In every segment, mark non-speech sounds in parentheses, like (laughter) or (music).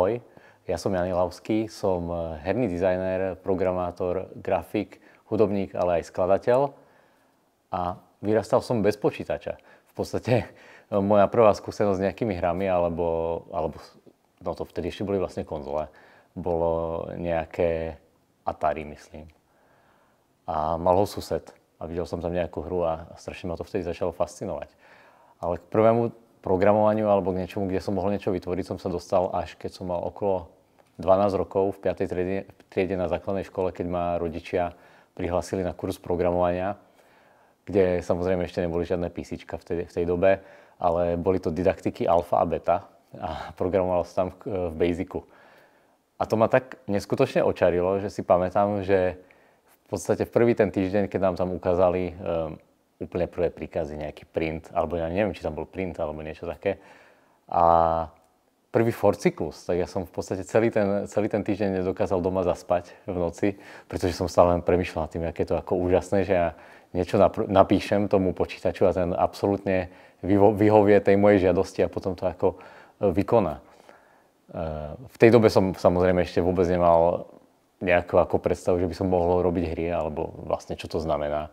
Ahoj, ja som Jan Lavský, som eh, herný dizajner, programátor, grafik, hudobník, ale aj skladateľ. A vyrastal som bez počítača. V podstate eh, moja prvá skúsenosť s nejakými hrami, alebo, alebo no to vtedy ešte boli vlastne konzole, bolo nejaké Atari, myslím. A mal ho sused a videl som tam nejakú hru a strašne ma to vtedy začalo fascinovať. Ale k prvému programovaniu alebo k niečomu, kde som mohol niečo vytvoriť, som sa dostal až keď som mal okolo 12 rokov v 5. triede, triede na základnej škole, keď ma rodičia prihlasili na kurz programovania, kde samozrejme ešte neboli žiadne písička v tej, v tej dobe, ale boli to didaktiky alfa a beta a (laughs) programoval som tam v, v Basicu. A to ma tak neskutočne očarilo, že si pamätám, že v podstate v prvý ten týždeň, keď nám tam ukázali um, úplne prvé príkazy, nejaký print, alebo ja neviem, či tam bol print alebo niečo také. A prvý forcyklus, tak ja som v podstate celý ten, celý ten týždeň nedokázal doma zaspať v noci, pretože som stále len premyšľal tým, aké je to ako úžasné, že ja niečo napíšem tomu počítaču a ten absolútne vyhovie tej mojej žiadosti a potom to ako e, vykoná. E, v tej dobe som samozrejme ešte vôbec nemal nejakú ako predstavu, že by som mohol robiť hry, alebo vlastne čo to znamená.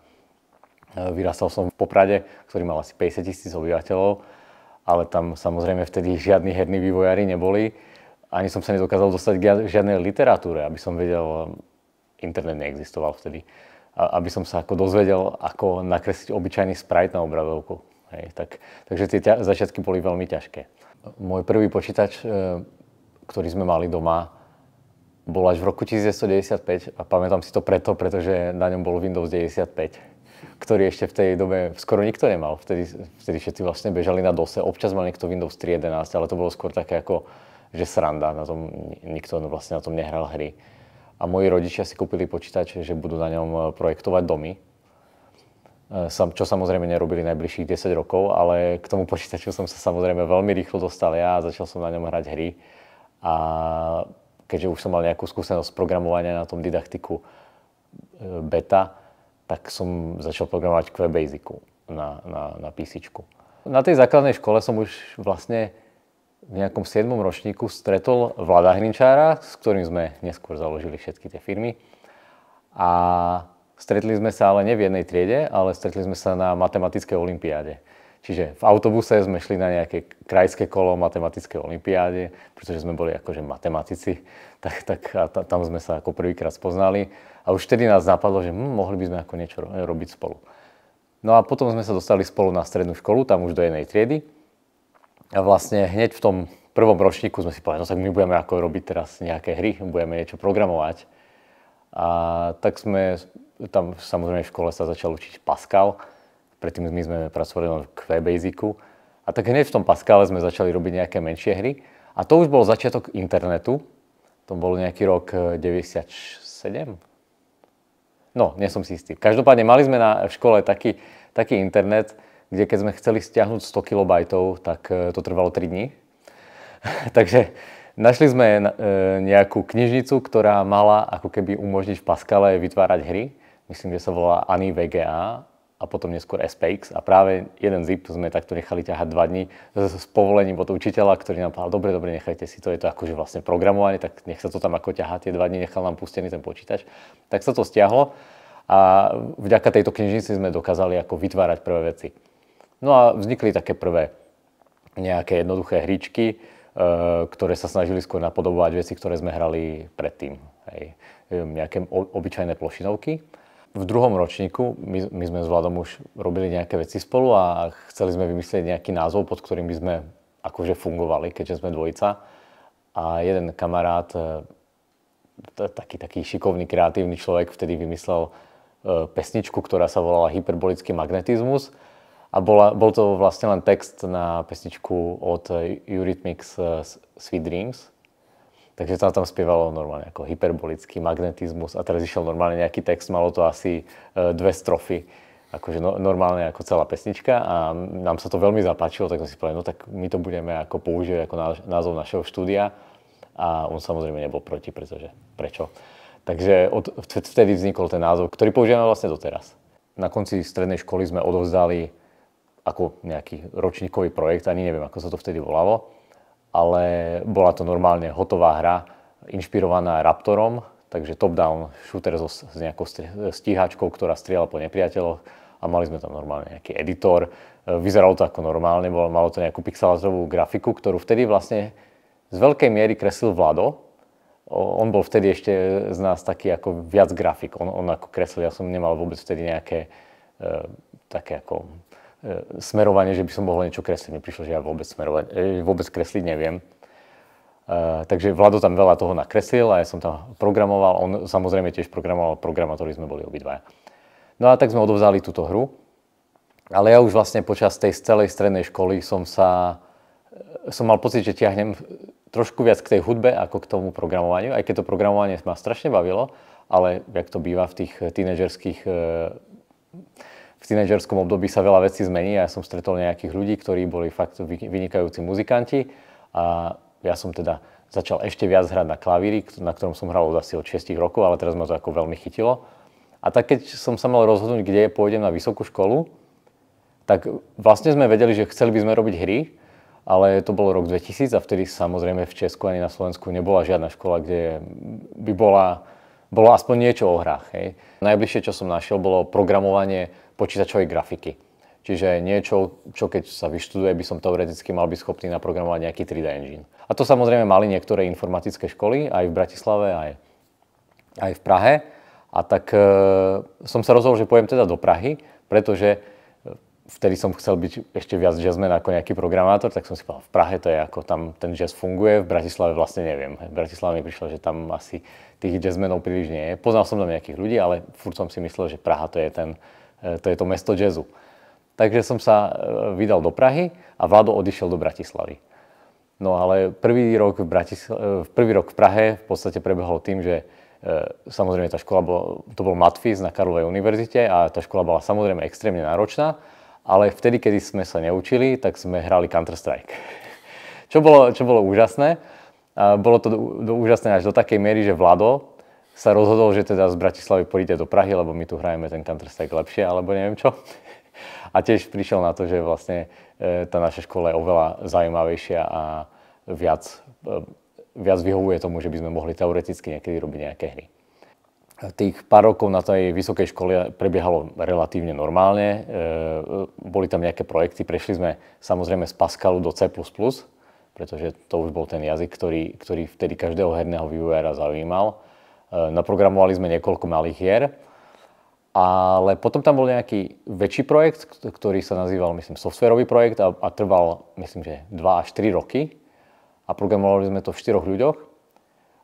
Vyrastal som v Poprade, ktorý mal asi 50 tisíc obyvateľov, ale tam samozrejme vtedy žiadni herní vývojári neboli. Ani som sa nedokázal dostať k žiadnej literatúre, aby som vedel, eh, internet neexistoval vtedy, aby som sa ako dozvedel, ako nakresliť obyčajný sprite na obrazovku. Hej, tak, takže tie ťa- začiatky boli veľmi ťažké. Môj prvý počítač, eh, ktorý sme mali doma, bol až v roku 1995 a pamätám si to preto, pretože na ňom bol Windows 95 ktorý ešte v tej dobe skoro nikto nemal. Vtedy, vtedy všetci vlastne bežali na DOSe. Občas mal niekto Windows 3.11, ale to bolo skôr také ako, že sranda. Na tom, nikto vlastne na tom nehral hry. A moji rodičia si kúpili počítač, že budú na ňom e, projektovať domy. E, čo samozrejme nerobili najbližších 10 rokov, ale k tomu počítaču som sa samozrejme veľmi rýchlo dostal ja a začal som na ňom hrať hry. A keďže už som mal nejakú skúsenosť programovania na tom didaktiku e, beta, tak som začal programovať Basicu na, na, na PC. Na tej základnej škole som už vlastne v nejakom 7. ročníku stretol Vlada Hrinčára, s ktorým sme neskôr založili všetky tie firmy. A stretli sme sa ale nie v jednej triede, ale stretli sme sa na matematické olimpiáde. Čiže v autobuse sme šli na nejaké krajské kolo matematické olimpiáde, pretože sme boli akože matematici tak, tak a tam sme sa ako prvýkrát spoznali a už vtedy nás napadlo, že hm, mohli by sme ako niečo robiť spolu. No a potom sme sa dostali spolu na strednú školu, tam už do jednej triedy a vlastne hneď v tom prvom ročníku sme si povedali, no tak my budeme ako robiť teraz nejaké hry, budeme niečo programovať. A tak sme, tam samozrejme v škole sa začal učiť Pascal, predtým my sme pracovali len v QBasicu. A tak hneď v tom Pascale sme začali robiť nejaké menšie hry. A to už bol začiatok internetu, to bol nejaký rok 97. Eh, no, nie som si istý. Každopádne mali sme na, v škole taký, taký internet, kde keď sme chceli stiahnuť 100 kB, tak eh, to trvalo 3 dní. (laughs) Takže našli sme eh, nejakú knižnicu, ktorá mala ako keby umožniť v Pascale vytvárať hry. Myslím, že sa volá Ani VGA a potom neskôr SPX a práve jeden zip sme takto nechali ťahať dva dní s povolením od učiteľa, ktorý nám povedal, dobre, dobre, nechajte si to, je to akože vlastne programovanie, tak nech sa to tam ako ťahá tie dva dní, nechal nám pustený ten počítač. Tak sa to stiahlo a vďaka tejto knižnici sme dokázali ako vytvárať prvé veci. No a vznikli také prvé nejaké jednoduché hričky, e, ktoré sa snažili skôr napodobovať veci, ktoré sme hrali predtým. Hej. Nejaké obyčajné plošinovky v druhom ročníku, my, my sme s Vladom už robili nejaké veci spolu a chceli sme vymyslieť nejaký názov, pod ktorým by sme akože fungovali, keďže sme dvojica. A jeden kamarát, e, taký, taký šikovný, kreatívny človek, vtedy vymyslel e, pesničku, ktorá sa volala Hyperbolický magnetizmus. A bola, bol to vlastne len text na pesničku od e, Eurythmics Sweet Dreams, Takže sa tam spievalo normálne ako hyperbolický magnetizmus a teraz išiel normálne nejaký text, malo to asi e, dve strofy, akože no, normálne ako celá pesnička a nám sa to veľmi zapáčilo, tak sme si povedali, no tak my to budeme ako použiť ako názov našeho štúdia a on samozrejme nebol proti, pretože prečo. Takže od, vtedy vznikol ten názov, ktorý používame vlastne doteraz. Na konci strednej školy sme odovzdali ako nejaký ročníkový projekt, ani neviem, ako sa to vtedy volalo, ale bola to normálne hotová hra, inšpirovaná Raptorom, takže top-down shooter so, s nejakou stíhačkou, ktorá strieľa po nepriateľoch a mali sme tam normálne nejaký editor. E, vyzeralo to ako normálne, bolo, malo to nejakú pixelátovú grafiku, ktorú vtedy vlastne z veľkej miery kreslil Vlado. On bol vtedy ešte z nás taký ako viac grafik. On, on ako kreslil, ja som nemal vôbec vtedy nejaké e, také ako E, smerovanie, že by som mohol niečo kresliť. Mi prišlo, že ja vôbec, smerovať, e, vôbec kresliť neviem. Uh, takže Vlado tam veľa toho nakreslil a ja som tam programoval. On samozrejme tiež programoval, programátori sme boli obidvaja. No a tak sme odovzali túto hru. Ale ja už vlastne počas tej celej strednej školy som sa... Som mal pocit, že ťahnem trošku viac k tej hudbe ako k tomu programovaniu. Aj keď to programovanie ma strašne bavilo, ale jak to býva v tých tínežerských... Uh, v tínežerskom období sa veľa vecí zmení a ja som stretol nejakých ľudí, ktorí boli fakt vynikajúci muzikanti a ja som teda začal ešte viac hrať na klavíri, na ktorom som hral od asi od 6 rokov, ale teraz ma to ako veľmi chytilo. A tak keď som sa mal rozhodnúť, kde pôjdem na vysokú školu, tak vlastne sme vedeli, že chceli by sme robiť hry, ale to bolo rok 2000 a vtedy samozrejme v Česku ani na Slovensku nebola žiadna škola, kde by bola, bolo aspoň niečo o hrách. Hej. Najbližšie, čo som našiel, bolo programovanie počítačovej grafiky. Čiže niečo, čo keď sa vyštuduje, by som teoreticky mal byť schopný naprogramovať nejaký 3D engine. A to samozrejme mali niektoré informatické školy, aj v Bratislave, aj, aj v Prahe. A tak e, som sa rozhodol, že pojem teda do Prahy, pretože e, vtedy som chcel byť ešte viac jazzman ako nejaký programátor, tak som si povedal, v Prahe to je ako tam ten jazz funguje, v Bratislave vlastne neviem. V Bratislave mi prišlo, že tam asi tých jazzmenov príliš nie je. Poznal som tam nejakých ľudí, ale furt som si myslel, že Praha to je ten, E, to je to mesto jazzu. Takže som sa e, vydal do Prahy a Vlado odišiel do Bratislavy. No ale prvý rok v, Bratisl- e, prvý rok v Prahe v podstate prebehol tým, že samozrejme tá škola bola, to bol Matfiz na Karlovej univerzite a tá škola bola samozrejme extrémne náročná, ale vtedy, kedy sme sa neučili, tak sme hrali Counter-Strike. (laughs) čo, bolo, čo bolo úžasné. Bolo to do, do, úžasné až do takej miery, že Vlado, sa rozhodol, že teda z Bratislavy pôjde do Prahy, lebo my tu hrajeme ten Counter-Strike lepšie, alebo neviem čo. (laughs) A tiež prišiel na to, že vlastne e, tá naša škola je oveľa zaujímavejšia a viac, e, viac vyhovuje tomu, že by sme mohli teoreticky niekedy robiť nejaké hry. Tých pár rokov na tej vysokej škole prebiehalo relatívne normálne. E, boli tam nejaké projekty, prešli sme samozrejme z Pascalu do C++, pretože to už bol ten jazyk, ktorý, ktorý vtedy každého herného vývojára zaujímal. Eh, naprogramovali sme niekoľko malých hier. Ale potom tam bol nejaký väčší projekt, ktorý sa nazýval, myslím, softverový projekt a, a trval, myslím, že 2 až 3 roky. A programovali sme to v 4 ľuďoch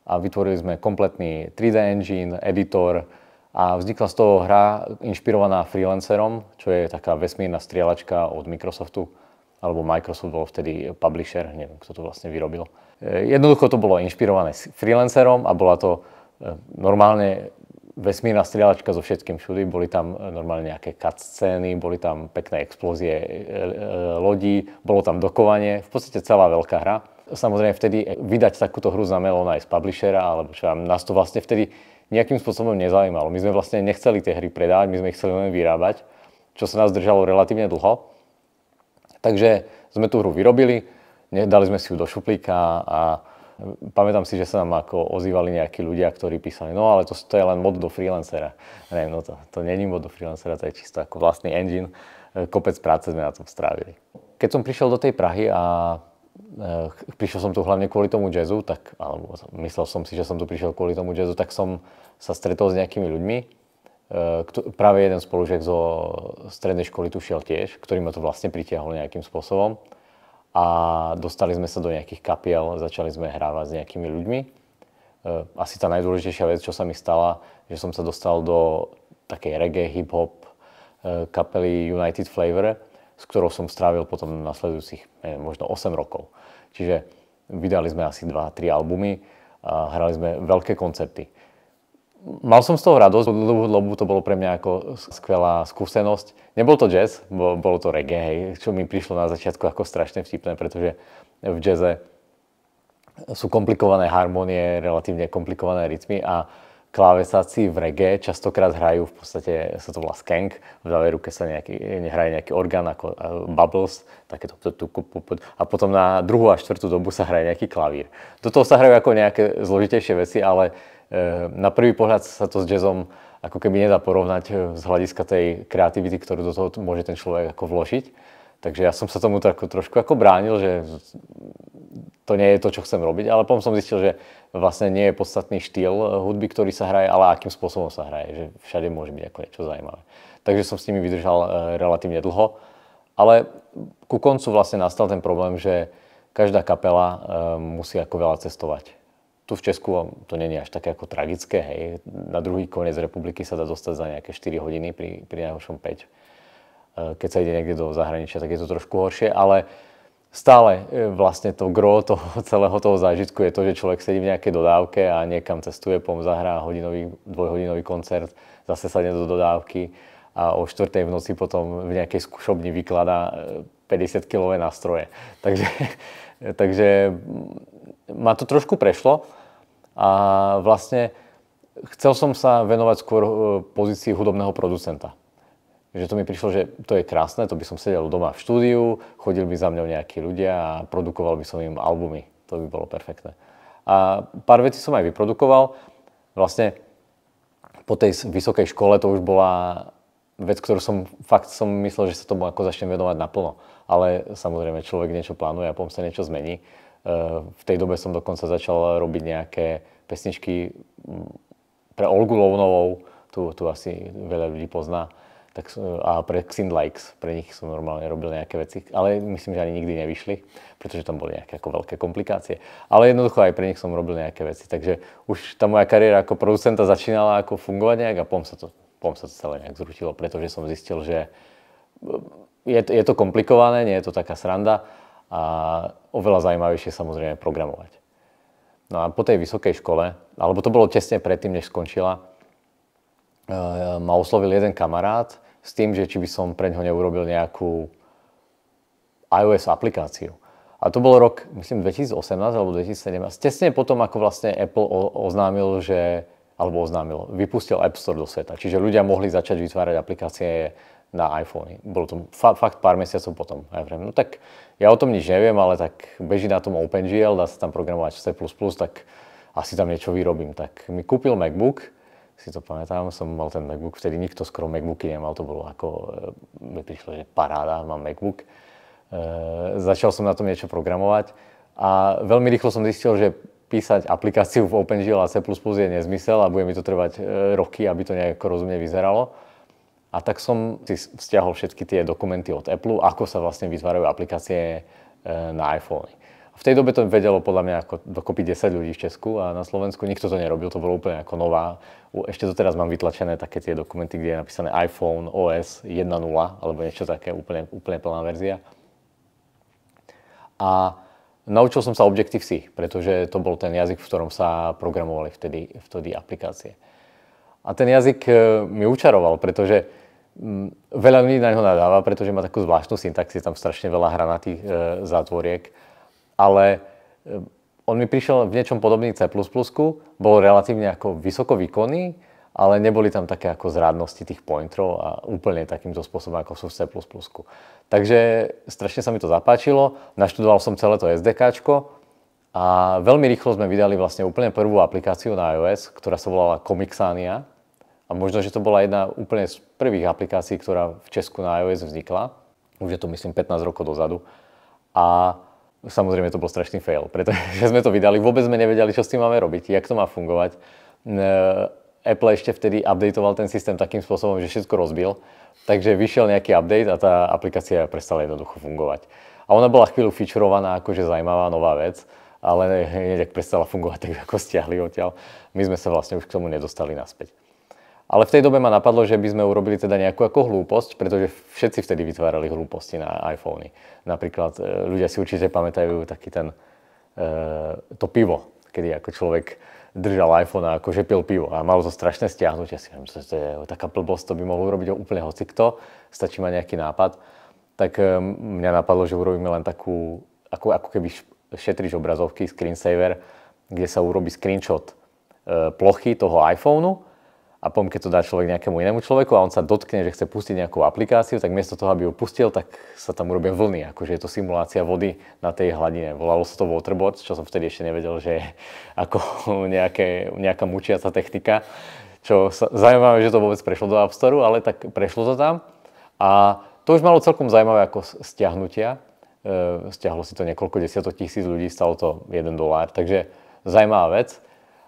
a vytvorili sme kompletný 3D engine, editor a vznikla z toho hra inšpirovaná freelancerom, čo je taká vesmírna strieľačka od Microsoftu alebo Microsoft bol vtedy publisher, neviem, kto to vlastne vyrobil. Eh, jednoducho to bolo inšpirované freelancerom a bola to normálne vesmírna strieľačka so všetkým všudy, boli tam normálne nejaké cutscény, boli tam pekné explózie e, e, lodí, bolo tam dokovanie, v podstate celá veľká hra. Samozrejme vtedy e, vydať takúto hru znamenalo nájsť publishera, alebo čo vám, nás to vlastne vtedy nejakým spôsobom nezaujímalo. My sme vlastne nechceli tie hry predávať, my sme ich chceli len vyrábať, čo sa nás držalo relatívne dlho. Takže sme tú hru vyrobili, dali sme si ju do šuplíka a pamätám si, že sa nám ako ozývali nejakí ľudia, ktorí písali, no ale to, to je len mod do freelancera. Ne, no to, to není mod do freelancera, to je čisto ako vlastný engine. Kopec práce sme na tom strávili. Keď som prišiel do tej Prahy a e, prišiel som tu hlavne kvôli tomu jazzu, tak, alebo myslel som si, že som tu prišiel kvôli tomu jazzu, tak som sa stretol s nejakými ľuďmi. E, práve jeden spolužiak zo strednej školy tu šiel tiež, ktorý ma to vlastne pritiahol nejakým spôsobom a dostali sme sa do nejakých kapiel, začali sme hrávať s nejakými ľuďmi. E, asi tá najdôležitejšia vec, čo sa mi stala, že som sa dostal do takej reggae, hip-hop e, kapely United Flavor, s ktorou som strávil potom nasledujúcich neviem, možno 8 rokov. Čiže vydali sme asi 2-3 albumy a hrali sme veľké koncerty mal som z toho radosť, dobu to bolo pre mňa ako skvelá skúsenosť. Nebol to jazz, bolo to reggae, hej, čo mi prišlo na začiatku ako strašne vtipné, pretože v jazze sú komplikované harmonie, relatívne komplikované rytmy a klávesáci v reggae častokrát hrajú, v podstate sa to volá skank, v ľavej ruke sa nejaký, hraje nejaký orgán ako e, bubbles, takéto a potom na druhú a štvrtú dobu sa hraje nejaký klavír. Do toho sa hrajú ako nejaké zložitejšie veci, ale Eh, na prvý pohľad sa to s jazzom ako keby nedá porovnať eh, z hľadiska tej kreativity, ktorú do toho môže ten človek ako vložiť. Takže ja som sa tomu tak, trošku ako bránil, že to nie je to, čo chcem robiť, ale potom som zistil, že vlastne nie je podstatný štýl eh, hudby, ktorý sa hraje, ale akým spôsobom sa hraje, že všade môže byť ako niečo zaujímavé. Takže som s nimi vydržal relatívne dlho, ale ku koncu vlastne nastal ten problém, že každá kapela musí ako veľa cestovať tu v Česku to není až také ako tragické, hej. Na druhý koniec republiky sa dá dostať za nejaké 4 hodiny, pri, pri najhoršom 5. E, keď sa ide niekde do zahraničia, tak je to trošku horšie, ale stále e, vlastne to gro toho, (laughs) celého toho zážitku je to, že človek sedí v nejakej dodávke a niekam cestuje, pom zahrá hodinový, dvojhodinový koncert, zase sadne do dodávky a o 4. v noci potom v nejakej skúšobni vykladá 50 e, kilové nástroje. (laughs) Takže, takže ma to trošku prešlo a vlastne chcel som sa venovať skôr e, pozícii hudobného producenta. Že to mi prišlo, že to je krásne, to by som sedel doma v štúdiu, chodili by za mňou nejakí ľudia a produkoval by som im albumy. To by bolo perfektné. A pár vecí som aj vyprodukoval. Vlastne po tej vysokej škole to už bola vec, ktorú som fakt som myslel, že sa tomu ako začnem venovať naplno. Ale samozrejme človek niečo plánuje a potom sa niečo zmení. Eh, v tej dobe som dokonca začal robiť nejaké pesničky mm, pre Olgu Lounovou, tu, tu asi veľa ľudí pozná, tak, a pre Xin Likes, pre nich som normálne robil nejaké veci, ale myslím, že ani nikdy nevyšli, pretože tam boli nejaké ako veľké komplikácie. Ale jednoducho aj pre nich som robil nejaké veci, takže už tá moja kariéra ako producenta začínala ako fungovať nejak a pom sa to, pom sa to celé nejak zrutilo, pretože som zistil, že mm, je, je to komplikované, nie je to taká sranda, a oveľa zaujímavejšie samozrejme programovať. No a po tej vysokej škole, alebo to bolo tesne predtým, než skončila, eh, ma oslovil jeden kamarát s tým, že či by som pre ňo neurobil nejakú iOS aplikáciu. A to bol rok, myslím, 2018 alebo 2017. Tesne potom, ako vlastne Apple oznámil, že alebo oznámil, vypustil App Store do sveta. Čiže ľudia mohli začať vytvárať aplikácie na iPhone. Bolo to fa- fakt pár mesiacov potom. A ja vrem, no tak ja o tom nič neviem, ale tak beží na tom OpenGL, dá sa tam programovať C++, tak asi tam niečo vyrobím. Tak mi kúpil MacBook, si to pamätám, som mal ten MacBook, vtedy nikto skoro MacBooky nemal, to bolo ako, e, mi prišlo, že paráda, mám MacBook. E, začal som na tom niečo programovať a veľmi rýchlo som zistil, že písať aplikáciu v OpenGL a C++ je nezmysel a bude mi to trvať e, roky, aby to nejako rozumne vyzeralo. A tak som si stiahol všetky tie dokumenty od Apple, ako sa vlastne vytvárajú aplikácie e, na iPhone. V tej dobe to vedelo podľa mňa ako dokopy 10 ľudí v Česku a na Slovensku nikto to nerobil, to bolo úplne ako nová. Ešte to teraz mám vytlačené také tie dokumenty, kde je napísané iPhone OS 1.0 alebo niečo také, úplne, úplne plná verzia. A naučil som sa Objective-C, pretože to bol ten jazyk, v ktorom sa programovali vtedy, vtedy aplikácie. A ten jazyk e, mi učaroval, pretože Mm, veľa ľudí na neho nadáva, pretože má takú zvláštnu syntaxi, tam strašne veľa hranatých e, zátvoriek. Ale e, on mi prišiel v niečom podobný C++, bol relatívne ako vysoko výkonný, ale neboli tam také ako zrádnosti tých pointerov a úplne takýmto spôsobom, ako sú v C++. Takže strašne sa mi to zapáčilo, naštudoval som celé to SDK. a veľmi rýchlo sme vydali vlastne úplne prvú aplikáciu na iOS, ktorá sa volala Comixania a možno, že to bola jedna úplne z prvých aplikácií, ktorá v Česku na iOS vznikla. Už je to myslím 15 rokov dozadu. A samozrejme to bol strašný fail, pretože (laughs) sme to vydali, vôbec sme nevedeli, čo s tým máme robiť, jak to má fungovať. E, Apple ešte vtedy updateoval ten systém takým spôsobom, že všetko rozbil. Takže vyšiel nejaký update a tá aplikácia prestala jednoducho fungovať. A ona bola chvíľu featurovaná, akože zajímavá nová vec, ale hneď ak prestala fungovať, (laughs) tak ako stiahli odtiaľ. My sme sa vlastne už k tomu nedostali naspäť. Ale v tej dobe ma napadlo, že by sme urobili teda nejakú ako hlúposť, pretože všetci vtedy vytvárali hlúposti na iPhony. Napríklad e, ľudia si určite pamätajú taký ten, e, to pivo, kedy ako človek držal iPhone a akože pil pivo a mal to strašné stiahnutie. Ja si myslím, že to je taká blbosť, to by mohol urobiť úplne hocikto, stačí ma nejaký nápad. Tak e, mňa napadlo, že urobíme len takú, ako, ako keby šetriš obrazovky, screensaver, kde sa urobí screenshot e, plochy toho iPhoneu a potom keď to dá človek nejakému inému človeku a on sa dotkne, že chce pustiť nejakú aplikáciu, tak miesto toho, aby ju pustil, tak sa tam urobia vlny, akože je to simulácia vody na tej hladine. Volalo sa to waterboard, čo som vtedy ešte nevedel, že je ako (laughs) nejaké, nejaká mučiaca technika, čo sa, zaujímavé, že to vôbec prešlo do App Store, ale tak prešlo to tam a to už malo celkom zaujímavé ako stiahnutia. E, stiahlo si to niekoľko desiatok tisíc ľudí, stalo to 1 dolár, takže zaujímavá vec,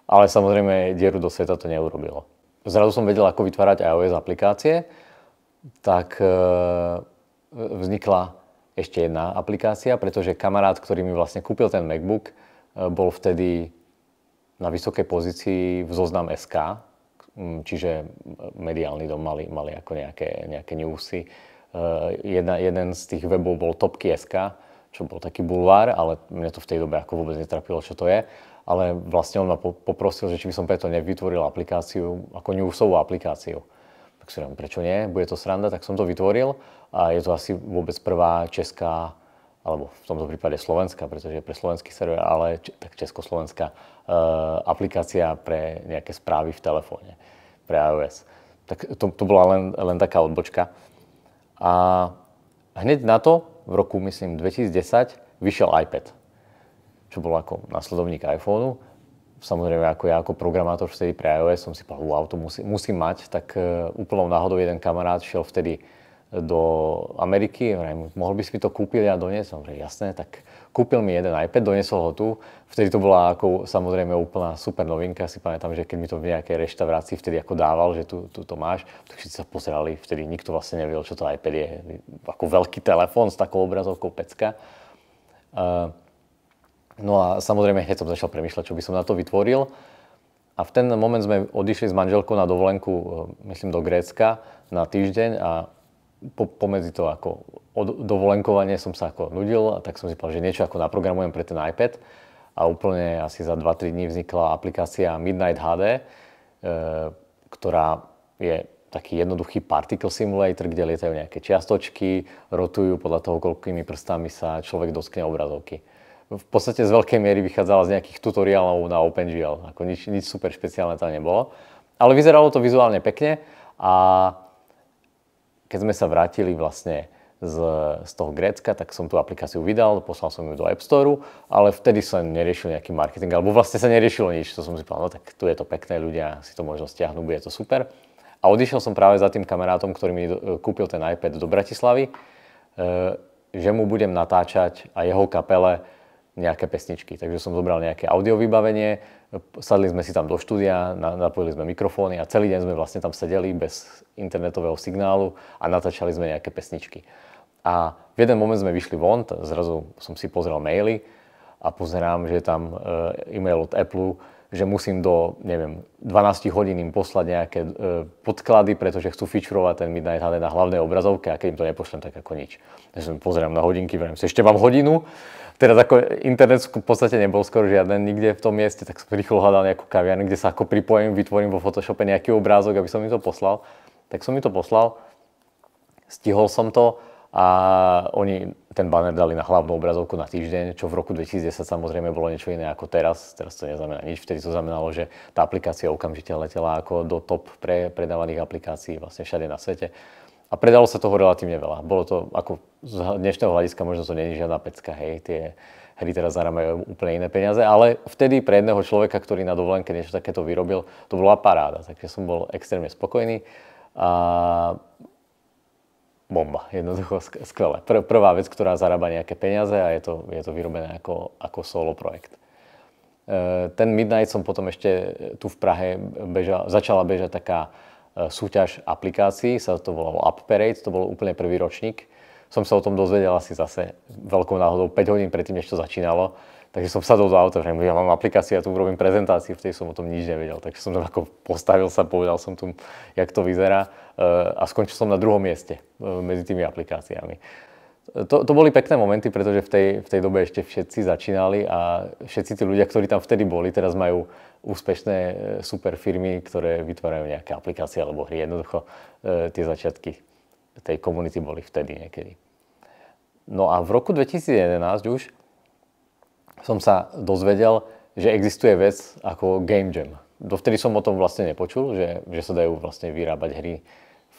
ale samozrejme dieru do sveta to neurobilo zrazu som vedel, ako vytvárať iOS aplikácie, tak e, vznikla ešte jedna aplikácia, pretože kamarát, ktorý mi vlastne kúpil ten MacBook, e, bol vtedy na vysokej pozícii v zoznam SK, čiže mediálny dom mali, mali ako nejaké, nejaké newsy. E, jedna, jeden z tých webov bol SK, čo bol taký bulvár, ale mňa to v tej dobe ako vôbec netrapilo, čo to je ale vlastne on ma poprosil, že či by som preto nevytvoril aplikáciu, ako newsovú aplikáciu. Tak si prečo nie, bude to sranda, tak som to vytvoril a je to asi vôbec prvá česká, alebo v tomto prípade slovenská, pretože je pre slovenský server, ale tak československá e, aplikácia pre nejaké správy v telefóne, pre iOS. Tak to, to bola len, len taká odbočka. A hneď na to, v roku, myslím, 2010, vyšiel iPad čo bol ako nasledovník iPhoneu. Samozrejme, ako ja ako programátor vtedy pre iOS som si povedal, wow, to musí, musím mať, tak e, úplnou náhodou jeden kamarát šiel vtedy e, do Ameriky, vrajím, mohol by si mi to kúpiť a doniesť? Som jasné, tak kúpil mi jeden iPad, doniesol ho tu. Vtedy to bola ako samozrejme úplná super novinka, si pamätám, že keď mi to v nejakej reštaurácii vtedy ako dával, že tu, tu to máš, tak všetci sa pozerali, vtedy nikto vlastne nevedel, čo to iPad je, ako veľký telefón s takou obrazovkou pecka. Uh, No a samozrejme hneď som začal premyšľať, čo by som na to vytvoril. A v ten moment sme odišli s manželkou na dovolenku, e, myslím, do Grécka na týždeň a po, pomedzi to ako od, dovolenkovanie som sa ako nudil a tak som si povedal, že niečo ako naprogramujem pre ten iPad a úplne asi za 2-3 dní vznikla aplikácia Midnight HD, e, ktorá je taký jednoduchý particle simulator, kde lietajú nejaké čiastočky, rotujú podľa toho, koľkými prstami sa človek dotkne obrazovky v podstate z veľkej miery vychádzala z nejakých tutoriálov na OpenGL. Ako nič, nič super špeciálne tam nebolo. Ale vyzeralo to vizuálne pekne a keď sme sa vrátili vlastne z, z toho Grécka, tak som tú aplikáciu vydal, poslal som ju do App Store, ale vtedy som neriešil nejaký marketing, alebo vlastne sa neriešilo nič, to som si povedal, no tak tu je to pekné, ľudia si to možno stiahnu, bude to super. A odišiel som práve za tým kamarátom, ktorý mi kúpil ten iPad do Bratislavy, e, že mu budem natáčať a jeho kapele nejaké pesničky. Takže som zobral nejaké audio vybavenie, sadli sme si tam do štúdia, napojili sme mikrofóny a celý deň sme vlastne tam sedeli bez internetového signálu a natáčali sme nejaké pesničky. A v jeden moment sme vyšli von, zrazu som si pozrel maily a pozerám, že je tam e, e-mail od Apple, že musím do, neviem, 12 hodín im poslať nejaké e, podklady, pretože chcú fičurovať ten Midnight Hunter na hlavnej obrazovke a keď im to nepošlem, tak ako nič. Takže pozerám na hodinky, vrajím si, ešte mám hodinu Teraz ako internet v podstate nebol skoro žiaden nikde v tom mieste, tak som rýchlo hľadal nejakú kaviarnu, kde sa ako pripojím, vytvorím vo Photoshope nejaký obrázok, aby som mi to poslal. Tak som mi to poslal, stihol som to a oni ten banner dali na hlavnú obrazovku na týždeň, čo v roku 2010 samozrejme bolo niečo iné ako teraz. Teraz to neznamená nič. Vtedy to znamenalo, že tá aplikácia okamžite letela ako do top pre predávaných aplikácií vlastne všade na svete. A predalo sa toho relatívne veľa. Bolo to, ako z dnešného hľadiska, možno to není žiadna pecka, hej, tie hry teraz zarámajú úplne iné peniaze, ale vtedy pre jedného človeka, ktorý na dovolenke niečo takéto vyrobil, to bola paráda, takže som bol extrémne spokojný. A bomba, jednoducho skvelé. Pr- prvá vec, ktorá zarába nejaké peniaze a je to, je to vyrobené ako, ako solo projekt. E, ten Midnight som potom ešte tu v Prahe bežal, začala bežať taká E, súťaž aplikácií, sa to volalo Parade, to bol úplne prvý ročník. Som sa o tom dozvedel asi zase veľkou náhodou 5 hodín predtým, než to začínalo. Takže som sadol do auta, že ja mám aplikáciu, ja tu urobím prezentáciu, v tej som o tom nič nevedel. Takže som tam ako postavil sa, povedal som tu, jak to vyzerá e, a skončil som na druhom mieste e, medzi tými aplikáciami. To, to boli pekné momenty, pretože v tej, v tej dobe ešte všetci začínali a všetci tí ľudia, ktorí tam vtedy boli, teraz majú úspešné e, super firmy, ktoré vytvárajú nejaké aplikácie alebo hry. Jednoducho e, tie začiatky tej komunity boli vtedy niekedy. No a v roku 2011 už som sa dozvedel, že existuje vec ako Game Jam. Dovtedy som o tom vlastne nepočul, že, že sa dajú vlastne vyrábať hry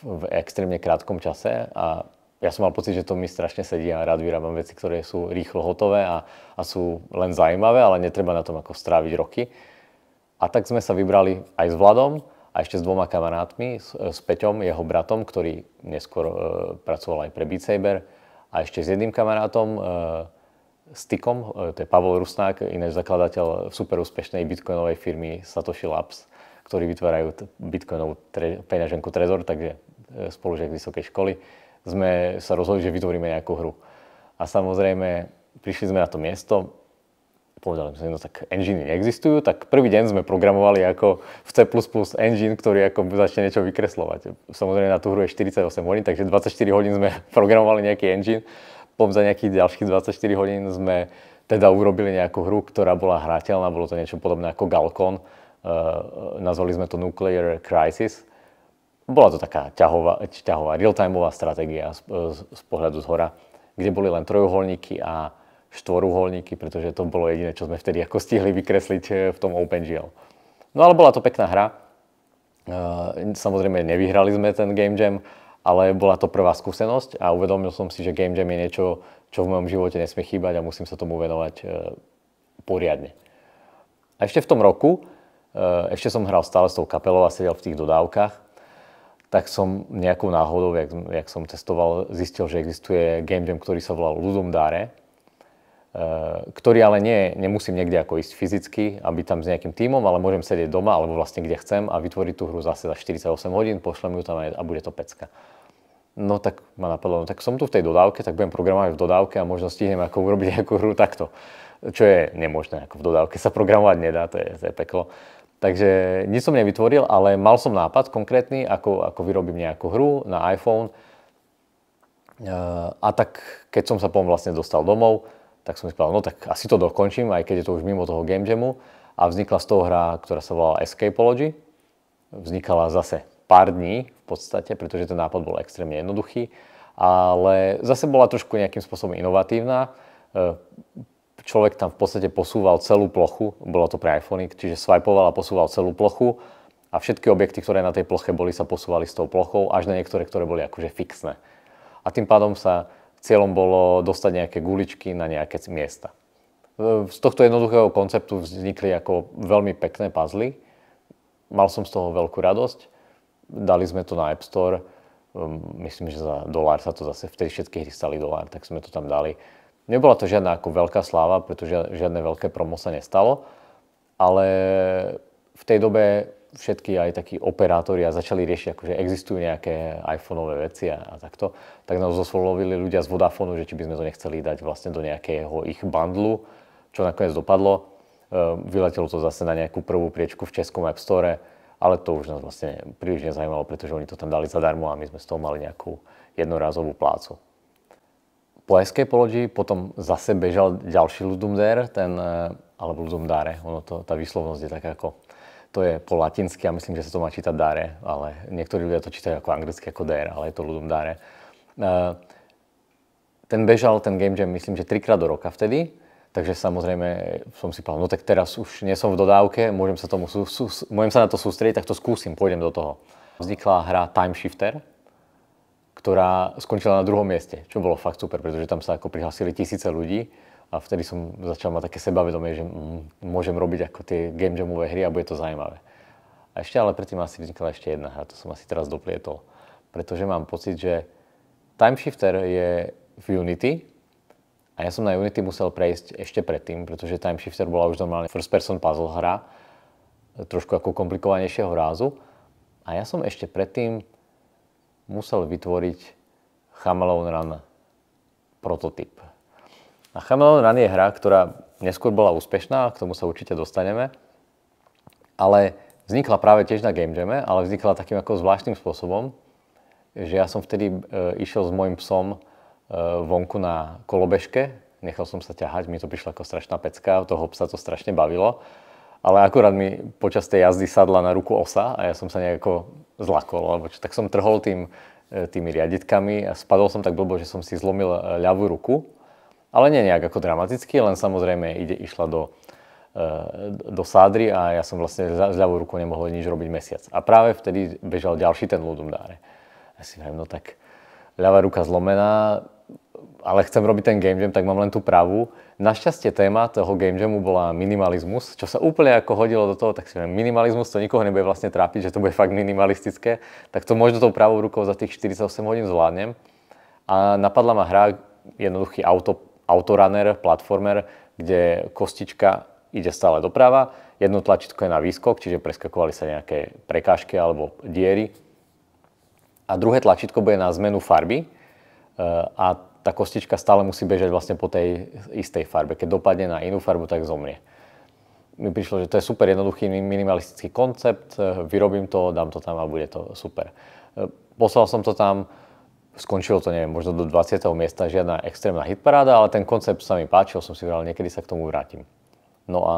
v extrémne krátkom čase a ja som mal pocit, že to mi strašne sedí a rád vyrábam veci, ktoré sú rýchlo hotové a, a sú len zaujímavé, ale netreba na tom ako stráviť roky. A tak sme sa vybrali aj s Vladom a ešte s dvoma kamarátmi, s, s Peťom, jeho bratom, ktorý neskôr e, pracoval aj pre Beat Saber a ešte s jedným kamarátom, e, Tykom, e, to je Pavel Rusnák, ináč zakladateľ superúspešnej bitcoinovej firmy Satoshi Labs, ktorí vytvárajú bitcoinovú tre- peňaženku Trezor, takže e, spolužiak vysokej školy, sme sa rozhodli, že vytvoríme nejakú hru. A samozrejme, prišli sme na to miesto, povedali sme no tak enginy neexistujú, tak prvý deň sme programovali ako v C++ engine, ktorý ako začne niečo vykreslovať. Samozrejme na tú hru je 48 hodín, takže 24 hodín sme (laughs) programovali nejaký engine, potom za nejakých ďalších 24 hodín sme teda urobili nejakú hru, ktorá bola hrateľná, bolo to niečo podobné ako Galcon, Uh, e, nazvali sme to Nuclear Crisis. Bola to taká ťahová, ťahová real-timeová stratégia z, z, e, z pohľadu z hora, kde boli len trojuholníky a štvorúholníky, pretože to bolo jediné, čo sme vtedy ako stihli vykresliť eh, v tom OpenGL. No ale bola to pekná hra. Eh, samozrejme nevyhrali sme ten Game Jam, ale bola to prvá skúsenosť a uvedomil som si, že Game Jam je niečo, čo v mojom živote nesmie chýbať a musím sa tomu venovať eh, poriadne. A ešte v tom roku, ešte som hral stále s tou kapelou a sedel v tých dodávkach, tak som nejakou náhodou, jak, jak som testoval, zistil, že existuje game jam, ktorý sa volal Ludum Dare. Eh, ktorý ale nie, nemusím niekde ako ísť fyzicky a byť tam s nejakým tímom, ale môžem sedieť doma alebo vlastne kde chcem a vytvoriť tú hru zase za 48 hodín, pošlem ju tam a bude to pecka. No tak ma napadlo, no tak som tu v tej dodávke, tak budem programovať v dodávke a možno stihnem ako urobiť (laughs) nejakú hru takto. Čo je nemožné, ako v dodávke sa programovať nedá, to je, to je peklo. Takže nič som nevytvoril, ale mal som nápad konkrétny, ako, ako vyrobím nejakú hru na iPhone. Eh, a tak keď som sa pom vlastne dostal domov, tak som si povedal, no tak asi to dokončím, aj keď je to už mimo toho game jamu. A vznikla z toho hra, ktorá sa volala Escapology. Vznikala zase pár dní v podstate, pretože ten nápad bol extrémne jednoduchý, ale zase bola trošku nejakým spôsobom inovatívna. E, človek tam v podstate posúval celú plochu, bolo to pre iPhony, čiže swipeoval a posúval celú plochu a všetky objekty, ktoré na tej ploche boli, sa posúvali s tou plochou, až na niektoré, ktoré boli akože fixné. A tým pádom sa Cieľom bolo dostať nejaké guličky na nejaké miesta. Z tohto jednoduchého konceptu vznikli ako veľmi pekné puzzle. Mal som z toho veľkú radosť. Dali sme to na App Store. Ehm, myslím, že za dolár sa to zase, vtedy všetky hry stali dolár, tak sme to tam dali. Nebola to žiadna ako veľká sláva, pretože žiadne veľké promo sa nestalo, ale v tej dobe všetky aj takí operátori a začali riešiť, akože existujú nejaké iPhoneové veci a, a takto, tak nás zoslovili ľudia z Vodafonu, že či by sme to nechceli dať vlastne do nejakého ich bandlu, čo nakoniec dopadlo. Ehm, vyletelo to zase na nejakú prvú priečku v Českom App Store, ale to už nás vlastne príliš nezajímalo, pretože oni to tam dali zadarmo a my sme z toho mali nejakú jednorázovú plácu. Po Escapology potom zase bežal ďalší Ludum Dare, ten, e, alebo Ludum Dare, ono to, tá výslovnosť je taká ako to je po latinsky a myslím, že sa to má čítať dare, ale niektorí ľudia to čítajú ako anglicky, ako dare, ale je to ľudom dare. E, ten bežal, ten game jam, myslím, že trikrát do roka vtedy, takže samozrejme som si povedal, no tak teraz už nie som v dodávke, môžem sa, tomu, sú, sú, môžem sa na to sústrediť, tak to skúsim, pôjdem do toho. Vznikla hra Time Shifter, ktorá skončila na druhom mieste, čo bolo fakt super, pretože tam sa ako prihlasili tisíce ľudí a vtedy som začal mať také sebavedomie, že mm, môžem robiť ako tie game jamové hry a bude to zaujímavé. A ešte ale predtým asi vznikla ešte jedna hra, to som asi teraz doplietol. Pretože mám pocit, že Time Shifter je v Unity a ja som na Unity musel prejsť ešte predtým, pretože Time Shifter bola už normálne first person puzzle hra, trošku ako komplikovanejšieho rázu. A ja som ešte predtým musel vytvoriť Chameleon Run prototyp a Chameleon Run je hra, ktorá neskôr bola úspešná, k tomu sa určite dostaneme, ale vznikla práve tiež na Game Jamme, ale vznikla takým ako zvláštnym spôsobom, že ja som vtedy e, išiel s môjim psom e, vonku na kolobežke, nechal som sa ťahať, mi to prišlo ako strašná pecka, toho psa to strašne bavilo, ale akurát mi počas tej jazdy sadla na ruku osa a ja som sa nejako zlakol, alebo čo, tak som trhol tým, e, tými riaditkami a spadol som tak blbo, že som si zlomil e, ľavú ruku ale nie nejak ako dramaticky, len samozrejme ide, išla do, e, do sádry a ja som vlastne z ľavou rukou nemohol nič robiť mesiac. A práve vtedy bežal ďalší ten ľudom dáre. Ja si viem, no tak ľavá ruka zlomená, ale chcem robiť ten game jam, tak mám len tú pravú. Našťastie téma toho game jamu bola minimalizmus, čo sa úplne ako hodilo do toho, tak si viem, minimalizmus to nikoho nebude vlastne trápiť, že to bude fakt minimalistické, tak to možno tou pravou rukou za tých 48 hodín zvládnem. A napadla ma hra, jednoduchý auto autoraner, platformer, kde kostička ide stále doprava, jedno tlačítko je na výskok, čiže preskakovali sa nejaké prekážky alebo diery. A druhé tlačítko bude na zmenu farby e, a tá kostička stále musí bežať vlastne po tej istej farbe. Keď dopadne na inú farbu, tak zomrie. Mi prišlo, že to je super jednoduchý minimalistický koncept, e, vyrobím to, dám to tam a bude to super. E, poslal som to tam, skončilo to, neviem, možno do 20. miesta žiadna extrémna hitparáda, ale ten koncept sa mi páčil, som si vral, niekedy sa k tomu vrátim. No a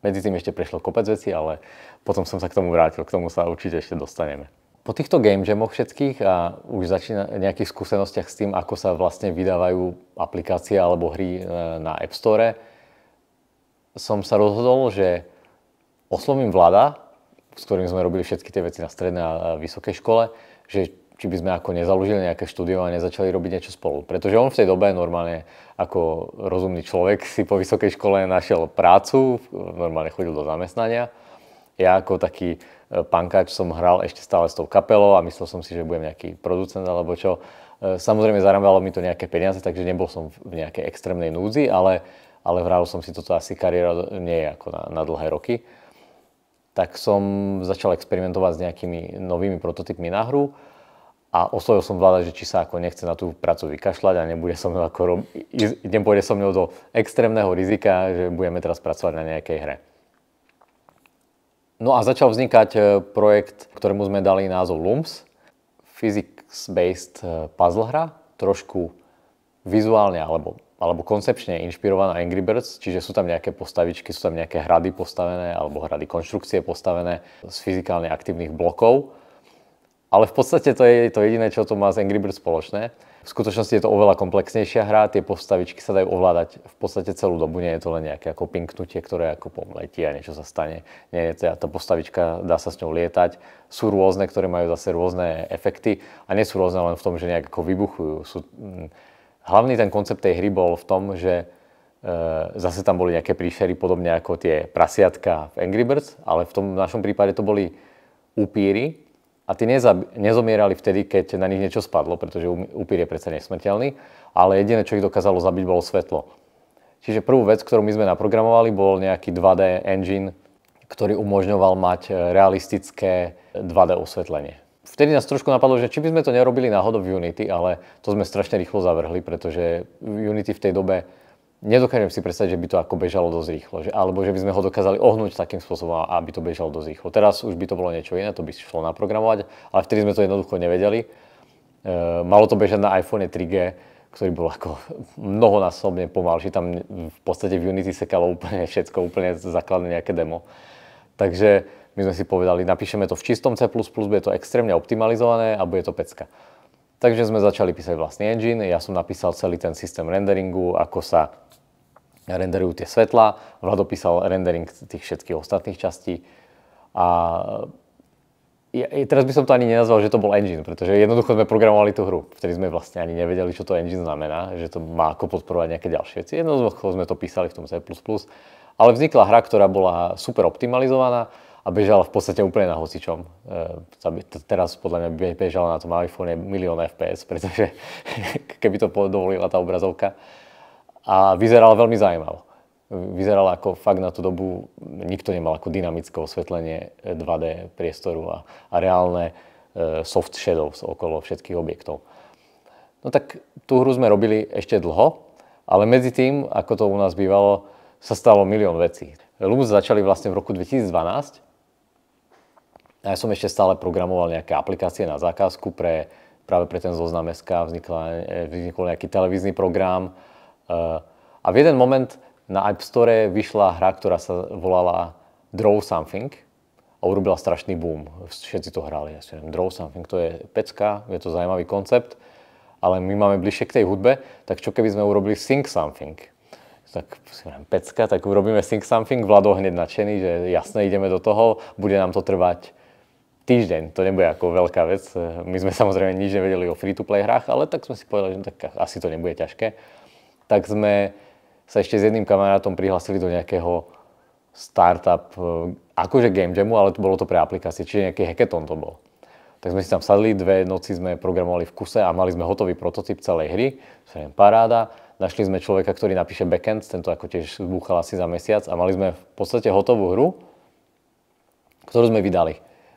medzi tým ešte prešlo kopec veci, ale potom som sa k tomu vrátil, k tomu sa určite ešte dostaneme. Po týchto game jamoch všetkých a už začína nejakých skúsenostiach s tým, ako sa vlastne vydávajú aplikácie alebo hry e, na App Store, som sa rozhodol, že oslovím vláda, s ktorým sme robili všetky tie veci na strednej a vysokej škole, že či by sme ako nezaložili nejaké štúdio a nezačali robiť niečo spolu. Pretože on v tej dobe normálne ako rozumný človek si po vysokej škole našiel prácu, normálne chodil do zamestnania. Ja ako taký e, pankáč som hral ešte stále s tou kapelou a myslel som si, že budem nejaký producent alebo čo. E, samozrejme zarábalo mi to nejaké peniaze, takže nebol som v nejakej extrémnej núdzi, ale, ale hral som si toto asi kariéra nie je ako na, na dlhé roky. Tak som začal experimentovať s nejakými novými prototypmi na hru a oslovil som vláda, že či sa ako nechce na tú prácu vykašľať a nebude so mnou ako rob... nepôjde so mnou do extrémneho rizika, že budeme teraz pracovať na nejakej hre. No a začal vznikať e, projekt, ktorému sme dali názov LUMS, Physics-Based e, Puzzle hra, trošku vizuálne alebo, alebo koncepčne inšpirovaná Angry Birds, čiže sú tam nejaké postavičky, sú tam nejaké hrady postavené alebo hrady konštrukcie postavené z fyzikálne aktívnych blokov ale v podstate to je to jediné, čo to má z Angry Birds spoločné. V skutočnosti je to oveľa komplexnejšia hra, tie postavičky sa dajú ovládať v podstate celú dobu, nie je to len nejaké ako pinknutie, ktoré ako pomletí a niečo sa stane. Nie, to, tá postavička, dá sa s ňou lietať. Sú rôzne, ktoré majú zase rôzne efekty a nie sú rôzne len v tom, že nejak ako vybuchujú. Sú, mm, hlavný ten koncept tej hry bol v tom, že e, zase tam boli nejaké príšery, podobne ako tie prasiatka v Angry Birds, ale v tom našom prípade to boli upíry, a tí nezab- nezomierali vtedy, keď na nich niečo spadlo, pretože um-, upír je predsa nesmrteľný, ale jediné, čo ich dokázalo zabiť, bolo svetlo. Čiže prvú vec, ktorú my sme naprogramovali, bol nejaký 2D engine, ktorý umožňoval mať e, realistické 2D e, osvetlenie. Vtedy nás trošku napadlo, že či by sme to nerobili náhodou v Unity, ale to sme strašne rýchlo zavrhli, pretože Unity v tej dobe nedokážem si predstaviť, že by to ako bežalo dosť rýchlo, že, alebo že by sme ho dokázali ohnúť takým spôsobom, aby to bežalo dosť rýchlo. Teraz už by to bolo niečo iné, to by šlo naprogramovať, ale vtedy sme to jednoducho nevedeli. E, malo to bežať na iPhone 3G, ktorý bol ako mnohonásobne pomalší, tam v podstate v Unity sekalo úplne všetko, úplne základné nejaké demo. Takže my sme si povedali, napíšeme to v čistom C++, bude to extrémne optimalizované a bude to pecka. Takže sme začali písať vlastný engine, ja som napísal celý ten systém renderingu, ako sa renderujú tie svetla, Vlado písal rendering tých všetkých ostatných častí a ja, teraz by som to ani nenazval, že to bol engine, pretože jednoducho sme programovali tú hru, vtedy sme vlastne ani nevedeli, čo to engine znamená, že to má ako podporovať nejaké ďalšie veci. Jednoducho sme to písali v tom C++, ale vznikla hra, ktorá bola super optimalizovaná, a bežala v podstate úplne na hocičom. E, teraz podľa mňa bežala na tom iPhone milión FPS, pretože (laughs) keby to dovolila tá obrazovka. A vyzerala veľmi zaujímavo. Vyzerala ako fakt na tú dobu, nikto nemal ako dynamické osvetlenie 2D e, priestoru a, a reálne e, soft shadows okolo všetkých objektov. No tak tú hru sme robili ešte dlho, ale medzi tým, ako to u nás bývalo, sa stalo milión vecí. Lumus začali vlastne v roku 2012 ja som ešte stále programoval nejaké aplikácie na zákazku pre, práve pre ten zoznam SK vznikla, e, vznikol nejaký televízny program. E, a v jeden moment na App Store vyšla hra, ktorá sa volala Draw Something a urobila strašný boom. Všetci to hrali, ja si neviem, Draw Something, to je pecka, je to zaujímavý koncept, ale my máme bližšie k tej hudbe, tak čo keby sme urobili Sing Something? tak si neviem, pecka, tak urobíme Think Something, Vlado hneď nadšený, že jasné, ideme do toho, bude nám to trvať týždeň, to nebude ako veľká vec. Eh, my sme samozrejme nič nevedeli o free-to-play hrách, ale tak sme si povedali, že no tak asi to nebude ťažké. Tak sme sa ešte s jedným kamarátom prihlasili do nejakého startup, eh, akože game jamu, ale bolo to pre aplikácie, čiže nejaký hackathon to bol. Tak sme si tam sadli, dve noci sme programovali v kuse a mali sme hotový prototyp celej hry, čo je paráda. Našli sme človeka, ktorý napíše backend, tento ako tiež zbúchal asi za mesiac a mali sme v podstate hotovú hru, ktorú sme vydali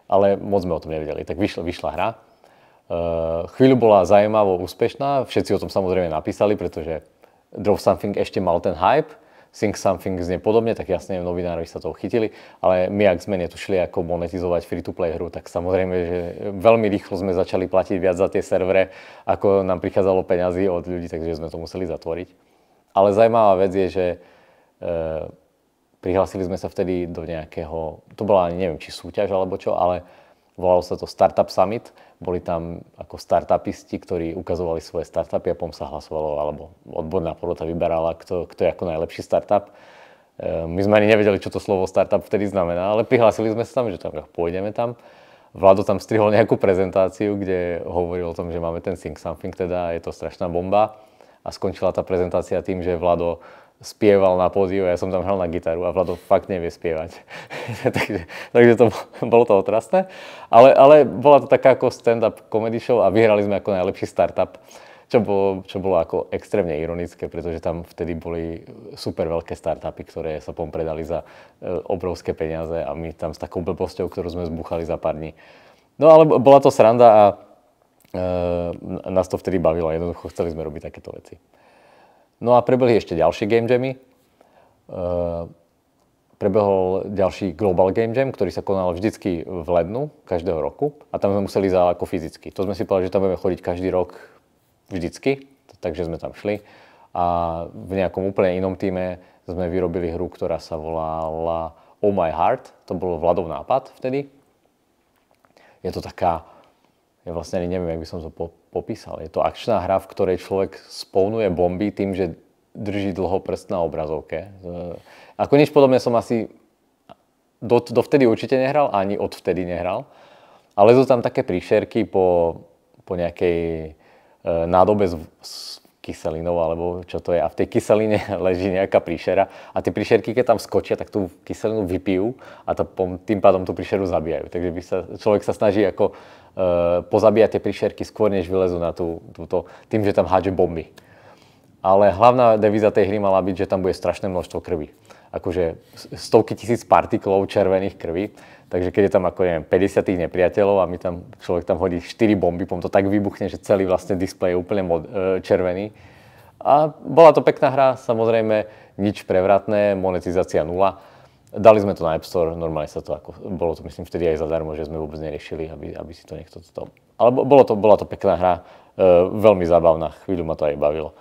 ale moc sme o tom nevedeli. Tak vyšla, vyšla hra. Eh, chvíľu bola zaujímavo úspešná, všetci o tom samozrejme napísali, pretože Drove Something ešte mal ten hype, Think Something znie podobne, tak jasne novinári sa toho chytili, ale my ak sme netušili, ako monetizovať free-to-play hru, tak samozrejme, že veľmi rýchlo sme začali platiť viac za tie servere, ako nám prichádzalo peňazí od ľudí, takže sme to museli zatvoriť. Ale zaujímavá vec je, že e, Prihlásili sme sa vtedy do nejakého, to bola neviem či súťaž alebo čo, ale volalo sa to Startup Summit. Boli tam ako startupisti, ktorí ukazovali svoje startupy a potom sa hlasovalo, alebo odborná porota vyberala, kto, kto je ako najlepší startup. E, my sme ani nevedeli, čo to slovo startup vtedy znamená, ale prihlásili sme sa tam, že tam pôjdeme tam. Vlado tam strihol nejakú prezentáciu, kde hovoril o tom, že máme ten Think Something, teda je to strašná bomba. A skončila tá prezentácia tým, že Vlado spieval na pódiu a ja som tam hral na gitaru a Vlado fakt nevie spievať. (laughs) takže, takže to bolo to otrasné. Ale, ale bola to taká ako stand-up comedy show a vyhrali sme ako najlepší startup, čo bolo, čo bolo ako extrémne ironické, pretože tam vtedy boli super veľké startupy, ktoré sa pom predali za e, obrovské peniaze a my tam s takou blbosťou, ktorú sme zbuchali za pár dní. No ale bola to sranda a e, nás to vtedy bavilo. Jednoducho chceli sme robiť takéto veci. No a prebehli ešte ďalšie game jammy. E, prebehol ďalší Global Game Jam, ktorý sa konal vždycky v lednu každého roku a tam sme museli za ako fyzicky. To sme si povedali, že tam budeme chodiť každý rok vždycky, takže sme tam šli a v nejakom úplne inom týme sme vyrobili hru, ktorá sa volala Oh My Heart, to bol Vladov nápad vtedy. Je to taká ja vlastne ani neviem, jak by som to po- popísal. Je to akčná hra, v ktorej človek spolnuje bomby tým, že drží dlho prst na obrazovke. Ako nič podobné som asi do, dovtedy určite nehral, ani odvtedy nehral. Ale sú tam také príšerky po, po nejakej e, nádobe s, s kyselinou, alebo čo to je. A v tej kyseline (laughs) leží nejaká príšera. A tie príšerky, keď tam skočia, tak tú kyselinu vypijú a to, tým pádom tú príšeru zabijajú. Takže by sa, človek sa snaží ako Eh, pozabíja tie príšerky skôr, než vylezú na tú, túto, tým, že tam hádže bomby. Ale hlavná devíza tej hry mala byť, že tam bude strašné množstvo krvi. Akože stovky tisíc partiklov červených krvi. Takže keď je tam ako neviem, 50 tých nepriateľov a my tam, človek tam hodí 4 bomby, potom to tak vybuchne, že celý vlastne displej je úplne mod, eh, červený. A bola to pekná hra, samozrejme nič prevratné, monetizácia nula Dali sme to na App Store, normálne sa to ako, bolo to myslím vtedy aj zadarmo, že sme vôbec neriešili, aby, aby si to niekto to... Ale bolo to, bola to pekná hra, e, veľmi zábavná, chvíľu ma to aj bavilo. E,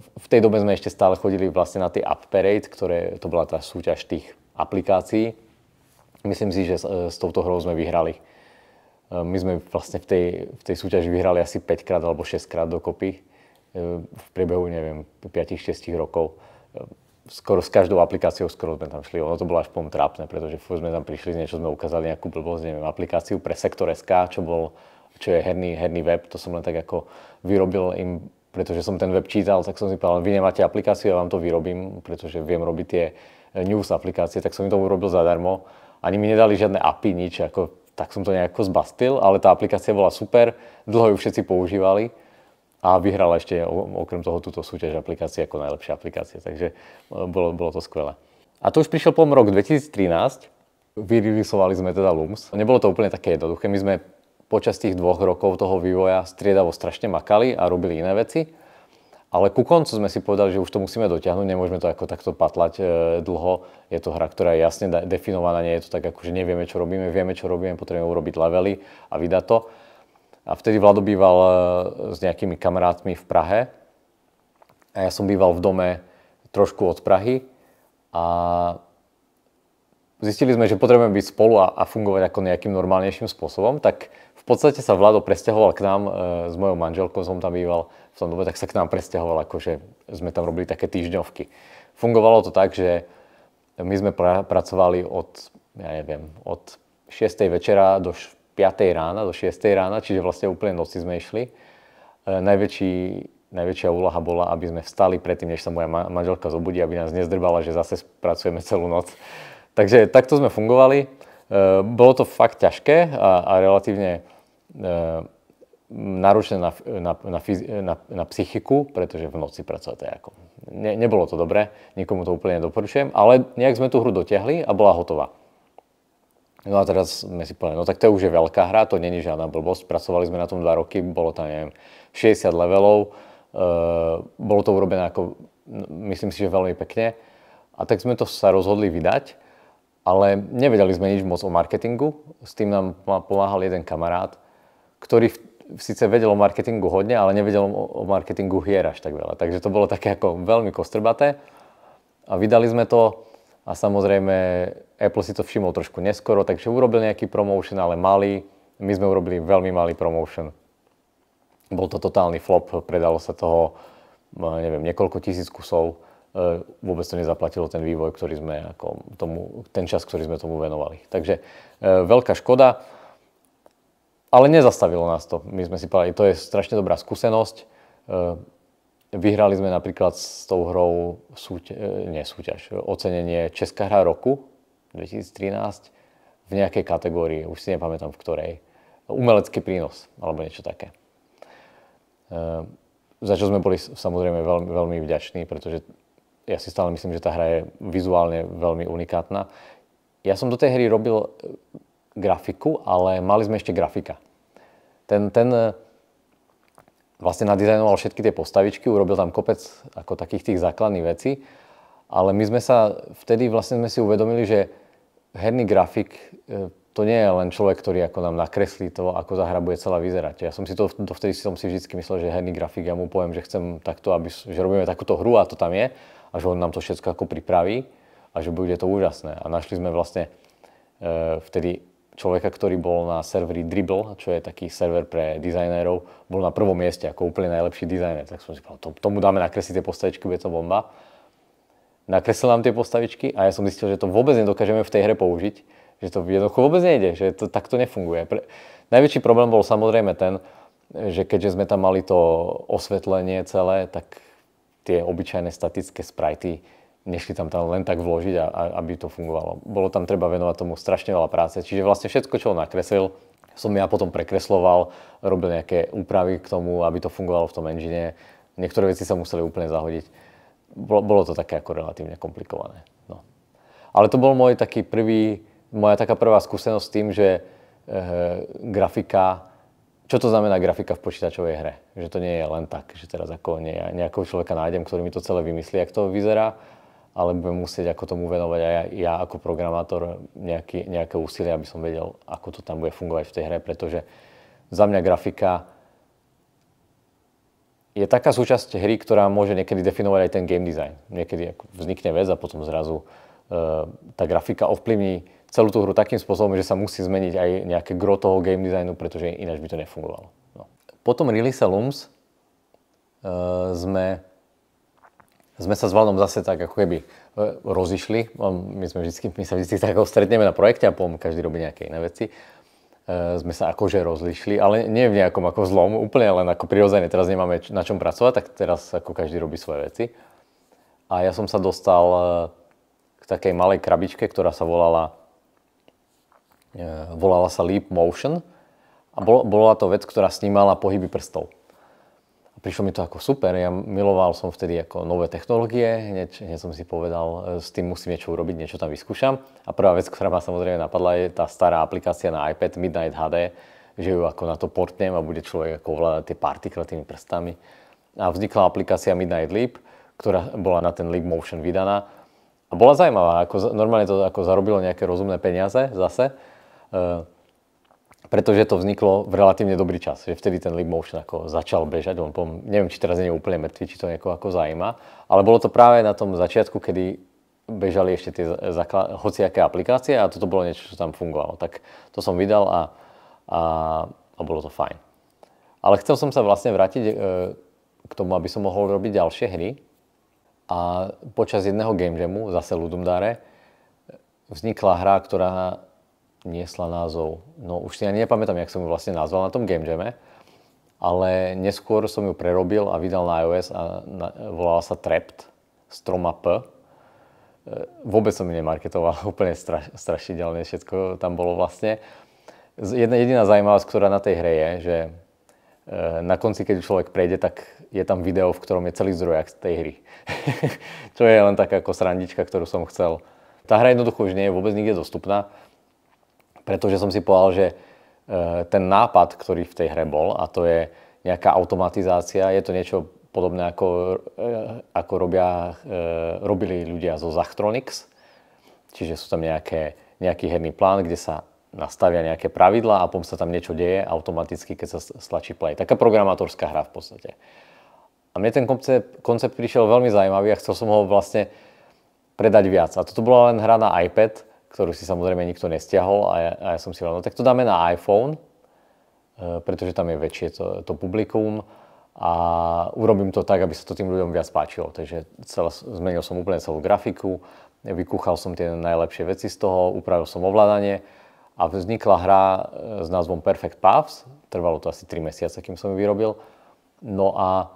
v tej dobe sme ešte stále chodili vlastne na tie App Parade, ktoré, to bola tá súťaž tých aplikácií. Myslím si, že s, e, s touto hrou sme vyhrali. E, my sme vlastne v tej, v tej súťaži vyhrali asi 5 krát alebo 6 krát dokopy e, v priebehu, neviem, 5-6 rokov skoro s každou aplikáciou skoro sme tam šli. Ono to bolo až pom trápne, pretože furt sme tam prišli, niečo sme ukázali, nejakú blbosť, neviem, aplikáciu pre sektor SK, čo, bol, čo je herný, herný web, to som len tak ako vyrobil im pretože som ten web čítal, tak som si povedal, vy nemáte aplikáciu, ja vám to vyrobím, pretože viem robiť tie news aplikácie, tak som im to urobil zadarmo. Ani mi nedali žiadne API, nič, ako, tak som to nejako zbastil, ale tá aplikácia bola super, dlho ju všetci používali a vyhrala ešte okrem toho túto súťaž aplikácie ako najlepšia aplikácia, takže e, bolo, bolo to skvelé. A to už prišiel pom rok 2013, vyrilisovali sme teda Lums. Nebolo to úplne také jednoduché, my sme počas tých dvoch rokov toho vývoja striedavo strašne makali a robili iné veci, ale ku koncu sme si povedali, že už to musíme dotiahnuť, nemôžeme to ako takto patlať e, dlho. Je to hra, ktorá je jasne definovaná, nie je to tak ako, že nevieme, čo robíme, vieme, čo robíme, potrebujeme urobiť levely a vydať to. A vtedy Vlado býval e, s nejakými kamarátmi v Prahe. A ja som býval v dome trošku od Prahy. A zistili sme, že potrebujeme byť spolu a, a fungovať ako nejakým normálnejším spôsobom. Tak v podstate sa Vlado presťahoval k nám e, s mojou manželkou, som tam býval v tom dobe, tak sa k nám presťahoval, akože sme tam robili také týždňovky. Fungovalo to tak, že my sme pra- pracovali od, ja neviem, od 6. večera do 5 rána do 6 rána, čiže vlastne úplne noci sme išli. E, najväčší, najväčšia úloha bola, aby sme vstali predtým, než sa moja manželka zobudí, aby nás nezdrbala, že zase pracujeme celú noc. Takže takto sme fungovali. E, bolo to fakt ťažké a, a relatívne e, náročné na, na, na, na, na psychiku, pretože v noci pracovať je ako... Ne, nebolo to dobré, nikomu to úplne doporučujem, ale nejak sme tú hru dotiahli a bola hotová. No a teraz sme si povedali, no tak to už je veľká hra, to není žiadna blbosť. Pracovali sme na tom dva roky, bolo tam, neviem, 60 levelov. E, bolo to urobené ako, myslím si, že veľmi pekne. A tak sme to sa rozhodli vydať, ale nevedeli sme nič moc o marketingu. S tým nám pomáhal jeden kamarát, ktorý v, síce vedel o marketingu hodne, ale nevedel o, o marketingu hier až tak veľa. Takže to bolo také ako veľmi kostrbaté. A vydali sme to a samozrejme Apple si to všimol trošku neskoro, takže urobil nejaký promotion, ale malý. My sme urobili veľmi malý promotion. Bol to totálny flop, predalo sa toho, no, neviem, niekoľko tisíc kusov. E, vôbec to nezaplatilo ten vývoj, ktorý sme ako tomu, ten čas, ktorý sme tomu venovali. Takže e, veľká škoda, ale nezastavilo nás to. My sme si povedali, to je strašne dobrá skúsenosť. E, vyhrali sme napríklad s tou hrou súťaž, nie súťaž, ocenenie Česká hra roku 2013 v nejakej kategórii, už si nepamätám v ktorej. Umelecký prínos alebo niečo také. E, za čo sme boli samozrejme veľmi, veľmi vďační, pretože ja si stále myslím, že tá hra je vizuálne veľmi unikátna. Ja som do tej hry robil e, grafiku, ale mali sme ešte grafika. Ten, ten e, vlastne nadizajnoval všetky tie postavičky, urobil tam kopec ako takých tých základných vecí, ale my sme sa, vtedy vlastne sme si uvedomili, že herný grafik e, to nie je len človek, ktorý ako nám nakreslí to, ako zahra bude celá vyzerať. Ja som si to, to vtedy som si vždy myslel, že herný grafik, ja mu poviem, že chcem takto, aby, že robíme takúto hru a to tam je a že on nám to všetko ako pripraví a že bude to úžasné. A našli sme vlastne e, vtedy človeka, ktorý bol na serveri Dribble, čo je taký server pre dizajnérov, bol na prvom mieste ako úplne najlepší dizajner. Tak som si povedal, tomu dáme nakresliť tie postavičky, bude to bomba nakreslil nám tie postavičky a ja som zistil, že to vôbec nedokážeme v tej hre použiť, že to jednoducho vôbec nejde, že to takto nefunguje. Pre... Najväčší problém bol samozrejme ten, že keďže sme tam mali to osvetlenie celé, tak tie obyčajné statické sprajty nešli tam, tam len tak vložiť, a, a, aby to fungovalo. Bolo tam treba venovať tomu strašne veľa práce, čiže vlastne všetko, čo on nakreslil, som ja potom prekresloval, robil nejaké úpravy k tomu, aby to fungovalo v tom engine. Niektoré veci sa museli úplne zahodiť bolo, to také ako relatívne komplikované. No. Ale to bol môj taký prvý, moja taká prvá skúsenosť s tým, že e, grafika, čo to znamená grafika v počítačovej hre. Že to nie je len tak, že teraz ako nie, nejakého človeka nájdem, ktorý mi to celé vymyslí, ako to vyzerá, ale budem musieť ako tomu venovať aj ja, ja ako programátor nejaký, nejaké úsilie, aby som vedel, ako to tam bude fungovať v tej hre, pretože za mňa grafika je taká súčasť hry, ktorá môže niekedy definovať aj ten game design. Niekedy vznikne vec a potom zrazu e, tá grafika ovplyvní celú tú hru takým spôsobom, že sa musí zmeniť aj nejaké gro toho game designu, pretože ináč by to nefungovalo. No. Potom release Looms e, sme, sme sa s Valdom zase tak ako keby e, rozišli. My, sme vždy, my sa vždy tak stretneme na projekte a potom každý robí nejaké iné veci. Eh, sme sa akože rozlišli, ale nie v nejakom ako zlom, úplne len ako prirodzene, teraz nemáme na čom pracovať, tak teraz ako každý robí svoje veci. A ja som sa dostal eh, k takej malej krabičke, ktorá sa volala, eh, volala sa Leap Motion a bola to vec, ktorá snímala pohyby prstov prišlo mi to ako super. Ja miloval som vtedy ako nové technológie, hneď, hneď som si povedal, e, s tým musím niečo urobiť, niečo tam vyskúšam. A prvá vec, ktorá ma samozrejme napadla, je tá stará aplikácia na iPad Midnight HD, že ju ako na to portnem a bude človek ako ovládať tie partikle tými prstami. A vznikla aplikácia Midnight Leap, ktorá bola na ten Leap Motion vydaná. A bola zaujímavá, ako, normálne to ako zarobilo nejaké rozumné peniaze zase. E, pretože to vzniklo v relatívne dobrý čas. Že vtedy ten Leapmotion ako začal bežať, on pom, neviem, či teraz nie je úplne mŕtvy, či to niekoho ako zaujíma, ale bolo to práve na tom začiatku, kedy bežali ešte tie zakla- hociaké aplikácie a toto bolo niečo, čo tam fungovalo. Tak to som vydal a, a, a bolo to fajn. Ale chcel som sa vlastne vrátiť e, k tomu, aby som mohol robiť ďalšie hry. A počas jedného game jamu, zase Dare, vznikla hra, ktorá niesla názov. No už si ani nepamätám, jak som ju vlastne nazval na tom Game Jamme, ale neskôr som ju prerobil a vydal na iOS a na, volala sa Trept s troma P. E, vôbec som ju nemarketoval, (laughs) úplne straš, strašidelne všetko tam bolo vlastne. Jedna jediná zaujímavosť, ktorá na tej hre je, že e, na konci, keď človek prejde, tak je tam video, v ktorom je celý zdrojak z tej hry. Čo (laughs) je len taká ako srandička, ktorú som chcel. Tá hra jednoducho už nie je vôbec nikde dostupná pretože som si povedal, že e, ten nápad, ktorý v tej hre bol, a to je nejaká automatizácia, je to niečo podobné ako, e, ako robia, e, robili ľudia zo Zachtronics, čiže sú tam nejaké, nejaký herný plán, kde sa nastavia nejaké pravidla a potom sa tam niečo deje automaticky, keď sa stlačí play. Taká programátorská hra v podstate. A mne ten koncept, koncept prišiel veľmi zaujímavý a chcel som ho vlastne predať viac. A toto bola len hra na iPad, ktorú si samozrejme nikto nestiahol a ja, a ja som si hovoril, no tak to dáme na iPhone, e, pretože tam je väčšie to, to publikum a urobím to tak, aby sa to tým ľuďom viac páčilo. Takže celé, zmenil som úplne celú grafiku, vykúchal som tie najlepšie veci z toho, upravil som ovládanie a vznikla hra e, s názvom Perfect Paths. Trvalo to asi 3 mesiace, kým som ju vyrobil. No a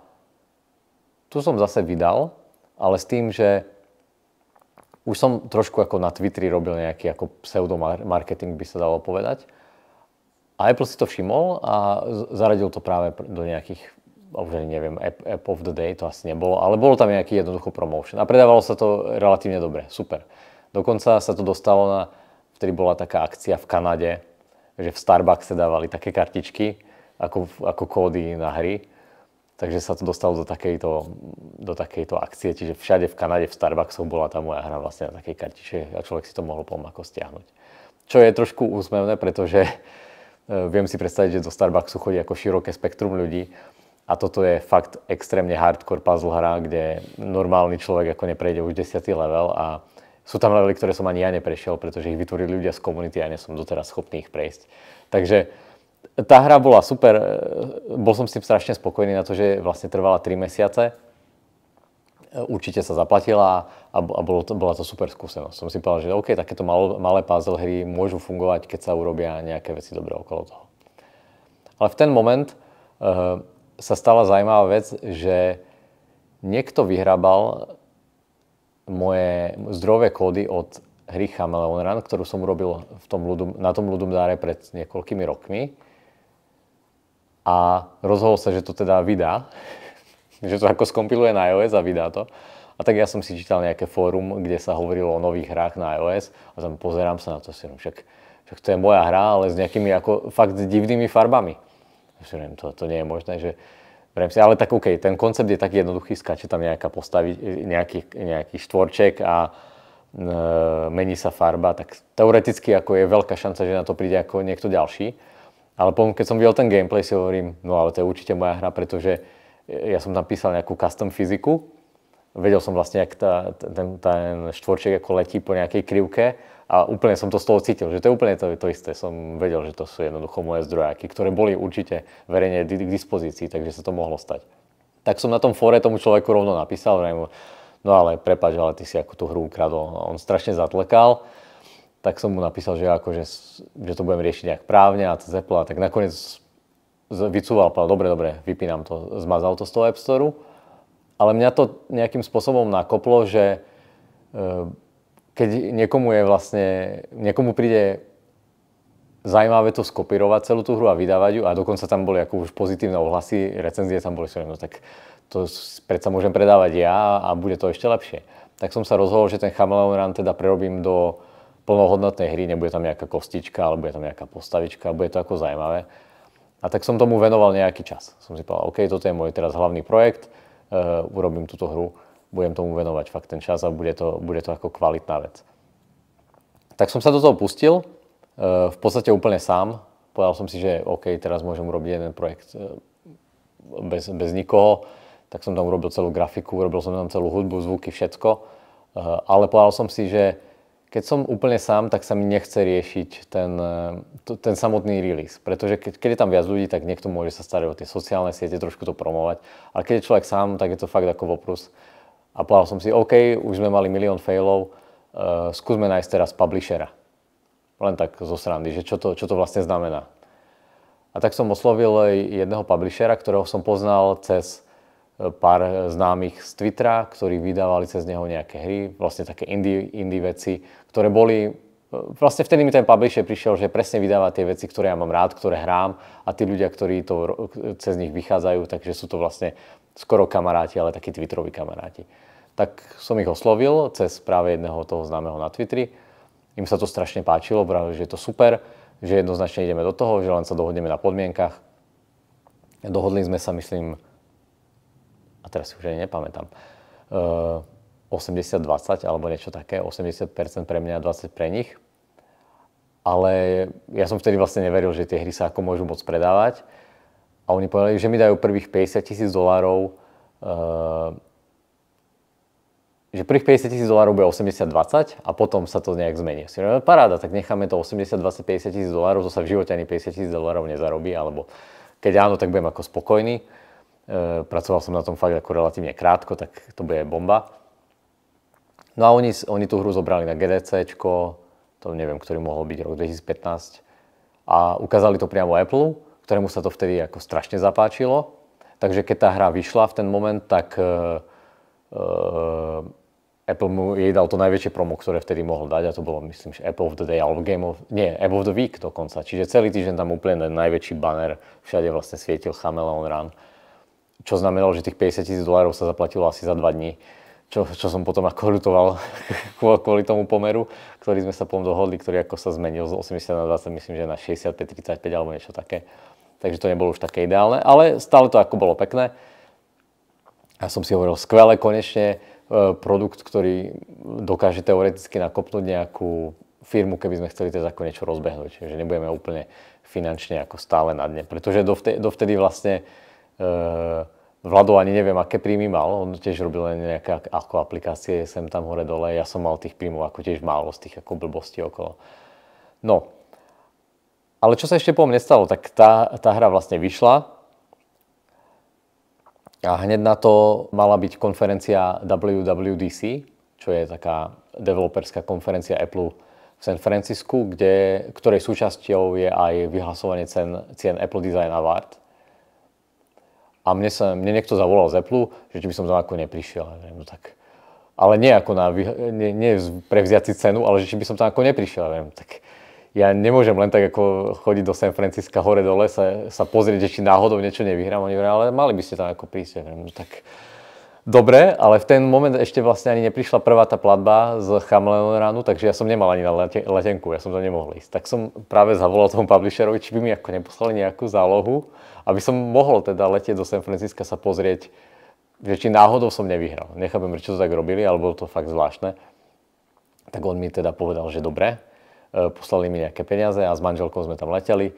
tu som zase vydal, ale s tým, že už som trošku ako na Twitteri robil nejaký ako pseudomarketing, by sa dalo povedať. A Apple si to všimol a zaradil to práve do nejakých už neviem, app, app of the day to asi nebolo, ale bolo tam nejaký jednoducho promotion. A predávalo sa to relatívne dobre, super. Dokonca sa to dostalo na, vtedy bola taká akcia v Kanade, že v sa dávali také kartičky ako, ako kódy na hry Takže sa to dostalo do takejto, do takejto akcie, čiže všade v Kanade, v Starbucksoch bola tá moja hra vlastne na takej kartiče a človek si to mohol pomako stiahnuť. Čo je trošku úsmevné, pretože e, viem si predstaviť, že do Starbucksu chodí ako široké spektrum ľudí a toto je fakt extrémne hardcore puzzle hra, kde normálny človek ako neprejde už 10. level a sú tam levely, ktoré som ani ja neprešiel, pretože ich vytvorili ľudia z komunity a ja nie som doteraz schopný ich prejsť. Takže tá hra bola super, e, bol som s tým strašne spokojný na to, že vlastne trvala 3 mesiace. E, určite sa zaplatila a, a bolo to, bola to super skúsenosť. Som si povedal, že OK, takéto malo, malé puzzle hry môžu fungovať, keď sa urobia nejaké veci dobré okolo toho. Ale v ten moment uh, sa stala zaujímavá vec, že niekto vyhrabal moje zdrojové kódy od hry Chameleon Run, ktorú som urobil v tom ľudum, na tom ľudom dáre pred niekoľkými rokmi a rozhodol sa, že to teda vydá, (laughs) že to ako skompiluje na iOS a vydá to. A tak ja som si čítal nejaké fórum, kde sa hovorilo o nových hrách na iOS a tam pozerám sa na to, si však, však to je moja hra, ale s nejakými ako fakt divnými farbami. Si to, to nie je možné, že si, ale tak OK, ten koncept je taký jednoduchý, skáče tam nejaká postavi, nejaký, nejaký štvorček a e, mení sa farba, tak teoreticky ako je veľká šanca, že na to príde ako niekto ďalší ale potom, keď som videl ten gameplay, si hovorím, no ale to je určite moja hra, pretože ja som tam písal nejakú custom fyziku, vedel som vlastne, jak tá, ten, ten štvorček ako letí po nejakej krivke a úplne som to z toho cítil, že to je úplne to, to isté. Som vedel, že to sú jednoducho moje zdrojáky, ktoré boli určite verejne k dispozícii, takže sa to mohlo stať. Tak som na tom fóre tomu človeku rovno napísal, no ale prepač, ale ty si ako tú hru ukradol. On strašne zatlkal tak som mu napísal, že, ako, že, že to budem riešiť nejak právne a to zeplo. A tak nakoniec vycúval, povedal, dobre, dobre, vypínam to, zmazal to z toho App Store. Ale mňa to nejakým spôsobom nakoplo, že e, keď niekomu je vlastne, niekomu príde zaujímavé to skopírovať celú tú hru a vydávať ju a dokonca tam boli ako už pozitívne ohlasy, recenzie tam boli, no tak to predsa môžem predávať ja a bude to ešte lepšie. Tak som sa rozhodol, že ten Chameleon Run teda prerobím do plnohodnotnej hry, nebude tam nejaká kostička, alebo je tam nejaká postavička, bude to ako zaujímavé. A tak som tomu venoval nejaký čas. Som si povedal, OK, toto je môj teraz hlavný projekt, uh, urobím túto hru, budem tomu venovať fakt ten čas a bude to, bude to ako kvalitná vec. Tak som sa do toho pustil, uh, v podstate úplne sám. Povedal som si, že OK, teraz môžem urobiť jeden projekt uh, bez, bez nikoho. Tak som tam urobil celú grafiku, urobil som tam celú hudbu, zvuky, všetko. Uh, ale povedal som si, že keď som úplne sám, tak sa mi nechce riešiť ten, eh, ten samotný release. Pretože keď, keď je tam viac ľudí, tak niekto môže sa starať o tie sociálne siete, trošku to promovať. Ale keď je človek sám, tak je to fakt ako voprus. A povedal som si, OK, už sme mali milión failov, uh, skúsme nájsť teraz publishera. Len tak zo srandy, že čo to, čo to vlastne znamená. A tak som oslovil eh, jedného publishera, ktorého som poznal cez pár známych z Twittera, ktorí vydávali cez neho nejaké hry, vlastne také indie, indie veci, ktoré boli... E, vlastne vtedy mi ten publisher prišiel, že presne vydáva tie veci, ktoré ja mám rád, ktoré hrám a tí ľudia, ktorí to cez nich vychádzajú, takže sú to vlastne skoro kamaráti, ale takí Twitteroví kamaráti. Tak som ich oslovil cez práve jedného toho známeho na Twitteri. Im sa to strašne páčilo, brali, že je to super, že jednoznačne ideme do toho, že len sa dohodneme na podmienkach. Dohodli sme sa, myslím, a teraz si už ani nepamätám, 80-20 ehm, alebo niečo také, 80% pre mňa a 20 pre nich. Ale ja som vtedy vlastne neveril, že tie hry sa ako môžu moc predávať. A oni povedali, že mi dajú prvých 50 tisíc dolárov, ehm, že prvých 50 tisíc dolárov bude 80-20 a potom sa to nejak zmení. Si no, paráda, tak necháme to 80-20-50 tisíc dolárov, to sa v živote ani 50 tisíc dolárov nezarobí, alebo keď áno, tak budem ako spokojný. Eh, pracoval som na tom fakt ako relatívne krátko, tak to bude bomba. No a oni, oni tú hru zobrali na GDC, to neviem, ktorý mohol byť rok 2015, a ukázali to priamo Apple, ktorému sa to vtedy ako strašne zapáčilo. Takže keď tá hra vyšla v ten moment, tak uh, Apple mu jej dal to najväčšie promo, ktoré vtedy mohol dať a to bolo, myslím, že Apple of the Day alebo Game of... Nie, Apple of the Week dokonca. Čiže celý týždeň tam úplne ten najväčší banner, všade vlastne svietil Chameleon Run. Uh, čo znamenalo, že tých 50 tisíc dolárov sa zaplatilo asi za dva dní, čo, čo som potom ako ľutoval (laughs) kvôli tomu pomeru, ktorý sme sa potom dohodli, ktorý ako sa zmenil z 80 na 20, myslím, že na 65, 35 alebo niečo také. Takže to nebolo už také ideálne, ale stále to ako bolo pekné. Ja som si hovoril, skvelé konečne e, produkt, ktorý dokáže teoreticky nakopnúť nejakú firmu, keby sme chceli teda ako niečo rozbehnúť. Čiže nebudeme úplne finančne ako stále na dne. Pretože dovtedy, dovtedy vlastne e, Vlado ani neviem, aké príjmy mal, on tiež robil len nejaké ako aplikácie sem tam hore dole, ja som mal tých príjmov ako tiež málo z tých ako blbostí okolo. No, ale čo sa ešte po mne stalo, tak tá, tá hra vlastne vyšla a hneď na to mala byť konferencia WWDC, čo je taká developerská konferencia Apple v San Francisku, kde, ktorej súčasťou je aj vyhlasovanie cien, cien Apple Design Award a mne, sa, mne niekto zavolal z Apple, že či by som tam ako neprišiel. neviem, no tak. Ale nie ako na, nie, nie prevziať cenu, ale že či by som tam ako neprišiel. Ja neviem, tak ja nemôžem len tak ako chodiť do San Francisca hore dole sa, sa pozrieť, že či náhodou niečo nevyhrám. Oni ale mali by ste tam ako prísť. Neviem, no tak Dobre, ale v ten moment ešte vlastne ani neprišla prvá tá platba z Chameleonu, takže ja som nemal ani na letenku, ja som to nemohol ísť. Tak som práve zavolal tomu publisherovi, či by mi ako neposlali nejakú zálohu, aby som mohol teda letieť do San Francisca sa pozrieť, že či náhodou som nevyhral. Nechápem, prečo to tak robili, alebo to fakt zvláštne. Tak on mi teda povedal, že dobre, e, poslali mi nejaké peniaze a s manželkou sme tam leteli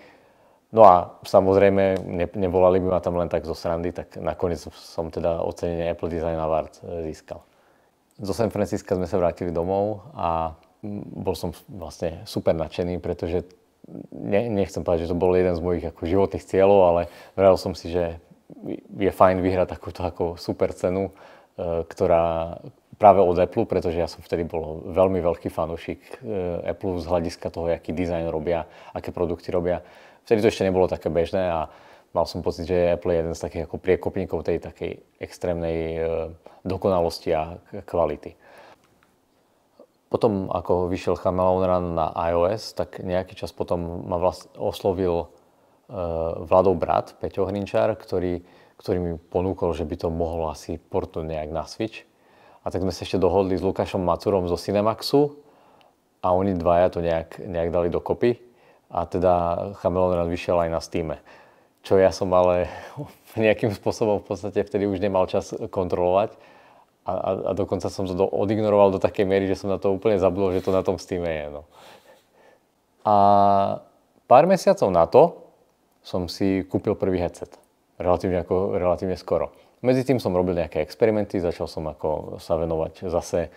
No a samozrejme, ne, nevolali by ma tam len tak zo srandy, tak nakoniec som teda ocenenie Apple Design Award e, získal. Zo San Francisca sme sa vrátili domov a bol som vlastne super nadšený, pretože ne, nechcem povedať, že to bol jeden z mojich ako životných cieľov, ale vral som si, že je fajn vyhrať takúto ako super cenu, e, ktorá práve od Apple, pretože ja som vtedy bol veľmi veľký fanúšik e, Apple z hľadiska toho, aký dizajn robia, aké produkty robia. Vtedy to ešte nebolo také bežné a mal som pocit, že Apple je jeden z takých ako priekopníkov tej takej extrémnej e, dokonalosti a kvality. Potom, ako vyšiel Chameleon Run na iOS, tak nejaký čas potom ma vlast- oslovil e, Vladov brat, Peťo Hrinčár, ktorý, ktorý mi ponúkol, že by to mohol asi portnúť nejak na Switch. A tak sme sa ešte dohodli s Lukášom Macurom zo Cinemaxu a oni dvaja to nejak, nejak dali dokopy a teda Chameleon Run vyšiel aj na Steam. Čo ja som ale (laughs) nejakým spôsobom v podstate vtedy už nemal čas kontrolovať a, a, a dokonca som to do, odignoroval do takej miery, že som na to úplne zabudol, že to na tom Steam je. No. A pár mesiacov na to som si kúpil prvý headset. Relatívne, ako, relatívne skoro. Medzi tým som robil nejaké experimenty, začal som ako sa venovať zase.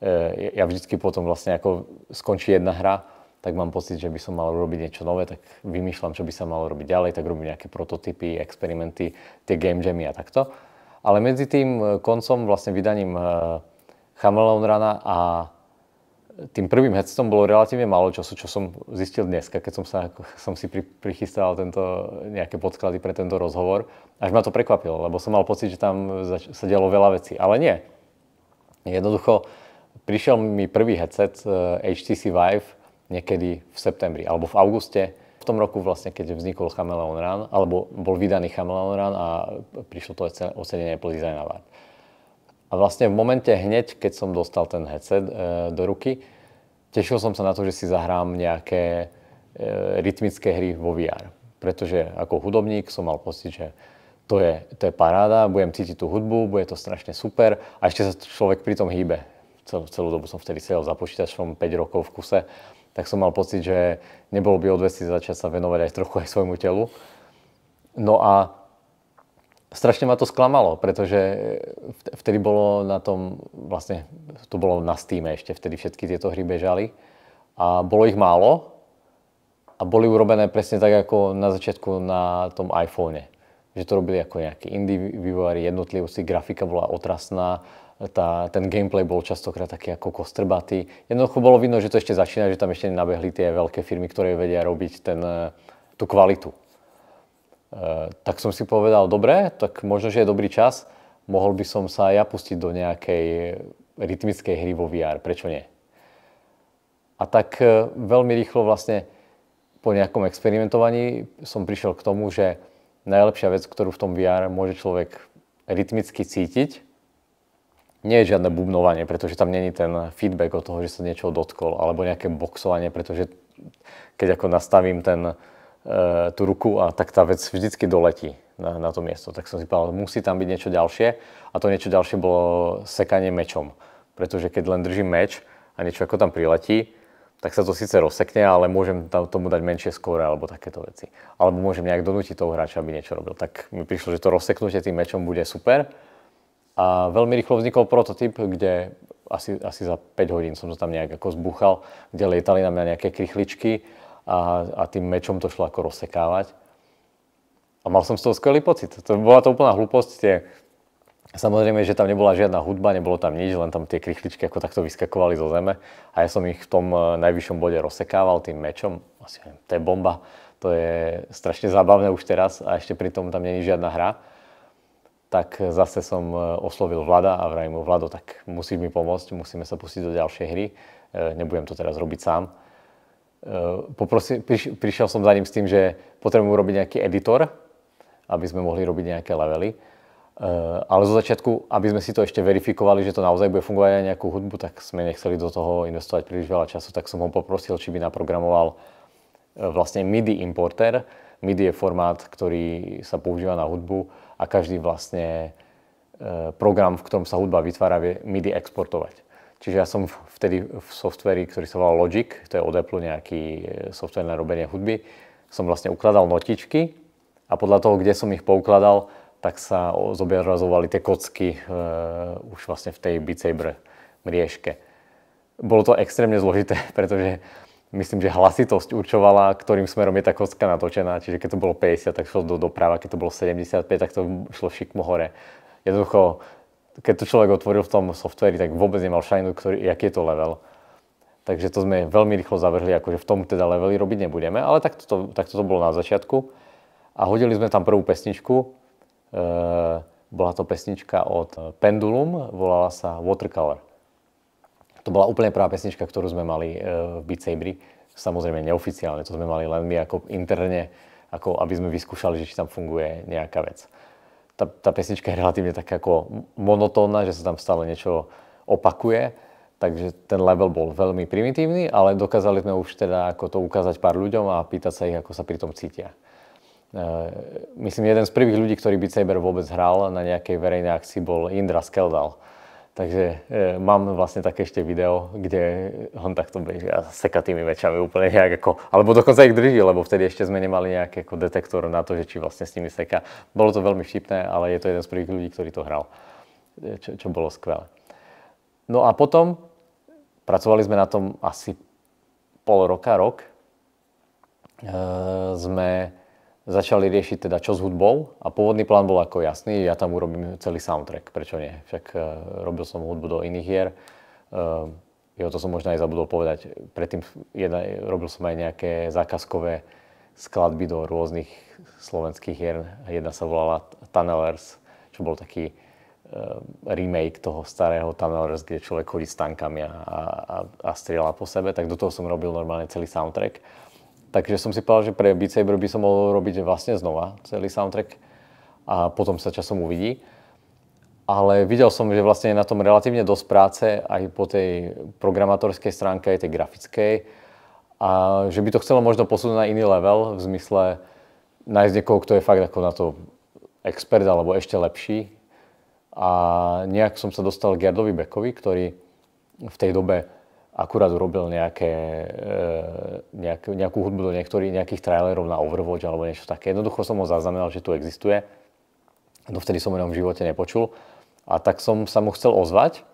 E, ja vždycky potom vlastne ako skončí jedna hra, tak mám pocit, že by som mal robiť niečo nové, tak vymýšľam, čo by sa malo robiť ďalej, tak robím nejaké prototypy, experimenty, tie game jammy a takto. Ale medzi tým eh, koncom, vlastne vydaním eh, Chameleon Rana a tým prvým headsetom bolo relatívne málo času, čo som zistil dneska, keď som, sa, (laughs) som si pri, prichystal tento, nejaké podklady pre tento rozhovor. Až ma to prekvapilo, lebo som mal pocit, že tam zač- sa dialo veľa vecí. Ale nie. Jednoducho, prišiel mi prvý headset HTC eh, Vive, niekedy v septembri alebo v auguste. V tom roku vlastne, keď vznikol Chameleon Run, alebo bol vydaný Chameleon Run a prišlo to ocenenie Apple Design Award. A vlastne v momente hneď, keď som dostal ten headset e, do ruky, tešil som sa na to, že si zahrám nejaké e, rytmické hry vo VR. Pretože ako hudobník som mal pocit, že to je, to je paráda, budem cítiť tú hudbu, bude to strašne super a ešte sa človek pri tom hýbe. Celú, celú dobu som vtedy sedel za počítačom 5 rokov v kuse tak som mal pocit, že nebolo by odvesti začať sa venovať aj trochu aj svojmu telu. No a strašne ma to sklamalo, pretože e, vtedy bolo na tom, vlastne to bolo na Steam ešte, vtedy všetky tieto hry bežali a bolo ich málo a boli urobené presne tak ako na začiatku na tom iPhone. Že to robili ako nejakí indie vývojári, jednotlivosti, grafika bola otrasná tá, ten gameplay bol častokrát taký ako kostrbatý. Jednoducho bolo vidno, že to ešte začína, že tam ešte nenabehli tie veľké firmy, ktoré vedia robiť ten, e, tú kvalitu. E, tak som si povedal, dobre, tak možno, že je dobrý čas, mohol by som sa ja pustiť do nejakej rytmickej hry vo VR, prečo nie? A tak e, veľmi rýchlo vlastne po nejakom experimentovaní som prišiel k tomu, že najlepšia vec, ktorú v tom VR môže človek rytmicky cítiť, nie je žiadne bubnovanie, pretože tam není ten feedback od toho, že sa niečo dotkol, alebo nejaké boxovanie, pretože keď ako nastavím ten, e, tú ruku, a tak tá vec vždycky doletí na, na to miesto. Tak som si povedal, musí tam byť niečo ďalšie a to niečo ďalšie bolo sekanie mečom. Pretože keď len držím meč a niečo ako tam priletí, tak sa to síce rozsekne, ale môžem tam tomu dať menšie skóre alebo takéto veci. Alebo môžem nejak donútiť toho hráča, aby niečo robil. Tak mi prišlo, že to rozseknutie tým mečom bude super a veľmi rýchlo vznikol prototyp, kde asi, asi za 5 hodín som to tam nejak ako zbuchal, kde lietali na mňa nejaké krychličky a, a tým mečom to šlo ako rozsekávať. A mal som z toho skvelý pocit. To bola to úplná hlúposť. Tie... Samozrejme, že tam nebola žiadna hudba, nebolo tam nič, len tam tie krychličky ako takto vyskakovali zo zeme. A ja som ich v tom eh, najvyššom bode rozsekával tým mečom. Asi neviem, to je bomba. To je strašne zábavné už teraz a ešte pritom tam není žiadna hra tak zase som e, oslovil Vlada a vrajím mu, Vlado, tak musí mi pomôcť, musíme sa pustiť do ďalšej hry, e, nebudem to teraz robiť sám. E, poprosil, priš, prišiel som za ním s tým, že potrebujem urobiť nejaký editor, aby sme mohli robiť nejaké levely. Ale zo začiatku, aby sme si to ešte verifikovali, že to naozaj bude fungovať aj nejakú hudbu, tak sme nechceli do toho investovať príliš veľa času, tak som ho poprosil, či by naprogramoval vlastne MIDI importer. MIDI je formát, ktorý sa používa na hudbu a každý vlastne e, program, v ktorom sa hudba vytvára, vie MIDI exportovať. Čiže ja som vtedy v softveri, ktorý sa volal Logic, to je od Apple nejaký e, software na robenie hudby, som vlastne ukladal notičky a podľa toho, kde som ich poukladal, tak sa zobrazovali tie kocky e, už vlastne v tej bicebre mriežke. Bolo to extrémne zložité, (laughs) pretože myslím, že hlasitosť určovala, ktorým smerom je tá kocka natočená. Čiže keď to bolo 50, tak šlo do doprava, keď to bolo 75, tak to šlo šikmo hore. Jednoducho, keď to človek otvoril v tom softveri, tak vôbec nemal šajnu, ktorý, aký je to level. Takže to sme veľmi rýchlo zavrhli, akože v tom teda levely robiť nebudeme, ale takto to, takto to bolo na začiatku. A hodili sme tam prvú pesničku, e, bola to pesnička od Pendulum, volala sa Watercolor. To bola úplne prvá pesnička, ktorú sme mali e, v Beat Sabri. Samozrejme neoficiálne, to sme mali len my ako interne, ako aby sme vyskúšali, že či tam funguje nejaká vec. Tá, tá pesnička je relatívne tak ako monotónna, že sa tam stále niečo opakuje, takže ten level bol veľmi primitívny, ale dokázali sme už teda ako to ukázať pár ľuďom a pýtať sa ich, ako sa pri tom cítia. E, myslím, jeden z prvých ľudí, ktorý Beat Saber vôbec hral na nejakej verejnej akcii bol Indra Skeldal. Takže e, mám vlastne také ešte video, kde on takto beží a seka tými mečami úplne nejak ako, alebo dokonca ich drží, lebo vtedy ešte sme nemali nejaký ako detektor na to, že či vlastne s nimi seka. Bolo to veľmi vtipné, ale je to jeden z prvých ľudí, ktorý to hral, e, čo, čo bolo skvelé. No a potom pracovali sme na tom asi pol roka, rok. E, sme začali riešiť teda čo s hudbou a pôvodný plán bol ako jasný, ja tam urobím celý soundtrack, prečo nie. Však e, robil som hudbu do iných hier, e, jo, to som možno aj zabudol povedať, predtým jedna, robil som aj nejaké zákazkové skladby do rôznych slovenských hier. Jedna sa volala Tunnelers, čo bol taký e, remake toho starého Tunnelers, kde človek chodí s tankami a, a, a strieľa po sebe, tak do toho som robil normálne celý soundtrack Takže som si povedal, že pre Beat Saber by som mohol robiť vlastne znova celý soundtrack a potom sa časom uvidí. Ale videl som, že vlastne je na tom relatívne dosť práce aj po tej programátorskej stránke, aj tej grafickej. A že by to chcelo možno posunúť na iný level, v zmysle nájsť niekoho, kto je fakt ako na to expert alebo ešte lepší. A nejak som sa dostal k Gerdovi Bekovi, ktorý v tej dobe akurát urobil nejaké, e, nejak, nejakú hudbu do niektorých, nejakých trailerov na Overwatch alebo niečo také. Jednoducho som ho zaznamenal, že tu existuje. No vtedy som o ňom v živote nepočul. A tak som sa mu chcel ozvať,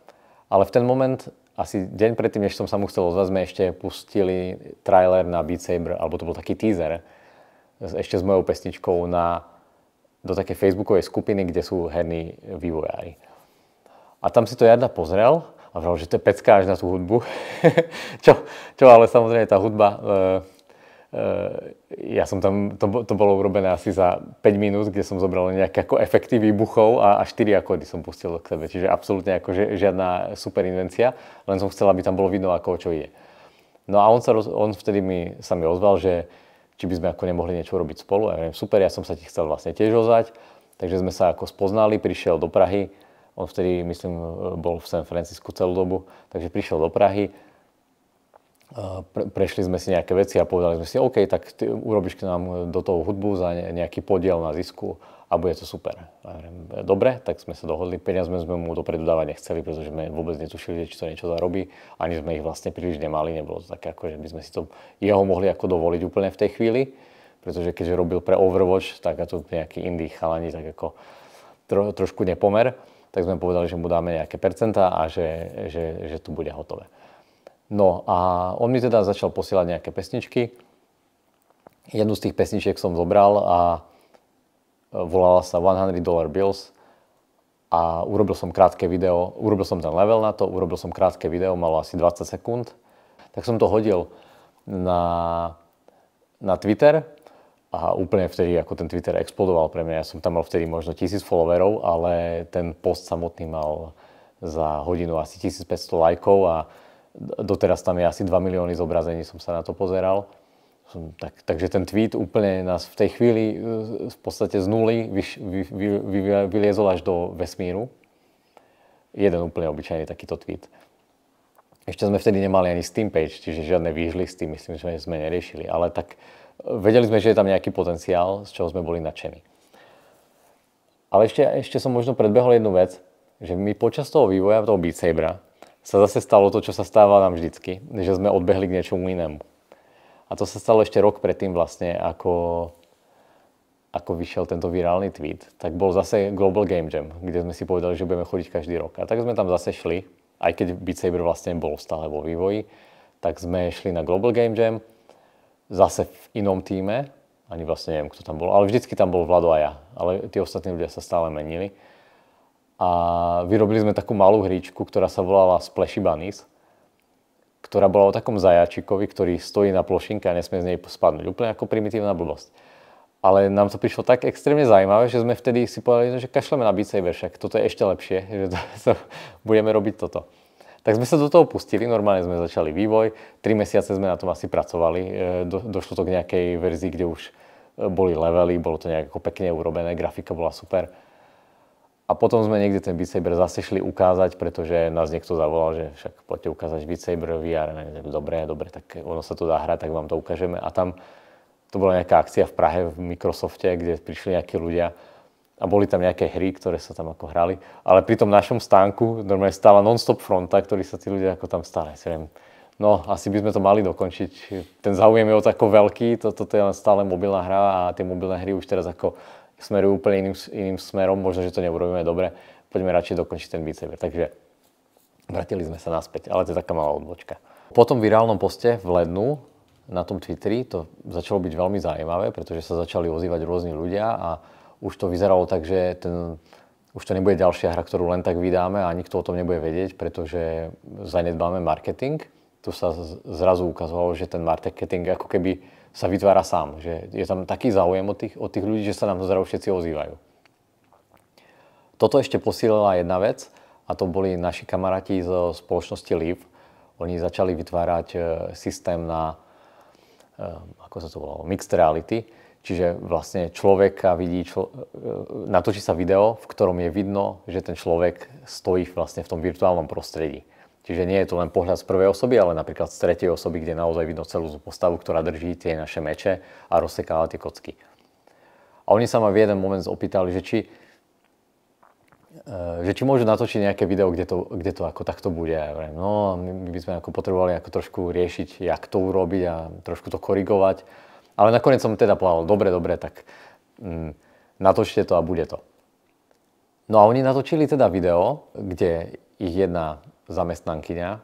ale v ten moment, asi deň predtým, než som sa mu chcel ozvať, sme ešte pustili trailer na Beat Saber, alebo to bol taký teaser, ešte s mojou pesničkou na, do takej facebookovej skupiny, kde sú herní vývojári. A tam si to Jarda pozrel a vral, že to je pecka až na tú hudbu. (laughs) čo, čo, ale samozrejme tá hudba, e, e, ja som tam, to, to bolo urobené asi za 5 minút, kde som zobral nejaké ako efekty výbuchov a, a 4 akordy som pustil k sebe. Čiže absolútne akože žiadna super invencia, len som chcel, aby tam bolo vidno, ako čo ide. No a on, sa, on vtedy mi, sa mi ozval, že či by sme ako nemohli niečo robiť spolu. Ja viem, super, ja som sa ti chcel vlastne tiež ozvať. Takže sme sa ako spoznali, prišiel do Prahy, on vtedy, myslím, bol v San Francisku celú dobu, takže prišiel do Prahy. prešli sme si nejaké veci a povedali sme si, OK, tak ty urobíš k nám do toho hudbu za nejaký podiel na zisku a bude to super. Dobre, tak sme sa dohodli, peniaze sme mu dopredu dávať nechceli, pretože sme vôbec netušili, či to niečo zarobí, ani sme ich vlastne príliš nemali, nebolo to také ako, že by sme si to jeho mohli ako dovoliť úplne v tej chvíli, pretože keďže robil pre Overwatch, tak a to nejaký indie chalani, tak ako tro, trošku nepomer tak sme povedali, že mu dáme nejaké percentá a že, že, že to bude hotové. No a on mi teda začal posielať nejaké pesničky. Jednu z tých pesničiek som zobral a e, volala sa 100 Dollar Bills a urobil som krátke video, urobil som ten level na to, urobil som krátke video, malo asi 20 sekúnd, tak som to hodil na, na Twitter a úplne vtedy, ako ten Twitter explodoval pre mňa, ja som tam mal vtedy možno tisíc followerov, ale ten post samotný mal za hodinu asi 1500 lajkov a doteraz tam je asi 2 milióny zobrazení, som sa na to pozeral. Som, tak, takže ten tweet úplne nás v tej chvíli e, v podstate z nuly vy, vy, vy, vy, vyliezol až do vesmíru. Jeden úplne obyčajný takýto tweet. Ešte sme vtedy nemali ani Steam page, čiže žiadne výžly s tým, myslím, že sme neriešili. Ale tak vedeli sme, že je tam nejaký potenciál, z čoho sme boli nadšení. Ale ešte, ešte som možno predbehol jednu vec, že my počas toho vývoja toho Beat Sabera sa zase stalo to, čo sa stáva nám vždycky, že sme odbehli k niečomu inému. A to sa stalo ešte rok predtým vlastne, ako, ako vyšiel tento virálny tweet, tak bol zase Global Game Jam, kde sme si povedali, že budeme chodiť každý rok. A tak sme tam zase šli, aj keď Beat Saber vlastne bol stále vo vývoji, tak sme šli na Global Game Jam, zase v inom týme, ani vlastne neviem, kto tam bol, ale vždycky tam bol Vlado a ja, ale tí ostatní ľudia sa stále menili. A vyrobili sme takú malú hríčku, ktorá sa volala Splashy Bunnies, ktorá bola o takom zajačikovi, ktorý stojí na plošinke a nesmie z nej spadnúť. Úplne ako primitívna blbosť. Ale nám to prišlo tak extrémne zaujímavé, že sme vtedy si povedali, že kašleme na Beat Saber, však toto je ešte lepšie, že to, (laughs) to, budeme robiť toto. Tak sme sa do toho pustili, normálne sme začali vývoj, Tri mesiace sme na tom asi pracovali, e, do, došlo to k nejakej verzii, kde už e, boli levely, bolo to nejako pekne urobené, grafika bola super. A potom sme niekde ten Beat Saber zase šli ukázať, pretože nás niekto zavolal, že však poďte ukázať Beat Saber VR. Dobre, dobre, tak ono sa to dá hrať, tak vám to ukážeme. A tam to bola nejaká akcia v Prahe v Microsofte, kde prišli nejakí ľudia, a boli tam nejaké hry, ktoré sa tam ako hrali, ale pri tom našom stánku normálne stála non-stop fronta, ktorý sa tí ľudia ako tam stále, neviem, no asi by sme to mali dokončiť. Ten záujem je o tako veľký, toto to je stále mobilná hra a tie mobilné hry už teraz ako smerujú úplne iným, iným smerom, možno, že to neurobíme dobre, poďme radšej dokončiť ten bicep. Takže vrátili sme sa naspäť, ale to je taká malá odbočka. Po tom virálnom poste v lednu na tom Twitteri to začalo byť veľmi zaujímavé, pretože sa začali ozývať rôzni ľudia a už to vyzeralo tak, že ten, už to nebude ďalšia hra, ktorú len tak vydáme a nikto o tom nebude vedieť, pretože zanedbáme marketing. Tu sa zrazu ukazovalo, že ten marketing ako keby sa vytvára sám. Že je tam taký záujem od tých, od tých ľudí, že sa nám zrazu všetci ozývajú. Toto ešte posílila jedna vec a to boli naši kamaráti zo spoločnosti Liv. Oni začali vytvárať e, systém na, e, ako sa to volalo, mixed reality, Čiže vlastne človeka vidí, člo, e, natočí sa video, v ktorom je vidno, že ten človek stojí vlastne v tom virtuálnom prostredí. Čiže nie je to len pohľad z prvej osoby, ale napríklad z tretej osoby, kde naozaj vidno celú postavu, ktorá drží tie naše meče a rozsekáva tie kocky. A oni sa ma v jeden moment opýtali, že či, e, že či môžu natočiť nejaké video, kde to, kde to ako takto bude. no, my by sme ako potrebovali ako trošku riešiť, jak to urobiť a trošku to korigovať. Ale nakoniec som teda povedal, dobre, dobre, tak mm, natočte to a bude to. No a oni natočili teda video, kde ich jedna zamestnankyňa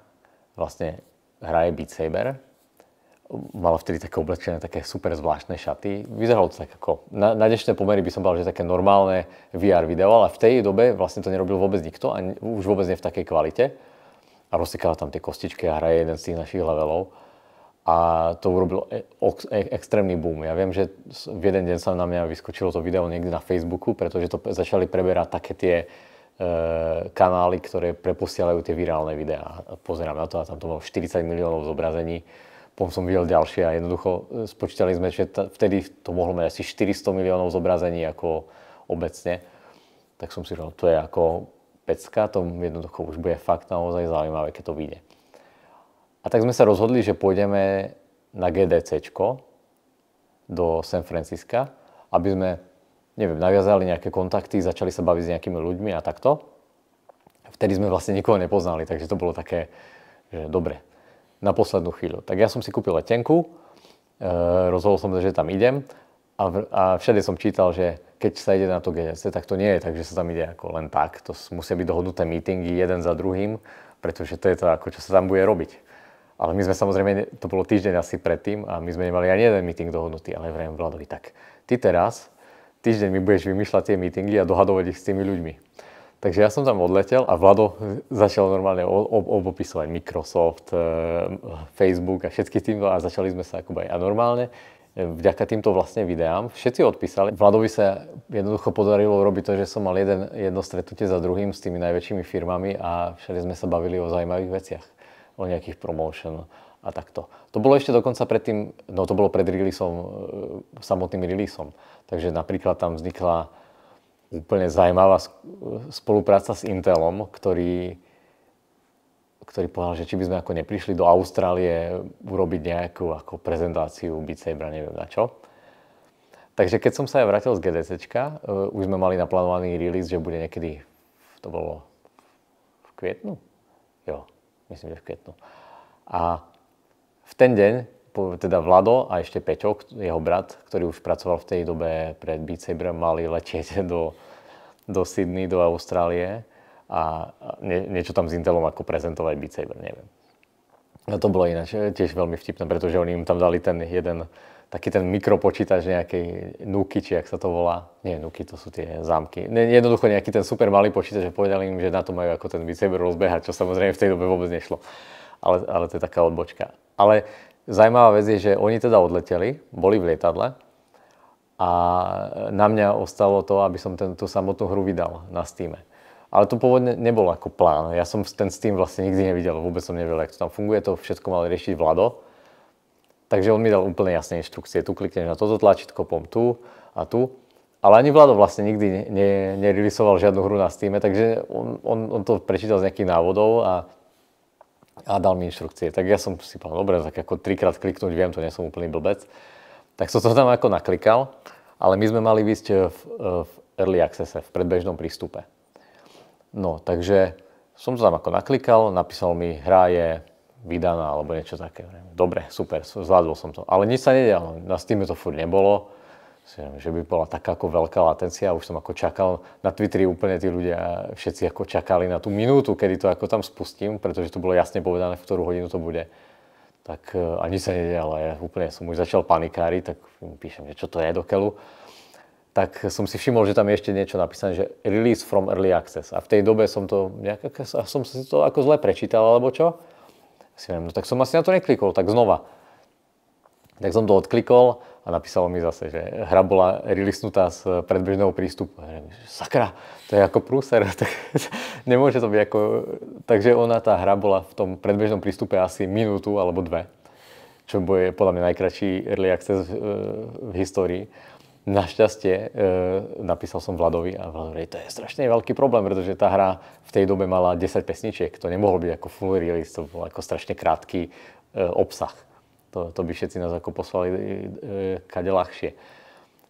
vlastne hraje Beat Saber. Mala vtedy také oblečené, také super zvláštne šaty. Vyzeralo to tak ako, na, na dnešné pomery by som povedal, že také normálne VR video, ale v tej dobe vlastne to nerobil vôbec nikto a už vôbec nie v takej kvalite. A rozsekala tam tie kostičky a hraje jeden z tých našich levelov a to urobil e- e- extrémny boom. Ja viem, že v jeden deň sa na mňa vyskočilo to video niekde na Facebooku, pretože to začali preberať také tie e, kanály, ktoré preposielajú tie virálne videá. Pozerám na to a tam to bolo 40 miliónov zobrazení. Potom som videl ďalšie a jednoducho e, spočítali sme, že t- vtedy to mohlo mať asi 400 miliónov zobrazení ako obecne. Tak som si povedal, to je ako pecka, to jednoducho už bude fakt naozaj zaujímavé, keď to vyjde. A tak sme sa rozhodli, že pôjdeme na GDC do San Francisca, aby sme, neviem, naviazali nejaké kontakty, začali sa baviť s nejakými ľuďmi a takto. Vtedy sme vlastne nikoho nepoznali, takže to bolo také, že dobre, na poslednú chvíľu. Tak ja som si kúpil letenku, e, rozhodol som sa, že tam idem a, v, a všade som čítal, že keď sa ide na to GDC, tak to nie je tak, že sa tam ide ako len tak. To musia byť dohodnuté meetingy jeden za druhým, pretože to je to, ako čo sa tam bude robiť. Ale my sme samozrejme, to bolo týždeň asi predtým a my sme nemali ani jeden meeting dohodnutý, ale vrajem Vladovi, tak ty teraz, týždeň mi budeš vymýšľať tie meetingy a dohadovať ich s tými ľuďmi. Takže ja som tam odletel a Vlado začal normálne obopisovať Microsoft, eh, Facebook a všetky týmto a začali sme sa akoby. A normálne eh, vďaka týmto vlastne videám všetci odpísali. Vladovi sa jednoducho podarilo robiť to, že som mal jeden, jedno stretnutie za druhým s tými najväčšími firmami a všade sme sa bavili o zaujímavých veciach o nejakých promotion a takto. To bolo ešte dokonca predtým, no to bolo pred releaseom, e, samotným releaseom. Takže napríklad tam vznikla úplne zaujímavá spolupráca s Intelom, ktorý, ktorý povedal, že či by sme ako neprišli do Austrálie urobiť nejakú ako prezentáciu Beat Sabera, neviem na čo. Takže keď som sa aj vrátil z GDC, e, už sme mali naplánovaný release, že bude niekedy, to bolo v kvietnu? Jo, myslím, že v kvetnu. A v ten deň, teda Vlado a ešte Peťo, jeho brat, ktorý už pracoval v tej dobe pred Beat Saber, mali letieť (laughs) do, do Sydney, do Austrálie a nie, niečo tam s Intelom ako prezentovať Beat Saber, neviem. No to bolo ináč tiež veľmi vtipné, pretože oni im tam dali ten jeden taký ten mikropočítač nejakej nuky, či ak sa to volá. Nie, nuky, to sú tie zámky. jednoducho nejaký ten super malý počítač a povedali im, že na to majú ako ten biceber rozbehať, čo samozrejme v tej dobe vôbec nešlo. Ale, ale to je taká odbočka. Ale zaujímavá vec je, že oni teda odleteli, boli v lietadle a na mňa ostalo to, aby som ten, tú samotnú hru vydal na Steam. Ale to pôvodne nebol ako plán. Ja som ten Steam vlastne nikdy nevidel, vôbec som nevedel, ako to tam funguje. To všetko mal riešiť Vlado, Takže on mi dal úplne jasné inštrukcie. Tu klikneš na toto tlačítko, pom tu a tu. Ale ani Vlado vlastne nikdy ne, nerilisoval žiadnu hru na Steam, takže on, on, on to prečítal z nejakých návodov a, a dal mi inštrukcie. Tak ja som si povedal, dobre, tak ako trikrát kliknúť, viem, to nie som úplný blbec. Tak som to tam ako naklikal, ale my sme mali ísť eh, v, eh, v early accesse, v predbežnom prístupe. No, takže som to tam ako naklikal, napísal mi, hra je vydaná alebo niečo také. Dobre, super, zvládol som to. Ale nič sa nedialo, na no, Steam to furt nebolo. Že by bola taká ako veľká latencia, už som ako čakal, na Twitteri úplne tí ľudia všetci ako čakali na tú minútu, kedy to ako tam spustím, pretože to bolo jasne povedané, v ktorú hodinu to bude. Tak e, ani sa nedialo, ja úplne som už začal panikáriť, tak píšem, že čo to je do keľu tak som si všimol, že tam je ešte niečo napísané, že release from early access. A v tej dobe som to nejak, som si to ako zle prečítal, alebo čo si viem, no tak som asi na to neklikol, tak znova. Tak som to odklikol a napísalo mi zase, že hra bola relisnutá z predbežného prístupu. Sakra, to je ako prúser, (laughs) tak nemôže to byť ako... Takže ona, tá hra bola v tom predbežnom prístupe asi minútu alebo dve, čo je podľa mňa najkračší early access v, eh, v histórii. Našťastie e, napísal som Vladovi a Vladovi, to je strašne veľký problém, pretože tá hra v tej dobe mala 10 pesničiek, to nemohol byť ako full release, to bol ako strašne krátky e, obsah. To, to by všetci nás ako poslali e, e, kade ľahšie.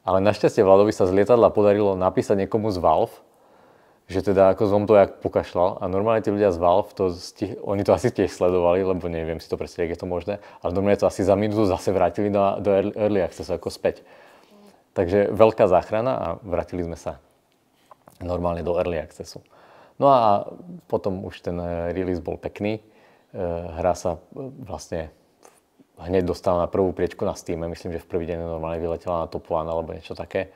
Ale našťastie Vladovi sa z lietadla podarilo napísať niekomu z Valve, že teda ako som to jak pokašľal a normálne tí ľudia z Valve, to stih, oni to asi tiež sledovali, lebo neviem si to predstaviť, je to možné, ale normálne to asi za minútu zase vrátili do, do early access ako späť. Takže veľká záchrana a vrátili sme sa normálne do early accessu. No a potom už ten eh, release bol pekný. Eh, hra sa eh, vlastne hneď dostala na prvú priečku na Steam. Myslím, že v prvý deň normálne vyletela na top 1 alebo niečo také.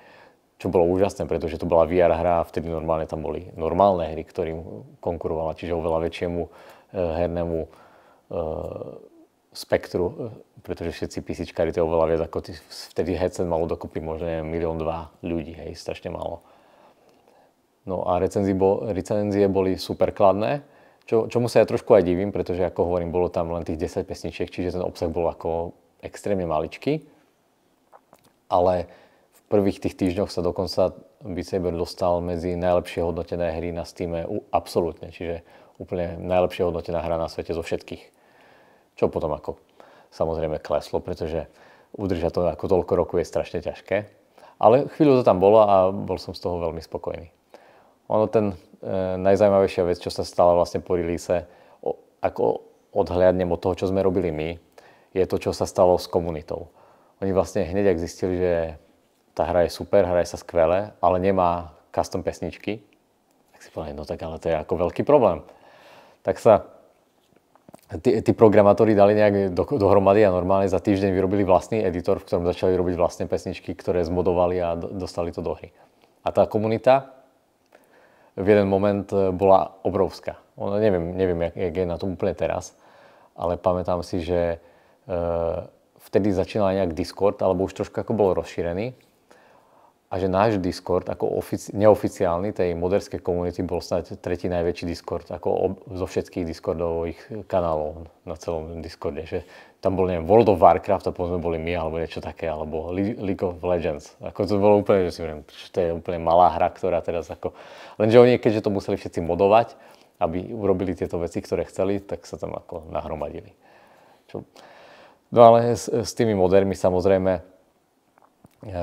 Čo bolo úžasné, pretože to bola VR hra a vtedy normálne tam boli normálne hry, ktorým konkurovala, čiže oveľa väčšiemu hernému spektru, e, pretože všetci písičkári to je oveľa viac, ako vtedy Headset malo dokopy možno neviem, milión dva ľudí, hej, strašne málo. No a recenzie, bol, recenzie boli super kladné, čo, čomu sa ja trošku aj divím, pretože ako hovorím, bolo tam len tých 10 pesničiek, čiže ten obsah bol ako extrémne maličký. Ale v prvých tých týždňoch sa dokonca Beat Saber dostal medzi najlepšie hodnotené hry na Steam absolútne, čiže úplne najlepšie hodnotená hra na svete zo všetkých. Čo potom ako samozrejme kleslo, pretože udržať to ako toľko roku je strašne ťažké. Ale chvíľu to tam bolo a bol som z toho veľmi spokojný. Ono ten e, najzajímavejšia vec, čo sa stala vlastne po release, o, ako odhľadnem od toho, čo sme robili my, je to, čo sa stalo s komunitou. Oni vlastne hneď ak zistili, že tá hra je super, hraje sa skvele, ale nemá custom pesničky, tak si povedali, no tak ale to je ako veľký problém. Tak sa tí, tí programátori dali nejak do, dohromady a normálne za týždeň vyrobili vlastný editor, v ktorom začali robiť vlastné pesničky, ktoré zmodovali a dostali to do hry. A tá komunita v jeden moment e, bola obrovská. Ono, neviem, neviem jak, jak je na tom úplne teraz, ale pamätám si, že e, vtedy začínal nejak Discord, alebo už trošku ako bol rozšírený a že náš Discord ako ofici- neoficiálny tej moderskej komunity bol snáď tretí najväčší Discord ako ob- zo všetkých Discordových kanálov na celom Discorde. Že tam bol, neviem, World of Warcraft a potom sme boli my alebo niečo také, alebo League of Legends. Ako to bolo úplne, že si viem, to je úplne malá hra, ktorá teraz ako... Lenže oni, keďže to museli všetci modovať, aby urobili tieto veci, ktoré chceli, tak sa tam ako nahromadili. Čo... No ale s, s tými modermi samozrejme Eh,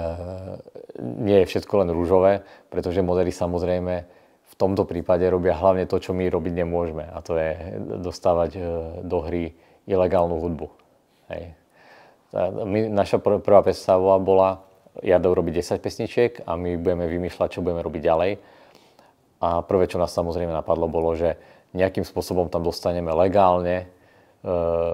nie je všetko len rúžové, pretože modely samozrejme v tomto prípade robia hlavne to, čo my robiť nemôžeme a to je dostávať eh, do hry ilegálnu hudbu. Hej. My, naša pr- prvá predstava bola, ja robiť 10 pesničiek a my budeme vymýšľať, čo budeme robiť ďalej. A prvé, čo nás samozrejme napadlo, bolo, že nejakým spôsobom tam dostaneme legálne e,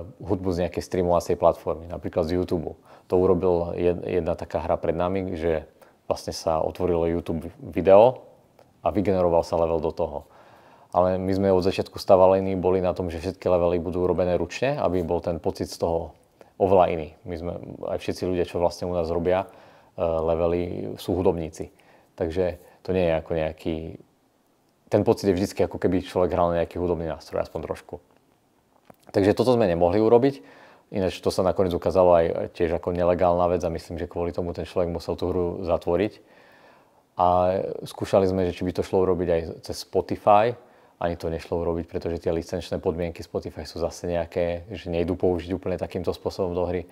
hudbu z nejakej streamovacej platformy, napríklad z YouTube to urobil jedna taká hra pred nami, že vlastne sa otvorilo YouTube video a vygeneroval sa level do toho. Ale my sme od začiatku stavalení boli na tom, že všetky levely budú urobené ručne, aby bol ten pocit z toho oveľa iný. My sme, aj všetci ľudia, čo vlastne u nás robia e, levely, sú hudobníci. Takže to nie je ako nejaký... Ten pocit je vždycky ako keby človek hral na nejaký hudobný nástroj, aspoň trošku. Takže toto sme nemohli urobiť Ináč to sa nakoniec ukázalo aj tiež ako nelegálna vec a myslím, že kvôli tomu ten človek musel tú hru zatvoriť. A skúšali sme, že či by to šlo urobiť aj cez Spotify. Ani to nešlo urobiť, pretože tie licenčné podmienky Spotify sú zase nejaké, že nejdu použiť úplne takýmto spôsobom do hry.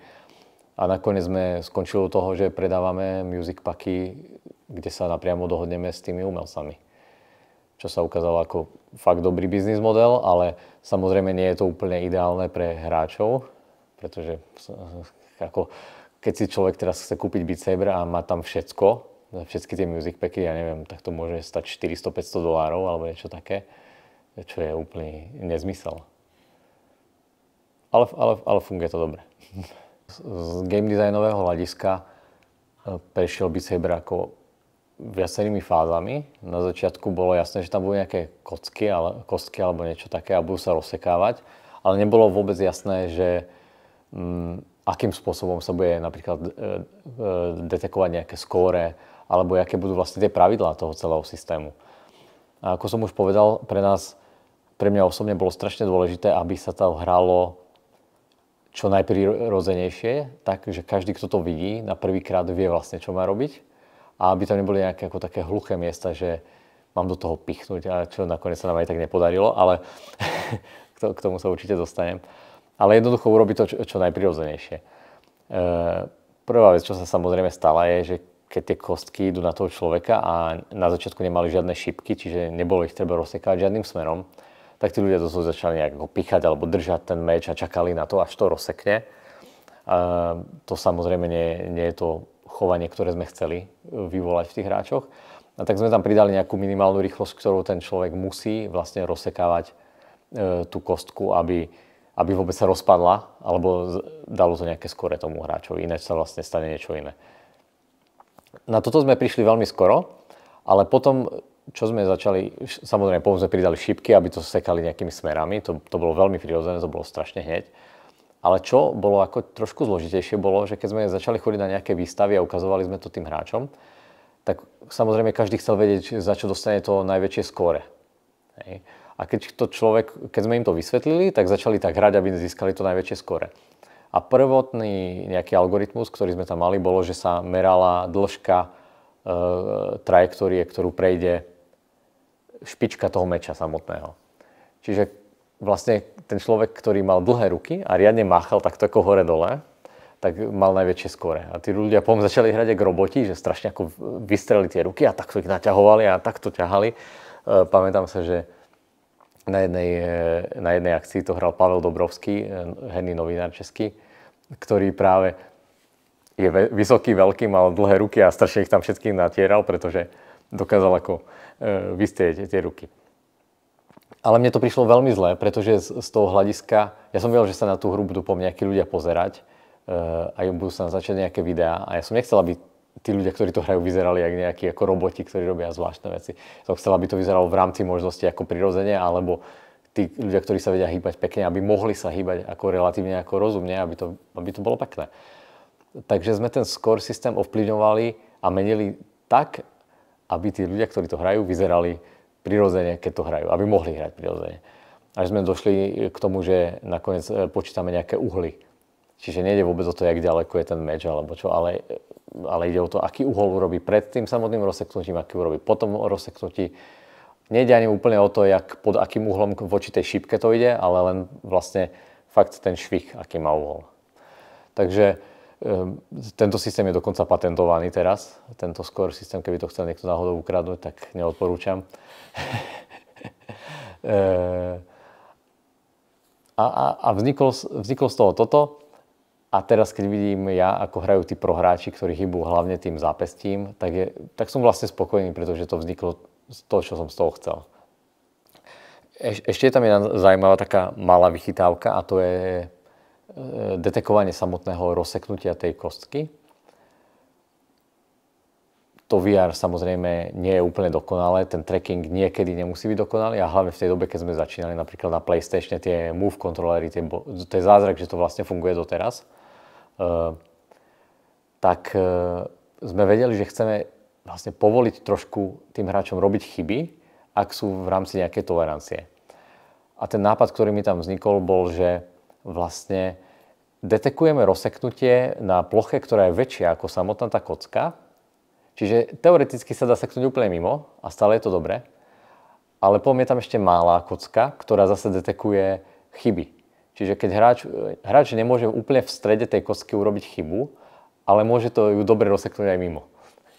A nakoniec sme skončili toho, že predávame music packy, kde sa napriamo dohodneme s tými umelcami. Čo sa ukázalo ako fakt dobrý biznis model, ale samozrejme nie je to úplne ideálne pre hráčov, pretože ako, keď si človek teraz chce kúpiť Beat Saber a má tam všetko, všetky tie music packy, ja neviem, tak to môže stať 400-500 dolárov alebo niečo také, čo je úplný nezmysel. Ale, ale, ale funguje to dobre. Z game designového hľadiska e, prešiel Beat Saber ako viacerými fázami. Na začiatku bolo jasné, že tam budú nejaké kocky, ale, kostky alebo niečo také a budú sa rozsekávať, ale nebolo vôbec jasné, že Mm, akým spôsobom sa bude napríklad e, e, detekovať nejaké skóre, alebo aké budú vlastne tie pravidlá toho celého systému. A ako som už povedal, pre nás, pre mňa osobne bolo strašne dôležité, aby sa to hralo čo najprirodzenejšie, tak, že každý, kto to vidí, na prvýkrát vie vlastne, čo má robiť a aby tam neboli nejaké ako také hluché miesta, že mám do toho pichnúť a čo nakoniec sa nám aj tak nepodarilo, ale (laughs) k tomu sa určite dostanem ale jednoducho urobiť to čo, čo najprirodzenejšie. E, prvá vec, čo sa samozrejme stala, je, že keď tie kostky idú na toho človeka a na začiatku nemali žiadne šipky, čiže nebolo ich treba rozsekať žiadnym smerom, tak tí ľudia dosť začali nejak pichať alebo držať ten meč a čakali na to, až to rozsekne. E, to samozrejme nie, nie je to chovanie, ktoré sme chceli vyvolať v tých hráčoch. A tak sme tam pridali nejakú minimálnu rýchlosť, ktorou ten človek musí vlastne rozsekávať e, tú kostku, aby aby vôbec sa rozpadla, alebo dalo to nejaké skore tomu hráčovi, ináč sa vlastne stane niečo iné. Na toto sme prišli veľmi skoro, ale potom, čo sme začali, samozrejme potom sme pridali šipky, aby to sekali nejakými smerami, to, to bolo veľmi prirodzené, to bolo strašne hneď. Ale čo bolo ako trošku zložitejšie, bolo, že keď sme začali chodiť na nejaké výstavy a ukazovali sme to tým hráčom, tak samozrejme každý chcel vedieť, za čo dostane to najväčšie skóre. Hej. A keď, to človek, keď sme im to vysvetlili, tak začali tak hrať, aby získali to najväčšie skore. A prvotný nejaký algoritmus, ktorý sme tam mali, bolo, že sa merala dĺžka e, trajektórie, ktorú prejde špička toho meča samotného. Čiže vlastne ten človek, ktorý mal dlhé ruky a riadne máchal takto ako hore-dole, tak mal najväčšie skore. A tí ľudia potom začali hrať ako roboti, že strašne ako vystreli tie ruky a takto ich naťahovali a takto ťahali. E, pamätám sa, že na jednej, e, na jednej akcii to hral Pavel Dobrovský, e, herný novinár český, ktorý práve je vysoký, veľký, mal dlhé ruky a strašne ich tam všetkým natieral, pretože dokázal ako e, vystrieť tie ruky. Ale mne to prišlo veľmi zle, pretože z, z toho hľadiska, ja som vedel, že sa na tú hru budú po mňa nejakí ľudia pozerať a budú sa naznačať nejaké videá a ja som nechcel, aby tí ľudia, ktorí to hrajú, vyzerali jak nejakí ako roboti, ktorí robia zvláštne veci. Som chcel, aby to vyzeralo v rámci možnosti ako prirodzene, alebo tí ľudia, ktorí sa vedia hýbať pekne, aby mohli sa hýbať ako relatívne ako rozumne, aby to, aby to bolo pekné. Takže sme ten score systém ovplyvňovali a menili tak, aby tí ľudia, ktorí to hrajú, vyzerali prirodzene, keď to hrajú, aby mohli hrať prirodzene. Až sme došli k tomu, že nakoniec e, počítame nejaké uhly Čiže nejde vôbec o to, jak ďaleko je ten meč alebo čo, ale, ale ide o to, aký uhol urobí pred tým samotným rozseknutím, aký urobí po tom rozseknutí. Nejde ani úplne o to, jak, pod akým uhlom voči tej šípke to ide, ale len vlastne fakt ten švih, aký má uhol. Takže ehm, tento systém je dokonca patentovaný teraz. Tento skôr systém, keby to chcel niekto náhodou ukradnúť, tak neodporúčam. (laughs) Ehm, a, a, a vzniklo, vzniklo z toho toto. A teraz, keď vidím ja, ako hrajú tí prohráči, ktorí hýbu hlavne tým zápestím, tak, je, tak som vlastne spokojný, pretože to vzniklo z toho, čo som z toho chcel. Eš, ešte je tam jedna zaujímavá taká malá vychytávka a to je e, detekovanie samotného rozseknutia tej kostky. To VR samozrejme nie je úplne dokonalé, ten tracking niekedy nemusí byť dokonalý a hlavne v tej dobe, keď sme začínali napríklad na PlayStation tie Move kontrolery, to je zázrak, že to vlastne funguje doteraz. Eh, tak eh, sme vedeli, že chceme vlastne povoliť trošku tým hráčom robiť chyby, ak sú v rámci nejaké tolerancie. A ten nápad, ktorý mi tam vznikol, bol, že vlastne detekujeme rozseknutie na ploche, ktorá je väčšia ako samotná tá kocka. Čiže teoreticky sa dá seknúť úplne mimo a stále je to dobré. Ale poviem, je tam ešte malá kocka, ktorá zase detekuje chyby. Čiže keď hráč, hráč nemôže úplne v strede tej kostky urobiť chybu, ale môže to ju dobre rozseknúť aj mimo.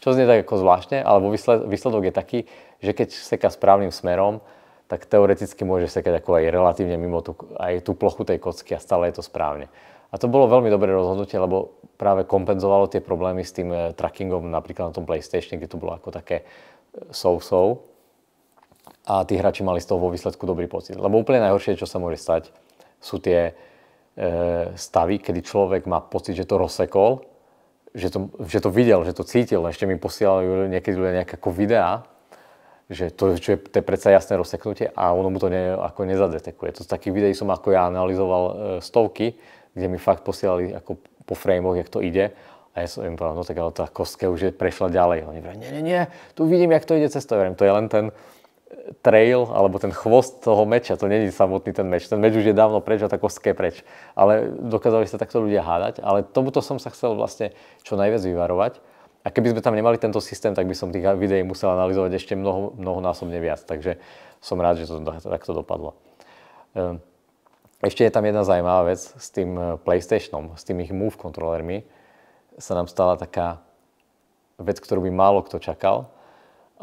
Čo znie tak ako zvláštne, ale výsledok je taký, že keď seka správnym smerom, tak teoreticky môže sekať ako aj relatívne mimo tú, aj tú plochu tej kocky a stále je to správne. A to bolo veľmi dobré rozhodnutie, lebo práve kompenzovalo tie problémy s tým eh, trackingom napríklad na tom PlayStation, kde to bolo ako také eh, so-so a tí hráči mali z toho vo výsledku dobrý pocit. Lebo úplne najhoršie, čo sa môže stať, sú tie e, stavy, kedy človek má pocit, že to rozsekol, že to, že to videl, že to cítil. No ešte mi posielajú niekedy ľudia nejaké ako videá, že to, čo je, to je predsa jasné rozseknutie a ono mu to ne, ako nezadetekuje. To z takých videí som ako ja analyzoval e, stovky, kde mi fakt posielali ako po frameoch, jak to ide. A ja som im povedal, no tak ale tá kostka už je prešla ďalej. Oni povedali, nie, nie, nie, tu vidím, jak to ide cez to. Ja to je len ten, trail alebo ten chvost toho meča, to není samotný ten meč. Ten meč už je dávno preč a tá kostka je preč. Ale dokázali sa takto ľudia hádať, ale tomuto som sa chcel vlastne čo najviac vyvarovať. A keby sme tam nemali tento systém, tak by som tých videí musel analyzovať ešte mnoho, mnohonásobne viac. Takže som rád, že to takto dopadlo. Ehm, ešte je tam jedna zaujímavá vec s tým eh, PlayStationom, s tými Move kontrolermi sa nám stala taká vec, ktorú by málo kto čakal.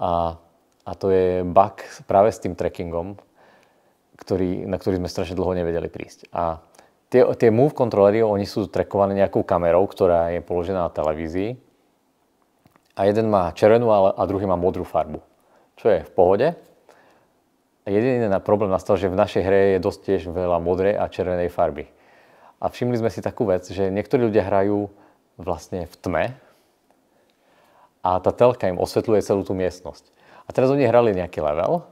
A a to je bug práve s tým trackingom, ktorý, na ktorý sme strašne dlho nevedeli prísť. A tie, tie move kontrolery, oni sú trackované nejakou kamerou, ktorá je položená na televízii. A jeden má červenú a druhý má modrú farbu, čo je v pohode. Jediný problém nastal, že v našej hre je dosť tiež veľa modrej a červenej farby. A všimli sme si takú vec, že niektorí ľudia hrajú vlastne v tme a tá telka im osvetľuje celú tú miestnosť. A teraz oni hrali nejaký level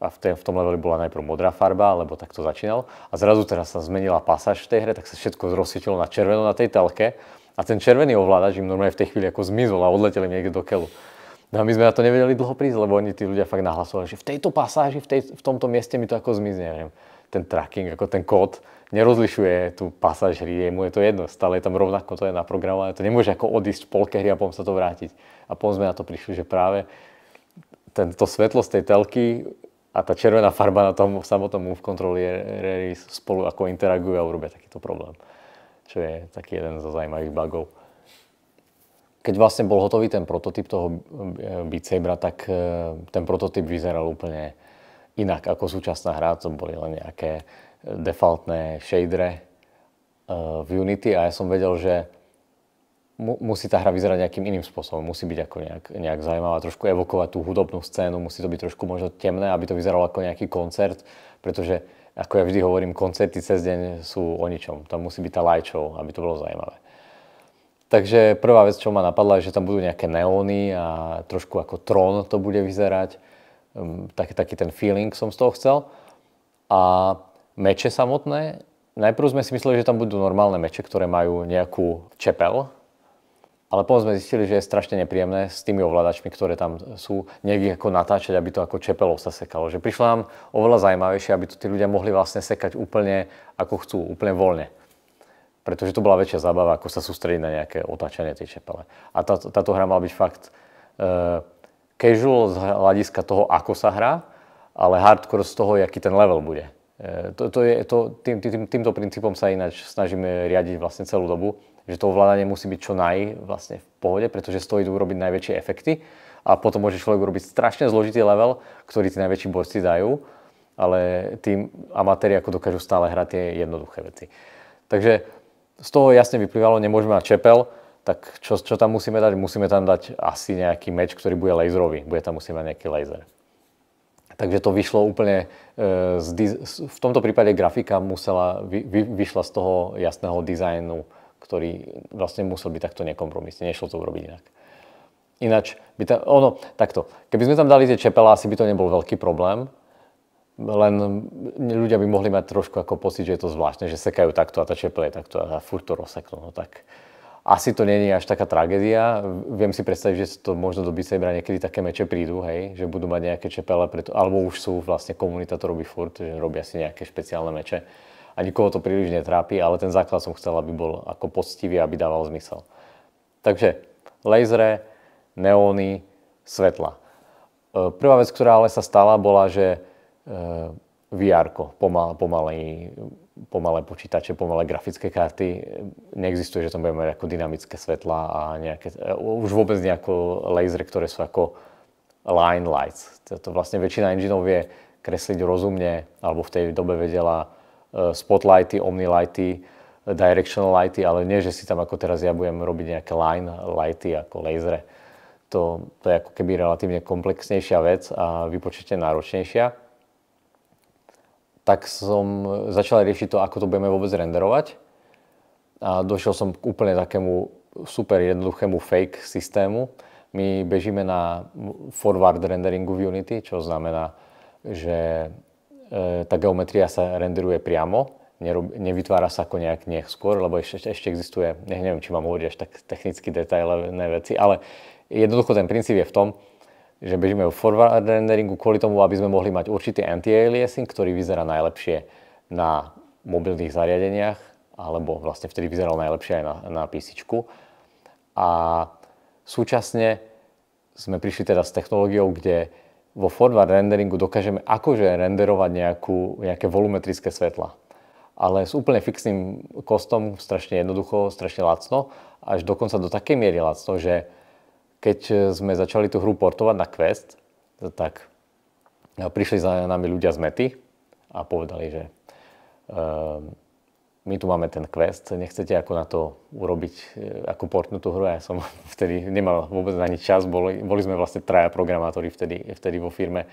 a v, tej, v tom leveli bola najprv modrá farba, lebo tak to začínal. A zrazu teraz sa zmenila pasáž v tej hre, tak sa všetko rozsvietilo na červeno na tej telke. A ten červený ovládač im normálne v tej chvíli ako zmizol a odleteli niekde do kelu. No a my sme na to nevedeli dlho prísť, lebo oni tí ľudia fakt nahlasovali, že v tejto pasáži, v, tej, v tomto mieste mi to ako zmizne, neviem. Ten tracking, ako ten kód, nerozlišuje tú pasáž hry, mu je to jedno, stále je tam rovnako to je naprogramované, to nemôže ako odísť v polke hry a potom sa to vrátiť. A potom sme na to prišli, že práve tento svetlo z tej telky a tá červená farba na tom samotnom move kontrolieri spolu ako interagujú a urobia takýto problém. Čo je taký jeden zo zaujímavých bugov. Keď vlastne bol hotový ten prototyp toho eh, Beat Sabera, tak eh, ten prototyp vyzeral úplne inak ako súčasná hra. To boli len nejaké eh, defaultné shadere v Unity a ja som vedel, že mu, musí tá hra vyzerať nejakým iným spôsobom, musí byť ako nejak, nejak zaujímavá, trošku evokovať tú hudobnú scénu, musí to byť trošku možno temné, aby to vyzeralo ako nejaký koncert, pretože ako ja vždy hovorím, koncerty cez deň sú o ničom. Tam musí byť tá light show, aby to bolo zaujímavé. Takže prvá vec, čo ma napadla, je, že tam budú nejaké neóny a trošku ako trón to bude vyzerať. Hm, taký, taký ten feeling som z toho chcel. A meče samotné, najprv sme si mysleli, že tam budú normálne meče, ktoré majú nejakú čepel, ale potom sme zistili, že je strašne nepríjemné s tými ovládačmi, ktoré tam sú, niekde ako natáčať, aby to ako čepelov sa sekalo. Že prišlo nám oveľa zaujímavejšie, aby to tí ľudia mohli vlastne sekať úplne ako chcú, úplne voľne. Pretože to bola väčšia zábava, ako sa sústrediť na nejaké otáčanie tej čepele. A tá, táto hra mala byť fakt uh, casual z hľadiska toho, ako sa hrá, ale hardcore z toho, aký ten level bude. Uh, to, to je, to, tým, tým, týmto princípom sa ináč snažíme riadiť vlastne celú dobu že to ovládanie musí byť čo naj vlastne v pohode, pretože idú urobiť najväčšie efekty a potom môže človek urobiť strašne zložitý level, ktorý tí najväčší bojci dajú, ale tým amatéri ako dokážu stále hrať tie jednoduché veci. Takže z toho jasne vyplývalo, nemôžeme mať čepel, tak čo, čo tam musíme dať? Musíme tam dať asi nejaký meč, ktorý bude laserový. Bude tam musíme mať nejaký laser. Takže to vyšlo úplne, e, z, v tomto prípade grafika musela, vy, vy, vyšla z toho jasného dizajnu ktorý vlastne musel byť takto nekompromisný, nešlo to urobiť inak. Ináč, by tam, ono, takto, keby sme tam dali tie čepela, asi by to nebol veľký problém, len ľudia by mohli mať trošku ako pocit, že je to zvláštne, že sekajú takto a tá čepel je takto a furt to rozseklo, no tak asi to není až taká tragédia. Viem si predstaviť, že to možno do Bicebra niekedy také meče prídu, hej, že budú mať nejaké čepele, preto, alebo už sú vlastne komunita to robí furt, že robia si nejaké špeciálne meče a nikoho to príliš netrápi, ale ten základ som chcel, aby bol ako poctivý, aby dával zmysel. Takže lejzre, neóny, svetla. E, prvá vec, ktorá ale sa stala, bola, že e, vr pomal, pomalé, pomalé počítače, pomalé grafické karty. E, neexistuje, že tam budeme mať ako dynamické svetla a nejaké, už vôbec nejaké lasery, ktoré sú ako line lights. To vlastne väčšina engineov vie kresliť rozumne, alebo v tej dobe vedela Eh, spotlighty, omnilighty, directional lighty, ale nie, že si tam ako teraz ja budem robiť nejaké line lighty ako lasery. To, to je ako keby relatívne komplexnejšia vec a vypočetne náročnejšia. Tak som eh, začal riešiť to, ako to budeme vôbec renderovať. A došiel som k úplne takému super jednoduchému fake systému. My bežíme na forward renderingu v Unity, čo znamená, že E, tá geometria sa renderuje priamo, nevytvára sa ako nejak skôr, lebo ešte, ešte existuje, neviem, či mám hovoriť až tak technicky detailné veci, ale jednoducho ten princíp je v tom, že bežíme v forward renderingu kvôli tomu, aby sme mohli mať určitý anti-aliasing, ktorý vyzerá najlepšie na mobilných zariadeniach, alebo vlastne vtedy vyzeral najlepšie aj na, na PC. A súčasne sme prišli teda s technológiou, kde vo forward renderingu dokážeme akože renderovať nejakú, nejaké volumetrické svetla. Ale s úplne fixným kostom strašne jednoducho, strašne lacno, až dokonca do takej miery lacno, že keď sme začali tú hru portovať na Quest, tak e, prišli za nami ľudia z Mety a povedali, že e, my tu máme ten quest, nechcete ako na to urobiť, e, ako portnú tú hru. Ja som (laughs) vtedy nemal vôbec na nič čas, boli, boli sme vlastne traja programátori vtedy, vtedy vo firme.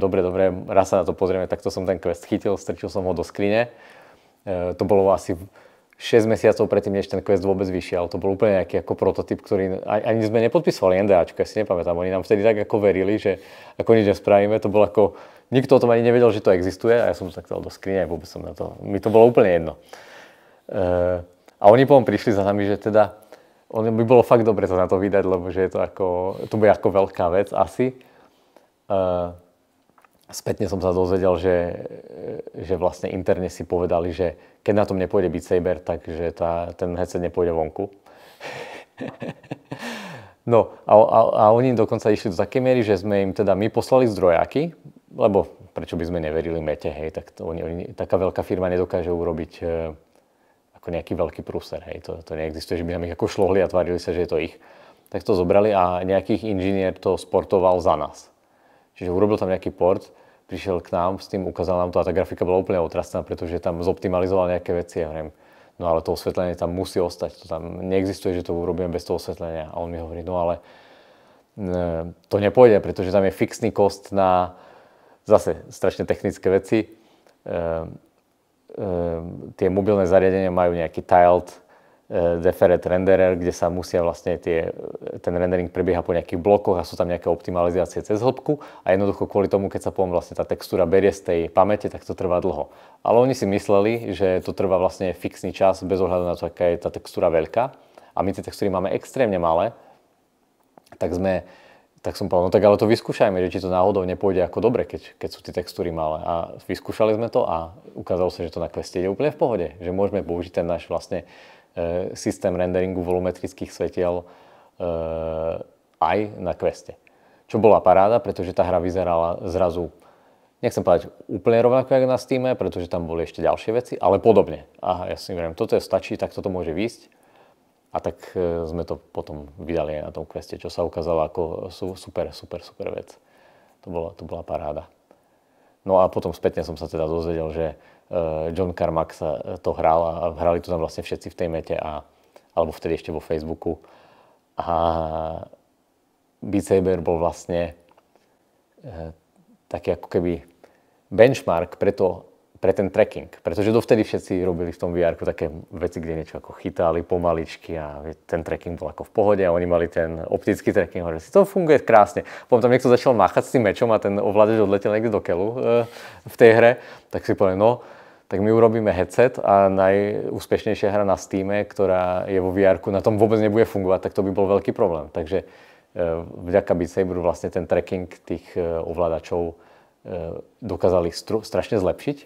dobre, dobre, raz sa na to pozrieme, takto som ten quest chytil, strčil som ho do skrine. E, to bolo asi 6 mesiacov predtým, než ten quest vôbec vyšiel. To bol úplne nejaký ako prototyp, ktorý ani sme nepodpisovali NDAčko, ja si nepamätám. Oni nám vtedy tak ako verili, že ako nič nespravíme, to bolo ako... Nikto o tom ani nevedel, že to existuje a ja som to tak dal do skrine vôbec som na to... Mi to bolo úplne jedno. E, a oni potom prišli za nami, že teda... On by bolo fakt dobre to na to vydať, lebo že je to ako... To bude ako veľká vec asi. E, spätne som sa dozvedel, že, že vlastne interne si povedali, že keď na tom nepôjde Beat Saber, takže tá, ten headset nepôjde vonku. (laughs) no a, a, a oni dokonca išli do takej miery, že sme im teda my poslali zdrojáky, lebo prečo by sme neverili mete, hej, tak to, oni, oni, taká veľká firma nedokáže urobiť e, ako nejaký veľký prúser, hej, to, to neexistuje, že by nám ich ako šlohli a tvárili sa, že je to ich. Tak to zobrali a nejakých inžinier to sportoval za nás. Čiže urobil tam nejaký port, prišiel k nám s tým, ukázal nám to a tá grafika bola úplne otrasná, pretože tam zoptimalizoval nejaké veci, ja hovorím, no ale to osvetlenie tam musí ostať, to tam neexistuje, že to urobíme bez toho osvetlenia. A on mi hovorí, no ale e, to nepôjde, pretože tam je fixný kost na zase strašne technické veci. E, e, tie mobilné zariadenia majú nejaký tiled Deferred eh, renderer, kde sa musia vlastne tie, ten rendering prebieha po nejakých blokoch a sú tam nejaké optimalizácie cez hĺbku a jednoducho kvôli tomu, keď sa potom vlastne tá textúra berie z tej pamäte, tak to trvá dlho. Ale oni si mysleli, že to trvá vlastne fixný čas bez ohľadu na to, aká je tá textúra veľká a my tie textúry máme extrémne malé, tak sme tak som povedal, no tak ale to vyskúšajme, že či to náhodou nepôjde ako dobre, keď, keď sú tie textúry malé. A vyskúšali sme to a ukázalo sa, že to na kveste je úplne v pohode, že môžeme použiť ten náš vlastne E, systém renderingu volumetrických svetiel e, aj na Queste. Čo bola paráda, pretože tá hra vyzerala zrazu, nechcem povedať úplne rovnako ako na Steam, pretože tam boli ešte ďalšie veci, ale podobne. Aha, ja si viem, toto je stačí, tak toto môže výsť. A tak e, sme to potom vydali aj na tom Queste, čo sa ukázalo ako super, super, super vec. To bola, to bola paráda. No a potom spätne som sa teda dozvedel, že Eh, John Carmack sa eh, to hral a hrali to tam vlastne všetci v tej mete a, alebo vtedy ešte vo Facebooku. A Beat Saber bol vlastne eh, taký ako keby benchmark pre, to, pre ten tracking. Pretože dovtedy všetci robili v tom vr také veci, kde niečo ako chytali pomaličky a ten tracking bol ako v pohode a oni mali ten optický tracking. Hovorili si, to funguje krásne. Potom tam niekto začal máchať s tým mečom a ten ovládač odletel niekde do kelu e, v tej hre. Tak si povedal, no tak my urobíme headset a najúspešnejšia hra na Steam, ktorá je vo vr na tom vôbec nebude fungovať, tak to by bol veľký problém. Takže e, vďaka Beat Saberu vlastne ten tracking tých e, ovládačov e, dokázali stru, strašne zlepšiť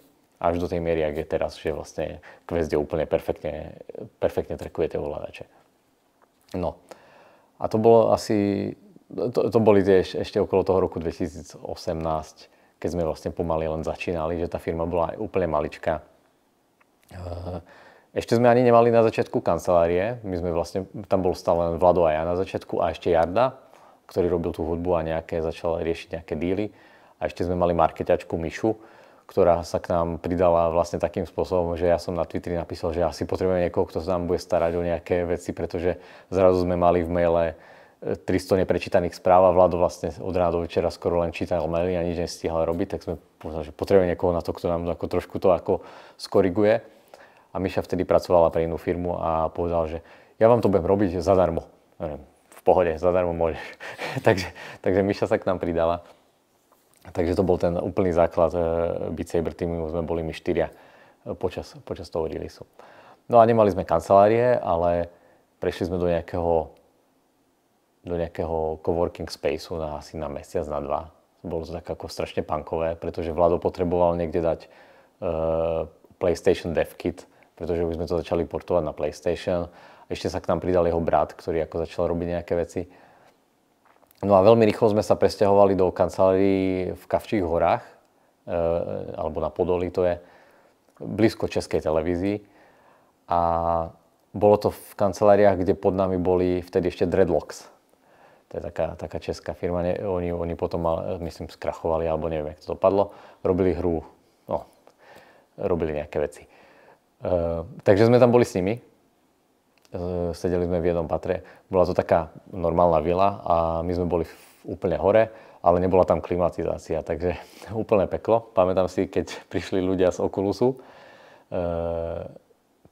až do tej miery, ak je teraz, že vlastne Quest je úplne perfektne, perfektne trackuje tie ovládače. No. A to bolo asi, to, to boli tie ešte, ešte okolo toho roku 2018, keď sme vlastne pomaly len začínali, že tá firma bola aj úplne malička. E, ešte sme ani nemali na začiatku kancelárie, my sme vlastne, tam bol stále len Vlado a ja na začiatku a ešte Jarda, ktorý robil tú hudbu a nejaké, začal riešiť nejaké díly. A ešte sme mali marketačku Mišu, ktorá sa k nám pridala vlastne takým spôsobom, že ja som na Twitteri napísal, že asi potrebujeme niekoho, kto sa nám bude starať o nejaké veci, pretože zrazu sme mali v maile 300 neprečítaných správ a Vlado vlastne od rána do večera skoro len čítal maily a nič nestíhal robiť, tak sme povedali, že potrebujeme niekoho na to, kto nám ako trošku to ako skoriguje. A Miša vtedy pracovala pre inú firmu a povedal, že ja vám to budem robiť zadarmo. V pohode, zadarmo môžeš. (laughs) takže, takže Miša sa k nám pridala. Takže to bol ten úplný základ e, Beat Saber týmu, sme boli my štyria e, počas, počas toho releaseu. No a nemali sme kancelárie, ale prešli sme do nejakého do nejakého coworking spaceu na asi na mesiac, na dva. Bolo to tak ako strašne punkové, pretože Vlado potreboval niekde dať uh, PlayStation Dev Kit, pretože už sme to začali portovať na PlayStation. Ešte sa k nám pridal jeho brat, ktorý ako začal robiť nejaké veci. No a veľmi rýchlo sme sa presťahovali do kancelárií v Kavčích horách, e, alebo na Podolí to je, blízko Českej televízii. A bolo to v kanceláriách, kde pod nami boli vtedy ešte dreadlocks to je taká, taká česká firma, ne, oni, oni potom, mal, myslím, skrachovali, alebo neviem, jak to dopadlo, robili hru, no, robili nejaké veci. E, takže sme tam boli s nimi, e, sedeli sme v jednom patre, bola to taká normálna vila a my sme boli v, úplne hore, ale nebola tam klimatizácia, takže (laughs) úplne peklo. Pamätám si, keď (laughs) prišli ľudia z Oculusu, e,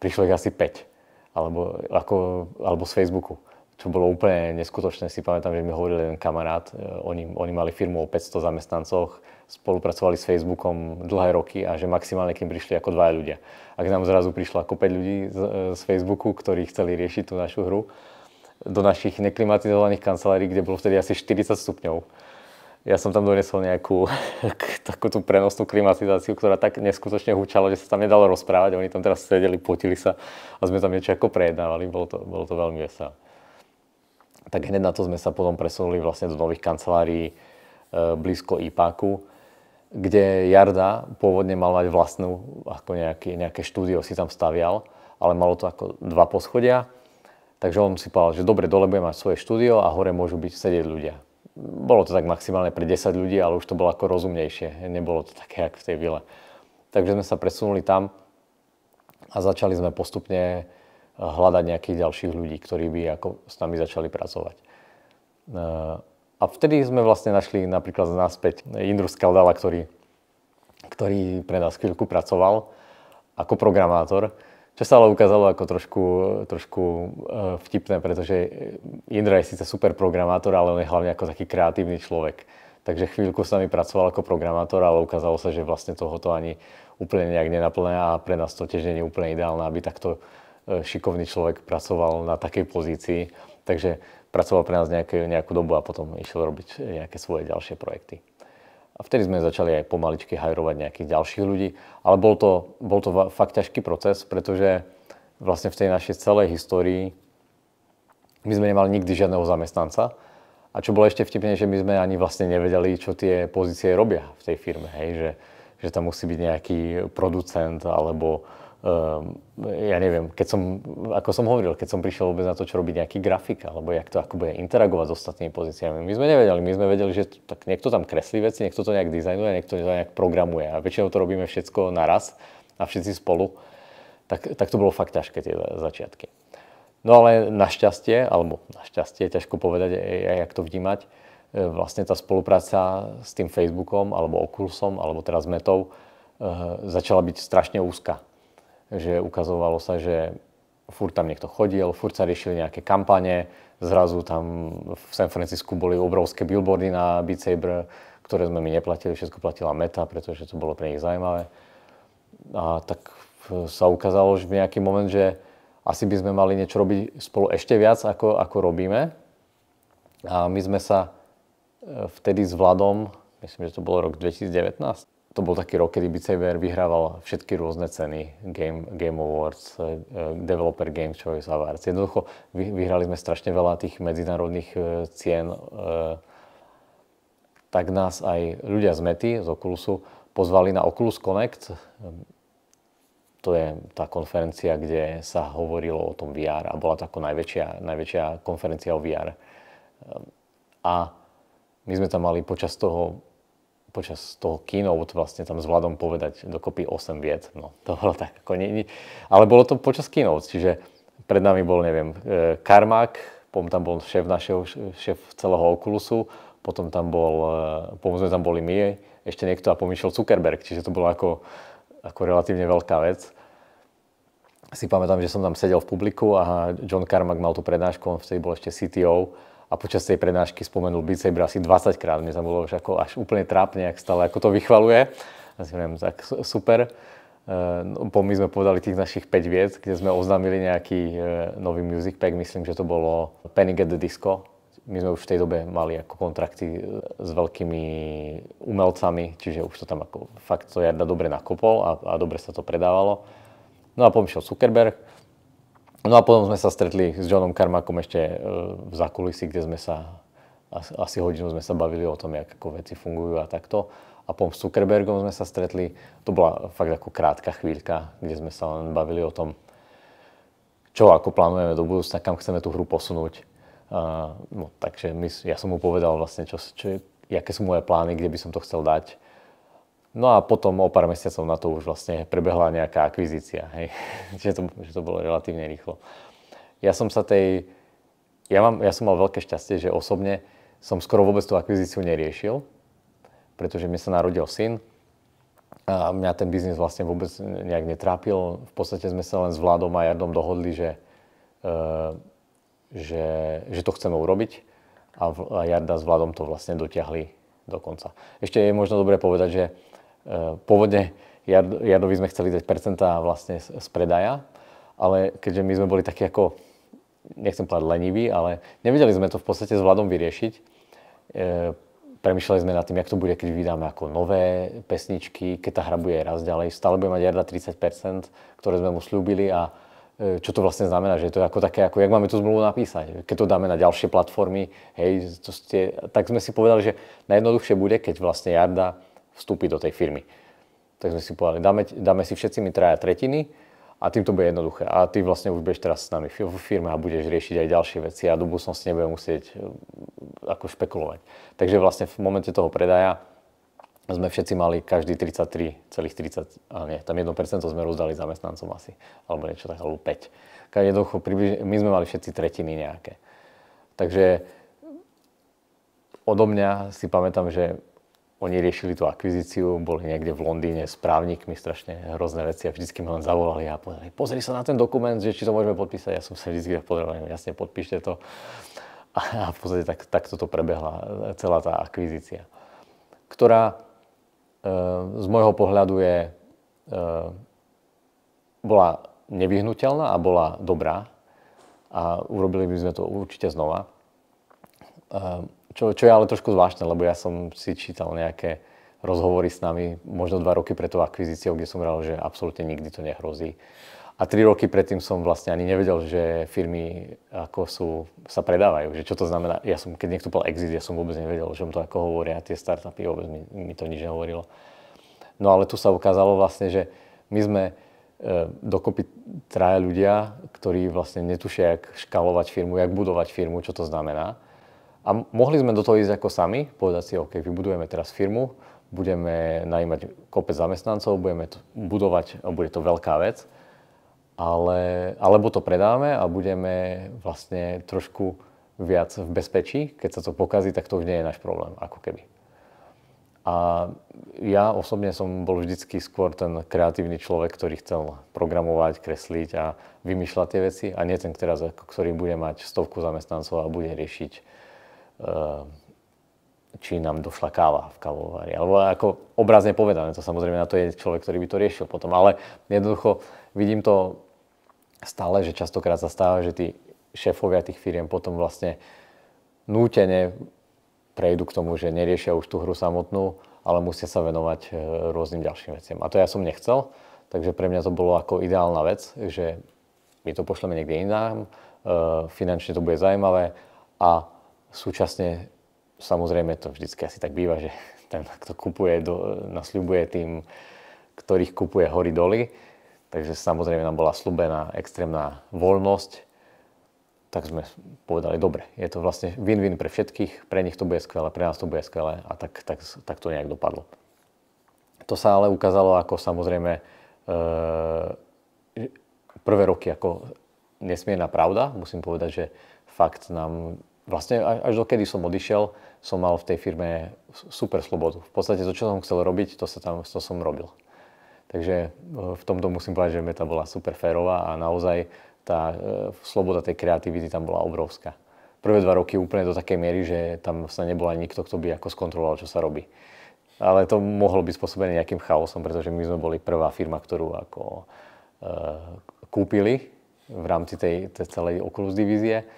prišlo ich asi 5, alebo, ako, alebo z Facebooku čo bolo úplne neskutočné. Si pamätám, že mi hovoril jeden kamarát, e, oni, oni mali firmu o 500 zamestnancoch, spolupracovali s Facebookom dlhé roky a že maximálne kým prišli ako dva ľudia. A k nám zrazu ako 5 ľudí z, e, z Facebooku, ktorí chceli riešiť tú našu hru do našich neklimatizovaných kancelárií, kde bolo vtedy asi 40 stupňov. Ja som tam donesol nejakú (laughs) takú tú prenosnú klimatizáciu, ktorá tak neskutočne hučala, že sa tam nedalo rozprávať. Oni tam teraz sedeli, potili sa a sme tam niečo ako prejednávali. Bolo to, bolo to veľmi veselé tak hneď na to sme sa potom presunuli vlastne do nových kancelárií e, blízko IPAKu, kde Jarda pôvodne mal mať vlastnú, ako nejaké, nejaké štúdio si tam stavial, ale malo to ako dva poschodia. Takže on si povedal, že dobre, dole budem mať svoje štúdio a hore môžu byť sedieť ľudia. Bolo to tak maximálne pre 10 ľudí, ale už to bolo ako rozumnejšie. Nebolo to také, ako v tej vile. Takže sme sa presunuli tam a začali sme postupne hľadať nejakých ďalších ľudí, ktorí by ako s nami začali pracovať. Eh, a vtedy sme vlastne našli napríklad z náspäť Indru Skaldala, ktorý, ktorý pre nás chvíľku pracoval ako programátor, čo sa ale ukázalo ako trošku, trošku eh, vtipné, pretože Indra je síce super programátor, ale on je hlavne ako taký kreatívny človek. Takže chvíľku s nami pracoval ako programátor, ale ukázalo sa, že vlastne tohoto ani úplne nejak nenaplňa a pre nás to tiež nie je úplne ideálne, aby takto E, šikovný človek pracoval na takej pozícii, takže pracoval pre nás nejaké, nejakú dobu a potom išiel robiť nejaké svoje ďalšie projekty. A vtedy sme začali aj pomaličky hajrovať nejakých ďalších ľudí, ale bol to, bol to fakt ťažký proces, pretože vlastne v tej našej celej histórii my sme nemali nikdy žiadneho zamestnanca. A čo bolo ešte vtipne, že my sme ani vlastne nevedeli, čo tie pozície robia v tej firme. Hej? Že, že tam musí byť nejaký producent alebo Ehm, ja neviem, keď som, ako som hovoril, keď som prišiel vôbec na to, čo robí nejaký grafik, alebo jak to ako bude interagovať s ostatnými pozíciami. My sme nevedeli, my sme vedeli, že tak niekto tam kreslí veci, niekto to nejak dizajnuje, niekto to nejak programuje a väčšinou to robíme všetko naraz a všetci spolu. Tak, tak to bolo fakt ťažké tie začiatky. No ale našťastie, alebo našťastie, ťažko povedať, e, e, jak to vnímať, e, vlastne tá spolupráca s tým Facebookom, alebo Oculusom, alebo teraz Metou, začala byť strašne úzka že ukazovalo sa, že furt tam niekto chodil, furt sa riešili nejaké kampane, zrazu tam v San Francisku boli obrovské billboardy na Beat Saber, ktoré sme my neplatili, všetko platila Meta, pretože to bolo pre nich zaujímavé. A tak sa ukázalo že v nejaký moment, že asi by sme mali niečo robiť spolu ešte viac, ako, ako robíme. A my sme sa e, vtedy s Vladom, myslím, že to bolo rok 2019, to bol taký rok, kedy Beat Saber vyhrával všetky rôzne ceny, Game, Game Awards, eh, eh, Developer Game Choice Awards. Jednoducho vyhrali sme strašne veľa tých medzinárodných eh, cien. Tak nás aj ľudia z Mety, z Oculusu, pozvali na Oculus Connect. To je tá konferencia, kde sa hovorilo o tom VR a bola to ako najväčšia, najväčšia konferencia o VR. A my sme tam mali počas toho počas toho keynote vlastne tam s Vladom povedať dokopy 8 viet. No, to bolo tak ako nie, nie. Ale bolo to počas keynote, čiže pred nami bol, neviem, e, Karmak, potom tam bol šéf našeho, šéf celého Oculusu, potom tam bol, e, potom sme tam boli my, ešte niekto a pomýšľal Zuckerberg, čiže to bolo ako, ako relatívne veľká vec. Si pamätám, že som tam sedel v publiku a John Carmack mal tú prednášku, on vtedy bol ešte CTO a počas tej prednášky spomenul bicep asi 20 krát. Mne sa bolo už ako až úplne trápne, ak stále ako to vychvaluje. A si tak super. E, no, po my sme podali tých našich 5 viec, kde sme oznámili nejaký e, nový music pack, myslím, že to bolo Panic at the Disco. My sme už v tej dobe mali ako kontrakty e, s veľkými umelcami, čiže už to tam ako fakt to jarda dobre nakopol a, a dobre sa to predávalo. No a pomýšľal Zuckerberg, No a potom sme sa stretli s Johnom Karmakom ešte e, v zakulisi, kde sme sa asi hodinu sme sa bavili o tom, ako veci fungujú a takto. A potom s Zuckerbergom sme sa stretli. To bola fakt ako krátka chvíľka, kde sme sa len bavili o tom, čo ako plánujeme do budúcna, kam chceme tú hru posunúť. Uh, no, takže my, ja som mu povedal vlastne, čo, čo, aké sú moje plány, kde by som to chcel dať. No a potom o pár mesiacov na to už vlastne prebehla nejaká akvizícia, hej. (laughs) že, to, že to bolo relatívne rýchlo. Ja som sa tej... Ja, mám, ja som mal veľké šťastie, že osobne som skoro vôbec tú akvizíciu neriešil, pretože mi sa narodil syn a mňa ten biznis vlastne vôbec nejak netrápil. V podstate sme sa len s Vládom a Jardom dohodli, že, uh, že, že to chceme urobiť a, v, a Jarda s Vládom to vlastne dotiahli do konca. Ešte je možno dobre povedať, že Eh, pôvodne Jardovi sme chceli dať percentá vlastne z predaja, ale keďže my sme boli takí ako, nechcem povedať leniví, ale nevedeli sme to v podstate s Vladom vyriešiť. Eh, premýšľali sme nad tým, jak to bude, keď vydáme ako nové pesničky, keď tá hra bude raz ďalej. Stále bude mať Jarda 30%, ktoré sme mu slúbili a eh, čo to vlastne znamená, že to je ako také, ako jak máme tú zmluvu napísať, keď to dáme na ďalšie platformy, hej, to ste, tak sme si povedali, že najjednoduchšie bude, keď vlastne Jarda vstúpiť do tej firmy. Tak sme si povedali, dáme, dáme si všetci mi traja tretiny a tým to bude jednoduché. A ty vlastne už budeš teraz s nami v firme a budeš riešiť aj ďalšie veci a do budúcnosti nebudem musieť e, ako špekulovať. Takže vlastne v momente toho predaja sme všetci mali každý 33,30, a nie, tam 1% sme rozdali zamestnancom asi, alebo niečo také, alebo 5. Jednoducho, my sme mali všetci tretiny nejaké. Takže odo mňa si pamätám, že oni riešili tú akvizíciu, boli niekde v Londýne s právnikmi, strašne hrozné veci a vždycky ma len zavolali a povedali, pozri sa na ten dokument, že či to môžeme podpísať. Ja som sa vždycky povedal, jasne, podpíšte to. (laughs) A v podstate tak, takto to prebehla e, celá tá akvizícia, ktorá e, z môjho pohľadu je, e, bola nevyhnutelná a bola dobrá a urobili by sme to určite znova. E, čo, čo je ale trošku zvláštne, lebo ja som si čítal nejaké rozhovory s nami možno dva roky pred tou akvizíciou, kde som hovoril, že absolútne nikdy to nehrozí. A tri roky predtým som vlastne ani nevedel, že firmy ako sú, sa predávajú. Že čo to znamená? Ja som, keď niekto povedal exit, ja som vôbec nevedel, o čom to ako hovoria tie startupy, vôbec mi, mi to nič nehovorilo. No ale tu sa ukázalo vlastne, že my sme e, dokopy traja ľudia, ktorí vlastne netušia, jak škalovať firmu, jak budovať firmu, čo to znamená. A mohli sme do toho ísť ako sami, povedať si, OK, vybudujeme teraz firmu, budeme najímať kopec zamestnancov, budeme to budovať, bude to veľká vec, ale, alebo to predáme a budeme vlastne trošku viac v bezpečí, keď sa to pokazí, tak to už nie je náš problém, ako keby. A ja osobne som bol vždycky skôr ten kreatívny človek, ktorý chcel programovať, kresliť a vymýšľať tie veci a nie ten, ktorý bude mať stovku zamestnancov a bude riešiť Ehm, či nám došla káva v kavovári. Alebo ako obrazne povedané, to samozrejme na to je človek, ktorý by to riešil potom. Ale jednoducho vidím to stále, že častokrát sa že tí šéfovia tých firiem potom vlastne nútene prejdú k tomu, že neriešia už tú hru samotnú, ale musia sa venovať e, rôznym ďalším veciam. A to ja som nechcel, takže pre mňa to bolo ako ideálna vec, že my to pošleme niekde inám, e, finančne to bude zaujímavé a Súčasne samozrejme to vždycky asi tak býva, že (laughs) ten, kto kupuje, do, nasľubuje tým, ktorých kupuje hory doly. Takže samozrejme nám bola slúbená extrémna voľnosť, tak sme povedali, dobre, je to vlastne win-win pre všetkých, pre nich to bude skvelé, pre nás to bude skvelé a tak, tak, tak to nejak dopadlo. To sa ale ukázalo ako samozrejme e, prvé roky ako nesmierna pravda. Musím povedať, že fakt nám vlastne až dokedy som odišiel, som mal v tej firme super slobodu. V podstate to, čo som chcel robiť, to, sa tam, to som robil. Takže e, v tomto musím povedať, že meta bola super férová a naozaj tá e, sloboda tej kreativity tam bola obrovská. Prvé dva roky úplne do takej miery, že tam sa nebola nikto, kto by ako skontroloval, čo sa robí. Ale to mohlo byť spôsobené nejakým chaosom, pretože my sme boli prvá firma, ktorú ako e, kúpili v rámci tej, tej celej Oculus divízie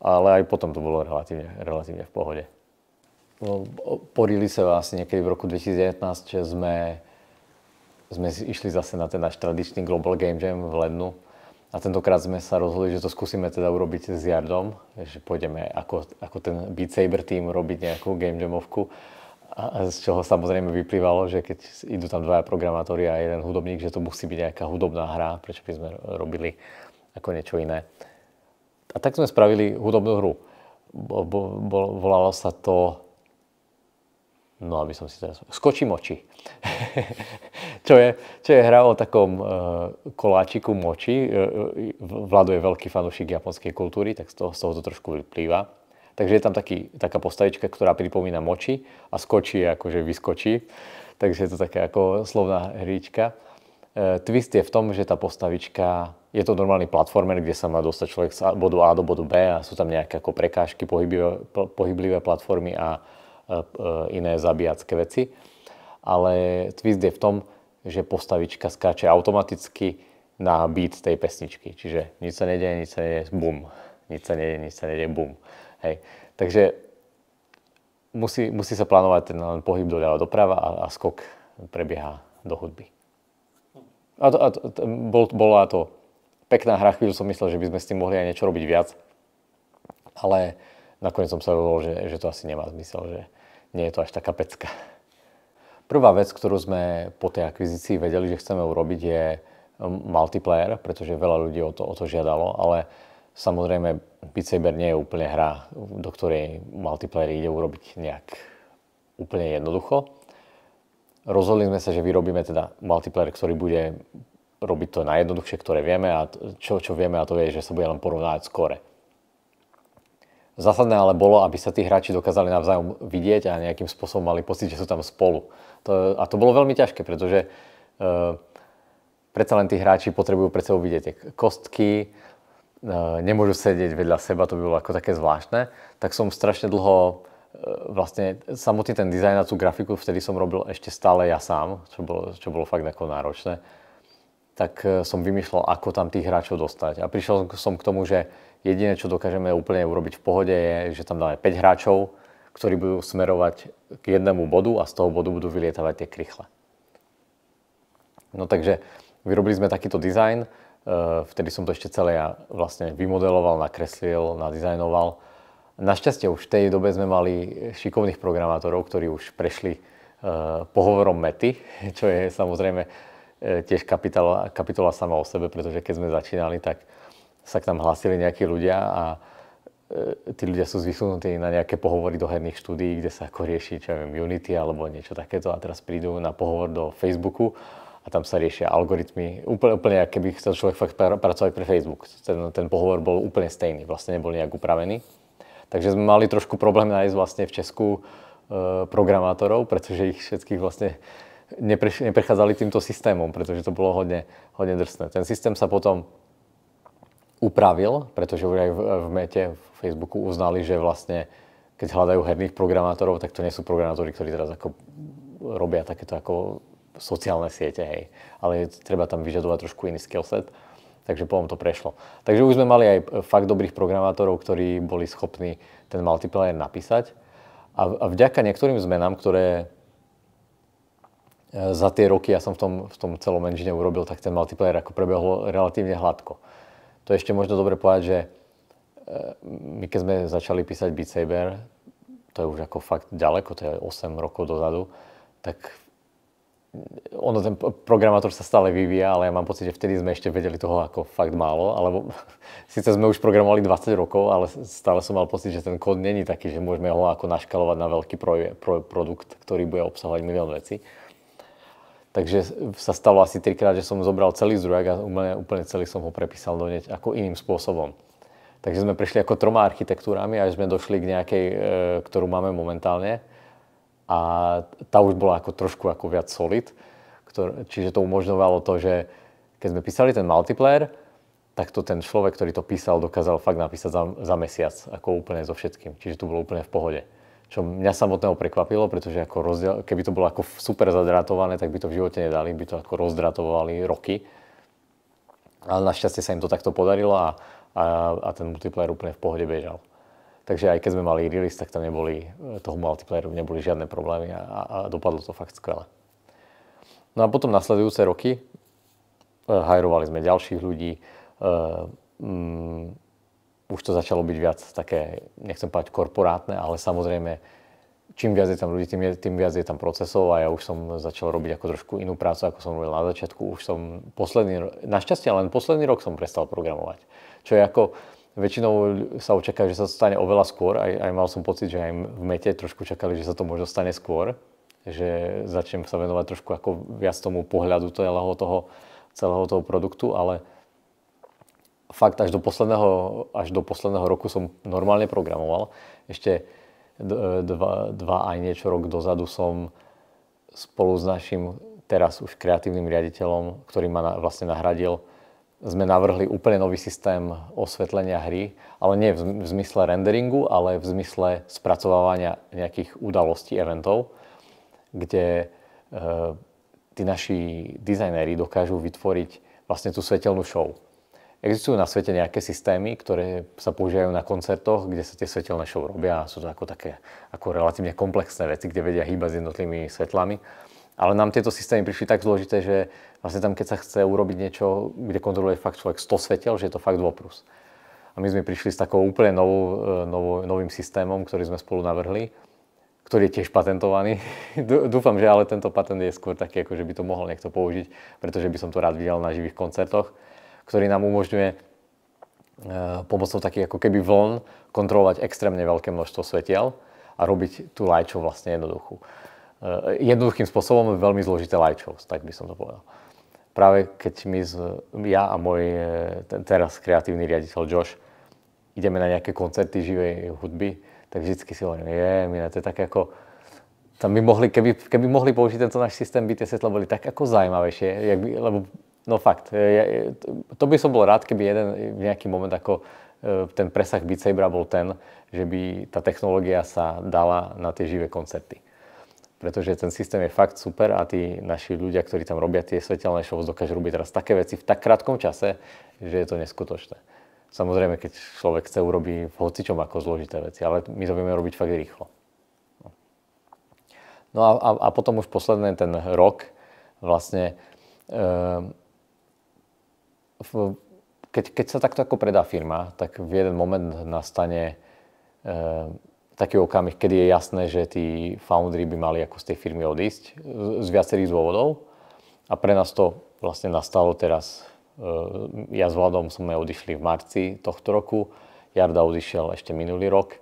ale aj potom to bolo relatívne, relatívne v pohode. No, porili sa vás niekedy v roku 2019, že sme, sme išli zase na ten náš tradičný Global Game Jam v Lednu a tentokrát sme sa rozhodli, že to skúsime teda urobiť s Jardom, že pôjdeme ako, ako ten Beat Saber tým robiť nejakú game jamovku a z čoho samozrejme vyplývalo, že keď idú tam dvaja programátori a jeden hudobník, že to musí byť nejaká hudobná hra, prečo by sme robili ako niečo iné. A tak sme spravili hudobnú hru. Bo, bo, bo, volalo sa to... No, aby som si teraz... Skočím oči. (laughs) čo, je, čo je hra o takom uh, koláčiku moči. Uh, Vlado je veľký fanúšik japonskej kultúry, tak z toho, z toho to trošku vyplýva. Takže je tam taký, taká postavička, ktorá pripomína moči a skočí, akože vyskočí. Takže je to taká ako slovná hríčka. E, twist je v tom, že tá postavička je to normálny platformer, kde sa má dostať človek z bodu A do bodu B a sú tam nejaké ako prekážky, pohyblivé, pohyblivé platformy a e, e, iné zabíjacké veci. Ale twist je v tom, že postavička skáče automaticky na beat tej pesničky. Čiže nič sa nedeje, nič sa nedeje, bum. Nič sa nedeje, nič sa nedeje, bum. Hej. Takže musí, musí sa plánovať ten pohyb doľava doprava a, a skok prebieha do hudby. A, to, a to, bol, bola to pekná hra, chvíľu som myslel, že by sme s tým mohli aj niečo robiť viac, ale nakoniec som sa rozhodol, že, že to asi nemá zmysel, že nie je to až taká pecka. Prvá vec, ktorú sme po tej akvizícii vedeli, že chceme urobiť, je multiplayer, pretože veľa ľudí o to, o to žiadalo, ale samozrejme Beat Saber nie je úplne hra, do ktorej multiplayer ide urobiť nejak úplne jednoducho. Rozhodli sme sa, že vyrobíme teda multiplayer, ktorý bude robiť to najjednoduchšie, ktoré vieme a čo, čo vieme a to je, že sa bude len porovnávať skore. Zásadné ale bolo, aby sa tí hráči dokázali navzájom vidieť a nejakým spôsobom mali pocit, že sú tam spolu. To, a to bolo veľmi ťažké, pretože e, predsa len tí hráči potrebujú pred sebou vidieť tie kostky, e, nemôžu sedieť vedľa seba, to by bolo ako také zvláštne, tak som strašne dlho e, vlastne samotný ten dizajn a tú grafiku vtedy som robil ešte stále ja sám, čo bolo, čo bolo fakt ako náročné tak e, som vymýšľal, ako tam tých hráčov dostať. A prišiel som k tomu, že jediné, čo dokážeme úplne urobiť v pohode, je, že tam dáme 5 hráčov, ktorí budú smerovať k jednému bodu a z toho bodu budú vylietavať tie krychle. No takže vyrobili sme takýto dizajn, e, vtedy som to ešte celé ja vlastne vymodeloval, nakreslil, nadizajnoval. Našťastie už v tej dobe sme mali šikovných programátorov, ktorí už prešli e, pohovorom mety, (laughs) čo je samozrejme E, tiež kapitola, kapitola sama o sebe, pretože keď sme začínali, tak sa k nám hlásili nejakí ľudia a e, tí ľudia sú zvyknutí na nejaké pohovory do herných štúdií, kde sa ako rieši, čo ja viem, Unity alebo niečo takéto a teraz prídu na pohovor do Facebooku a tam sa riešia algoritmy. Úplne, úplne ako keby chcel človek fakt pracovať pre Facebook. Ten, ten pohovor bol úplne stejný, vlastne nebol nejak upravený. Takže sme mali trošku problém nájsť vlastne v Česku e, programátorov, pretože ich všetkých vlastne neprechádzali týmto systémom, pretože to bolo hodne, hodne drsné. Ten systém sa potom upravil, pretože už aj v, v mete, v Facebooku uznali, že vlastne keď hľadajú herných programátorov, tak to nie sú programátori, ktorí teraz ako robia takéto ako sociálne siete, hej. Ale treba tam vyžadovať trošku iný skillset. Takže potom to prešlo. Takže už sme mali aj e, fakt dobrých programátorov, ktorí boli schopní ten multiplayer napísať. A, a vďaka niektorým zmenám, ktoré E, za tie roky, ja som v tom, v tom celom engine urobil, tak ten multiplayer ako prebehol relatívne hladko. To je ešte možno dobre povedať, že e, my keď sme začali písať Beat Saber, to je už ako fakt ďaleko, to je 8 rokov dozadu, tak ono, ten programátor sa stále vyvíja, ale ja mám pocit, že vtedy sme ešte vedeli toho ako fakt málo, alebo (laughs) síce sme už programovali 20 rokov, ale stále som mal pocit, že ten kód není taký, že môžeme ho ako naškalovať na veľký pro, pro, produkt, ktorý bude obsahovať milión vecí. Takže sa stalo asi trikrát, že som zobral celý zdrojak a úplne, úplne celý som ho prepísal do neť ako iným spôsobom. Takže sme prišli ako troma architektúrami až sme došli k nejakej, e, ktorú máme momentálne. A tá už bola ako trošku ako viac solid. Ktor- čiže to umožňovalo to, že keď sme písali ten multiplayer, tak to ten človek, ktorý to písal, dokázal fakt napísať za, za mesiac, ako úplne so všetkým. Čiže to bolo úplne v pohode čo mňa samotného prekvapilo, pretože ako rozdiel, keby to bolo ako super zadratované, tak by to v živote nedali, by to ako rozdratovali roky. Ale našťastie sa im to takto podarilo a, a, a ten multiplayer úplne v pohode bežal. Takže aj keď sme mali release, tak tam neboli, toho multiplayeru neboli žiadne problémy a, a dopadlo to fakt skvele. No a potom nasledujúce roky eh, hajrovali sme ďalších ľudí, e, mm, už to začalo byť viac také, nechcem povedať korporátne, ale samozrejme, čím viac je tam ľudí, tým, je, tým viac je tam procesov a ja už som začal robiť ako trošku inú prácu, ako som robil na začiatku. Už som posledný, našťastie len posledný rok som prestal programovať. Čo je ako, väčšinou sa očaká, že sa to stane oveľa skôr. Aj, aj mal som pocit, že aj v mete trošku čakali, že sa to možno stane skôr. Že začnem sa venovať trošku ako viac tomu pohľadu toho, celého toho produktu, ale fakt až do posledného, až do posledného roku som normálne programoval. Ešte dva, dva aj niečo rok dozadu som spolu s našim teraz už kreatívnym riaditeľom, ktorý ma na, vlastne nahradil, sme navrhli úplne nový systém osvetlenia hry, ale nie v zmysle renderingu, ale v zmysle spracovávania nejakých udalostí, eventov, kde e, tí naši dizajnéri dokážu vytvoriť vlastne tú svetelnú show. Existujú na svete nejaké systémy, ktoré sa používajú na koncertoch, kde sa tie svetelné show robia a sú to ako také ako relatívne komplexné veci, kde vedia hýbať s jednotlivými svetlami. Ale nám tieto systémy prišli tak zložité, že vlastne tam, keď sa chce urobiť niečo, kde kontroluje fakt človek 100 svetel, že je to fakt dvoprus. A my sme prišli s takou úplne novou, e, novou, novým systémom, ktorý sme spolu navrhli, ktorý je tiež patentovaný. (laughs) Dúfam, že ale tento patent je skôr taký, ako že by to mohol niekto použiť, pretože by som to rád videl na živých koncertoch ktorý nám umožňuje eh, pomocou takých ako keby vln kontrolovať extrémne veľké množstvo svetiel a robiť tú lajčo vlastne jednoduchú. Eh, jednoduchým spôsobom je veľmi zložité lajčov, tak by som to povedal. Práve keď my, z, ja a môj eh, teraz kreatívny riaditeľ Josh ideme na nejaké koncerty živej hudby, tak vždycky si hovorím, je, mine, to je také ako, tam by mohli, keby, keby mohli použiť tento náš systém, by tie svetla boli tak ako zaujímavejšie, by, lebo No fakt, e, ja, e, to by som bol rád, keby jeden nejaký moment ako e, ten presah Beat Sabera bol ten, že by tá technológia sa dala na tie živé koncerty. Pretože ten systém je fakt super a tí naši ľudia, ktorí tam robia tie svetelné show, dokážu robiť teraz také veci v tak krátkom čase, že je to neskutočné. Samozrejme, keď človek chce, urobí v hocičom ako zložité veci, ale my to vieme robiť fakt rýchlo. No a, a, a potom už posledný ten rok vlastne v, keď, keď sa takto ako predá firma, tak v jeden moment nastane e, taký okamih, kedy je jasné, že tí foundry by mali ako z tej firmy odísť z, z viacerých dôvodov. A pre nás to vlastne nastalo teraz. E, ja s Vladom sme odišli v marci tohto roku, Jarda odišiel ešte minulý rok, e,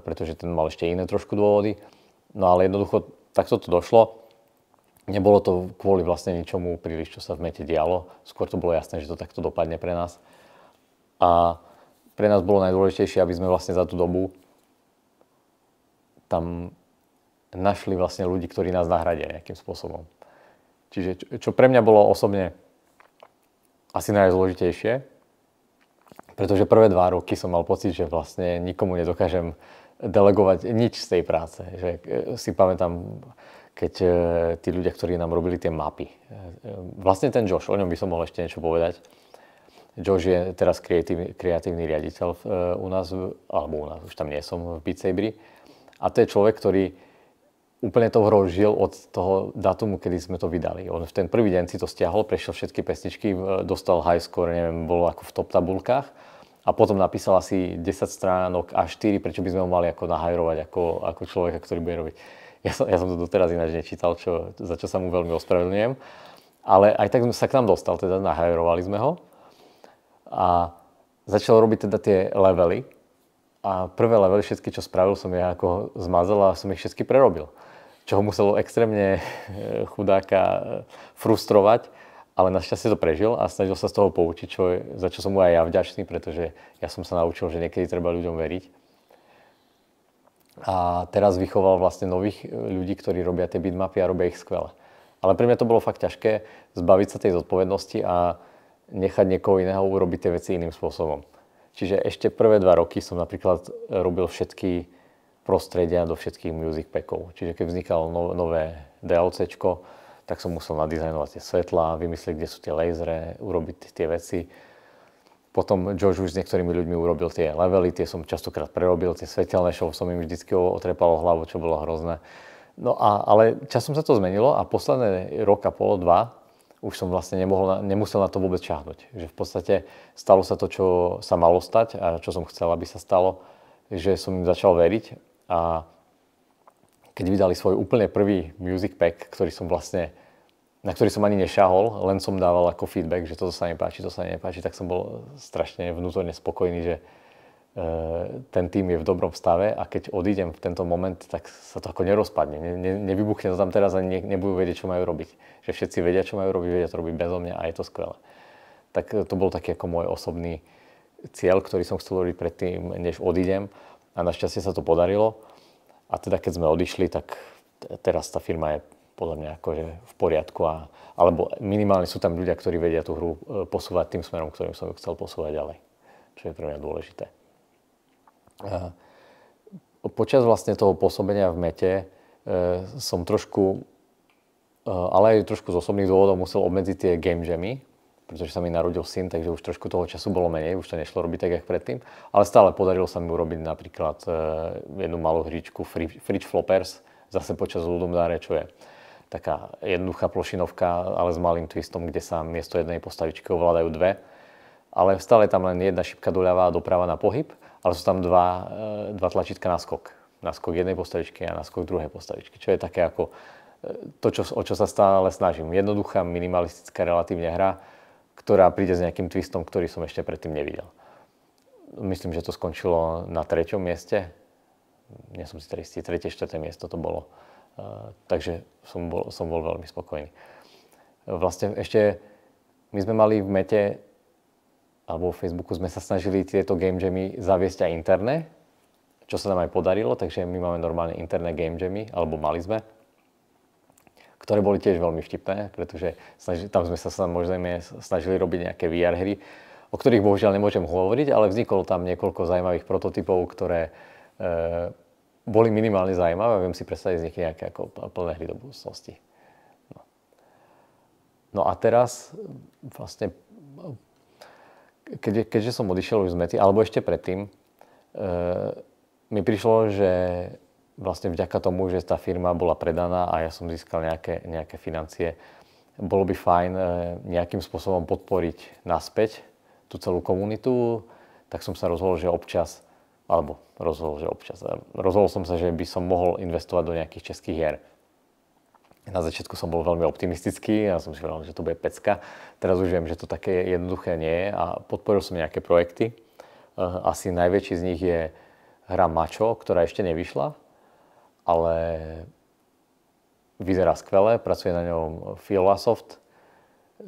pretože ten mal ešte iné trošku dôvody. No ale jednoducho takto to došlo. Nebolo to kvôli vlastne ničomu príliš, čo sa v mete dialo. Skôr to bolo jasné, že to takto dopadne pre nás. A pre nás bolo najdôležitejšie, aby sme vlastne za tú dobu tam našli vlastne ľudí, ktorí nás nahradia nejakým spôsobom. Čiže čo pre mňa bolo osobne asi najzložitejšie, pretože prvé dva roky som mal pocit, že vlastne nikomu nedokážem delegovať nič z tej práce. Že e, si pamätám, keď e, tí ľudia, ktorí nám robili tie mapy. E, e, vlastne ten Josh, o ňom by som mohol ešte niečo povedať. Josh je teraz kreatívny, kreatívny riaditeľ u nás, alebo u nás, už tam nie som, v Beat A to je človek, ktorý úplne to hrožil žil od toho datumu, kedy sme to vydali. On v ten prvý deň si to stiahol, prešiel všetky pesničky, dostal high score, neviem, bolo ako v top tabulkách a potom napísal asi 10 stránok a 4, prečo by sme ho mali ako nahajrovať ako, ako človeka, ktorý bude robiť ja som, ja som to doteraz ináč nečítal, čo, za čo sa mu veľmi ospravedlňujem. Ale aj tak sa k nám dostal, teda nahajerovali sme ho. A začal robiť teda tie levely. A prvé levely, všetky, čo spravil, som ja ako zmazal a som ich všetky prerobil. Čo ho muselo extrémne (laughs) eh, chudáka eh, frustrovať, ale našťastie to prežil a snažil sa z toho poučiť, čo, za čo som mu aj ja vďačný, pretože ja som sa naučil, že niekedy treba ľuďom veriť a teraz vychoval vlastne nových e, ľudí, ktorí robia tie bitmapy a robia ich skvele. Ale pre mňa to bolo fakt ťažké zbaviť sa tej zodpovednosti a nechať niekoho iného urobiť tie veci iným spôsobom. Čiže ešte prvé dva roky som napríklad e, robil všetky prostredia do všetkých music packov. Čiže keď vznikalo no, nové DLC, tak som musel nadizajnovať tie svetlá, vymyslieť, kde sú tie lasery, urobiť tie veci potom George už s niektorými ľuďmi urobil tie levely, tie som častokrát prerobil, tie svetelné show som im vždycky otrepalo hlavu, čo bolo hrozné. No a, ale časom sa to zmenilo a posledné rok a pol, dva, už som vlastne nemohol, nemusel na to vôbec čahnuť. Že v podstate stalo sa to, čo sa malo stať a čo som chcel, aby sa stalo, že som im začal veriť a keď vydali svoj úplne prvý music pack, ktorý som vlastne na ktorý som ani nešahol, len som dával ako feedback, že toto sa nepáči, to sa nepáči, tak som bol strašne vnútorne spokojný, že e, ten tým je v dobrom stave a keď odídem v tento moment, tak sa to ako nerozpadne, ne, ne, nevybuchne to tam teraz a ne, nebudú vedieť, čo majú robiť. Že všetci vedia, čo majú robiť, vedia to robiť bezo mňa a je to skvelé. Tak e, to bol taký ako môj osobný cieľ, ktorý som chcel robiť predtým, než odídem a našťastie sa to podarilo. A teda keď sme odišli, tak teraz tá firma je podľa mňa akože v poriadku. A, alebo minimálne sú tam ľudia, ktorí vedia tú hru e, posúvať tým smerom, ktorým som ju chcel posúvať ďalej. Čo je pre mňa dôležité. A, počas vlastne toho pôsobenia v mete e, som trošku, e, ale aj trošku z osobných dôvodov musel obmedziť tie game jammy, pretože sa mi narodil syn, takže už trošku toho času bolo menej, už to nešlo robiť tak, ako predtým. Ale stále podarilo sa mi urobiť napríklad e, jednu malú hričku Fridge Floppers, zase počas ľudom dáre, čo je taká jednoduchá plošinovka, ale s malým twistom, kde sa miesto jednej postavičky ovládajú dve. Ale stále tam len jedna šipka doľava a doprava na pohyb, ale sú tam dva, e, dva tlačítka na skok. Na skok jednej postavičky a na skok druhej postavičky, čo je také ako e, to, čo, o čo sa stále snažím. Jednoduchá, minimalistická relatívne hra, ktorá príde s nejakým twistom, ktorý som ešte predtým nevidel. Myslím, že to skončilo na treťom mieste. Nie som si istý, tretie, štvrté miesto to bolo. Eh, takže som bol, som bol veľmi spokojný. Vlastne ešte my sme mali v Mete alebo v Facebooku sme sa snažili tieto game jammy zaviesť aj interné, čo sa nám aj podarilo, takže my máme normálne interné game jammy, alebo mali sme, ktoré boli tiež veľmi vtipné, pretože snažili, tam sme sa samozrejme snažili robiť nejaké VR hry, o ktorých bohužiaľ nemôžem hovoriť, ale vzniklo tam niekoľko zaujímavých prototypov, ktoré e, boli minimálne zaujímavé a viem si predstaviť z nich nejaké ako plné hry do budúcnosti. No. no a teraz mm, vlastne, keď, keďže som odišiel už z mety, alebo ešte predtým, e, mi prišlo, že vlastne vďaka tomu, že tá firma bola predaná a ja som získal nejaké, nejaké financie, bolo by fajn e, nejakým spôsobom podporiť naspäť tú celú komunitu, tak som sa rozhodol, že občas alebo rozhodol, že občas. Rozhodol som sa, že by som mohol investovať do nejakých českých hier. Na začiatku som bol veľmi optimistický a ja som si povedal, že to bude pecka. Teraz už viem, že to také jednoduché nie je a podporil som nejaké projekty. Eh, asi najväčší z nich je hra Macho, ktorá ešte nevyšla, ale vyzerá skvelé. pracuje na ňom Fiolasoft,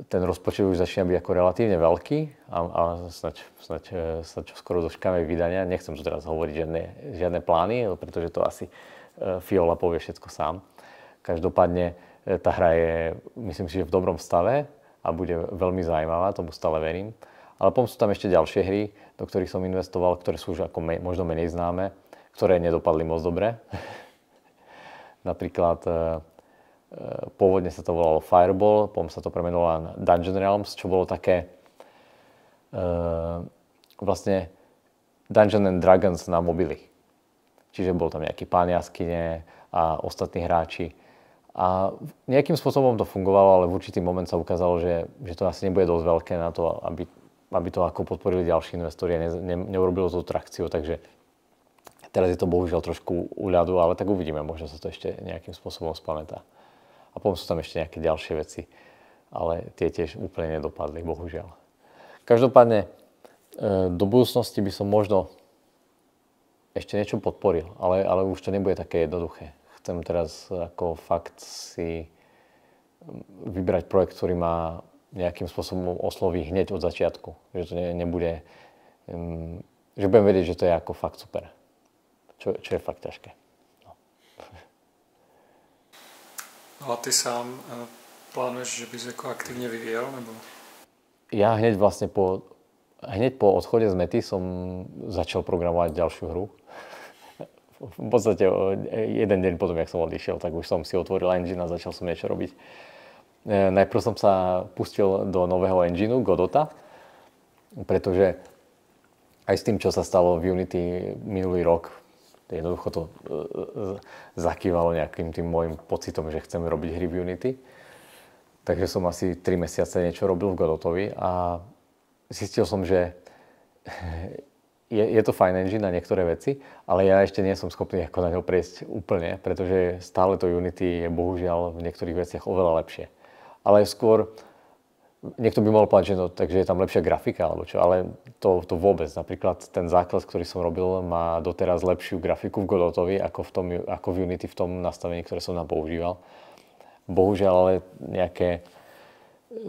ten rozpočet už začína byť ako relatívne veľký a, a snaď, snaď, e, snaď skoro doškáme vydania. Nechcem tu teraz hovoriť žiadne, žiadne plány, pretože to asi e, Fiola povie všetko sám. Každopádne e, tá hra je, myslím si, že v dobrom stave a bude veľmi zaujímavá, tomu stále verím. Ale potom sú tam ešte ďalšie hry, do ktorých som investoval, ktoré sú už ako me, možno menej známe, ktoré nedopadli moc dobre. (laughs) Napríklad Eh, pôvodne sa to volalo Fireball, potom sa to premenovalo na Dungeon Realms, čo bolo také eh, vlastne Dungeon and Dragons na mobily. Čiže bol tam nejaký pán jaskyne a ostatní hráči. A nejakým spôsobom to fungovalo, ale v určitý moment sa ukázalo, že, že to asi nebude dosť veľké na to, aby, aby to ako podporili ďalší investori a ne, ne, neurobilo tú trakciu. Takže teraz je to bohužiaľ trošku uľadu, ale tak uvidíme, možno sa to ešte nejakým spôsobom spamätá. A potom sú tam ešte nejaké ďalšie veci, ale tie tiež úplne nedopadli, bohužiaľ. Každopádne e, do budúcnosti by som možno ešte niečo podporil, ale, ale už to nebude také jednoduché. Chcem teraz ako fakt si mm, vybrať projekt, ktorý má nejakým spôsobom osloví hneď od začiatku. Že to ne, nebude, mm, že budem vedieť, že to je ako fakt super. Čo, čo je fakt ťažké. a ty sám e, plánuješ, že by si ako aktívne vyvíjal? Nebo... Ja hneď vlastne po, hneď po odchode z mety som začal programovať ďalšiu hru. v podstate e, jeden deň potom, jak som odišiel, tak už som si otvoril engine a začal som niečo robiť. E, najprv som sa pustil do nového engineu Godota, pretože aj s tým, čo sa stalo v Unity minulý rok, jednoducho to e, e, zakývalo nejakým tým môjim pocitom, že chcem robiť hry v Unity. Takže som asi 3 mesiace niečo robil v Godotovi a zistil som, že (laughs) je, je to fajn engine na niektoré veci, ale ja ešte nie som schopný ako na ňo prejsť úplne, pretože stále to Unity je bohužiaľ v niektorých veciach oveľa lepšie. Ale skôr niekto by mohol povedať, že no, takže je tam lepšia grafika alebo čo, ale to, to vôbec. Napríklad ten základ, ktorý som robil, má doteraz lepšiu grafiku v Godotovi ako v, tom, ako v Unity v tom nastavení, ktoré som tam používal. Bohužiaľ ale nejaké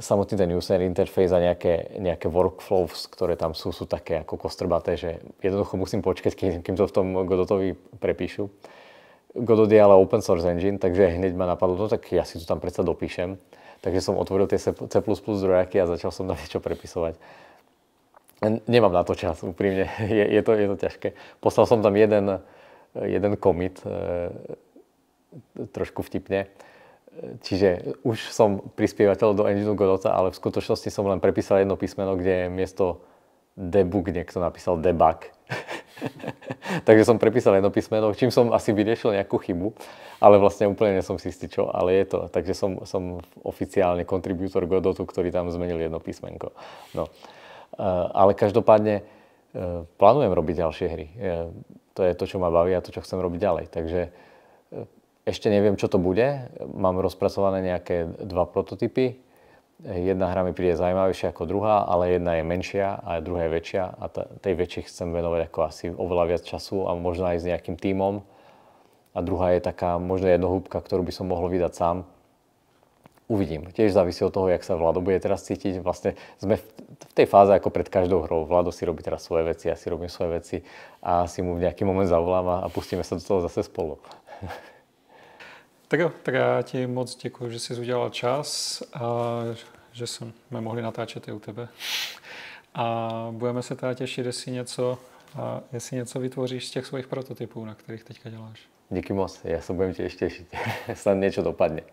samotný ten user interface a nejaké, nejaké workflows, ktoré tam sú, sú také ako kostrbaté, že jednoducho musím počkať, kým, kým to v tom Godotovi prepíšu. Godot je ale open source engine, takže hneď ma napadlo, no tak ja si to tam predsa dopíšem Takže som otvoril tie C++ zdrojaky a začal som na niečo prepisovať. Nemám na to čas, úprimne. (laughs) Je, je, to, je to ťažké. Poslal som tam jeden, jeden commit, e, trošku vtipne. E, čiže už som prispievateľ do Engine Godota, ale v skutočnosti som len prepísal jedno písmeno, kde je miesto debug niekto napísal debug. (laughs) Takže som prepísal jedno písmeno, čím som asi vyriešil nejakú chybu, ale vlastne úplne nesom si istý čo, ale je to. Takže som, som oficiálne kontribútor Godotu, ktorý tam zmenil jedno písmenko. No. E, ale každopádne e, plánujem robiť ďalšie hry. E, to je to, čo ma baví a to, čo chcem robiť ďalej. Takže ešte neviem, čo to bude. Mám rozpracované nejaké dva prototypy, jedna hra mi príde zaujímavejšia ako druhá, ale jedna je menšia a druhá je väčšia a tej väčšej chcem venovať ako asi oveľa viac času a možno aj s nejakým tímom. A druhá je taká možno jednohúbka, ktorú by som mohol vydať sám. Uvidím. Tiež závisí od toho, jak sa Vlado bude teraz cítiť. Vlastne sme v tej fáze ako pred každou hrou. Vlado si robí teraz svoje veci, ja si robím svoje veci a si mu v nejaký moment zavolám a pustíme sa do toho zase spolu. (laughs) Tak jo, tak já ti moc děkuji, že jsi udělal čas a že jsme mohli natáčet i u tebe. A budeme se teda těšit, jestli něco, jestli něco vytvoříš z těch svojich prototypů, na kterých teďka děláš. Díky moc, já se budem tiež tešiť. (laughs) Snad niečo dopadne.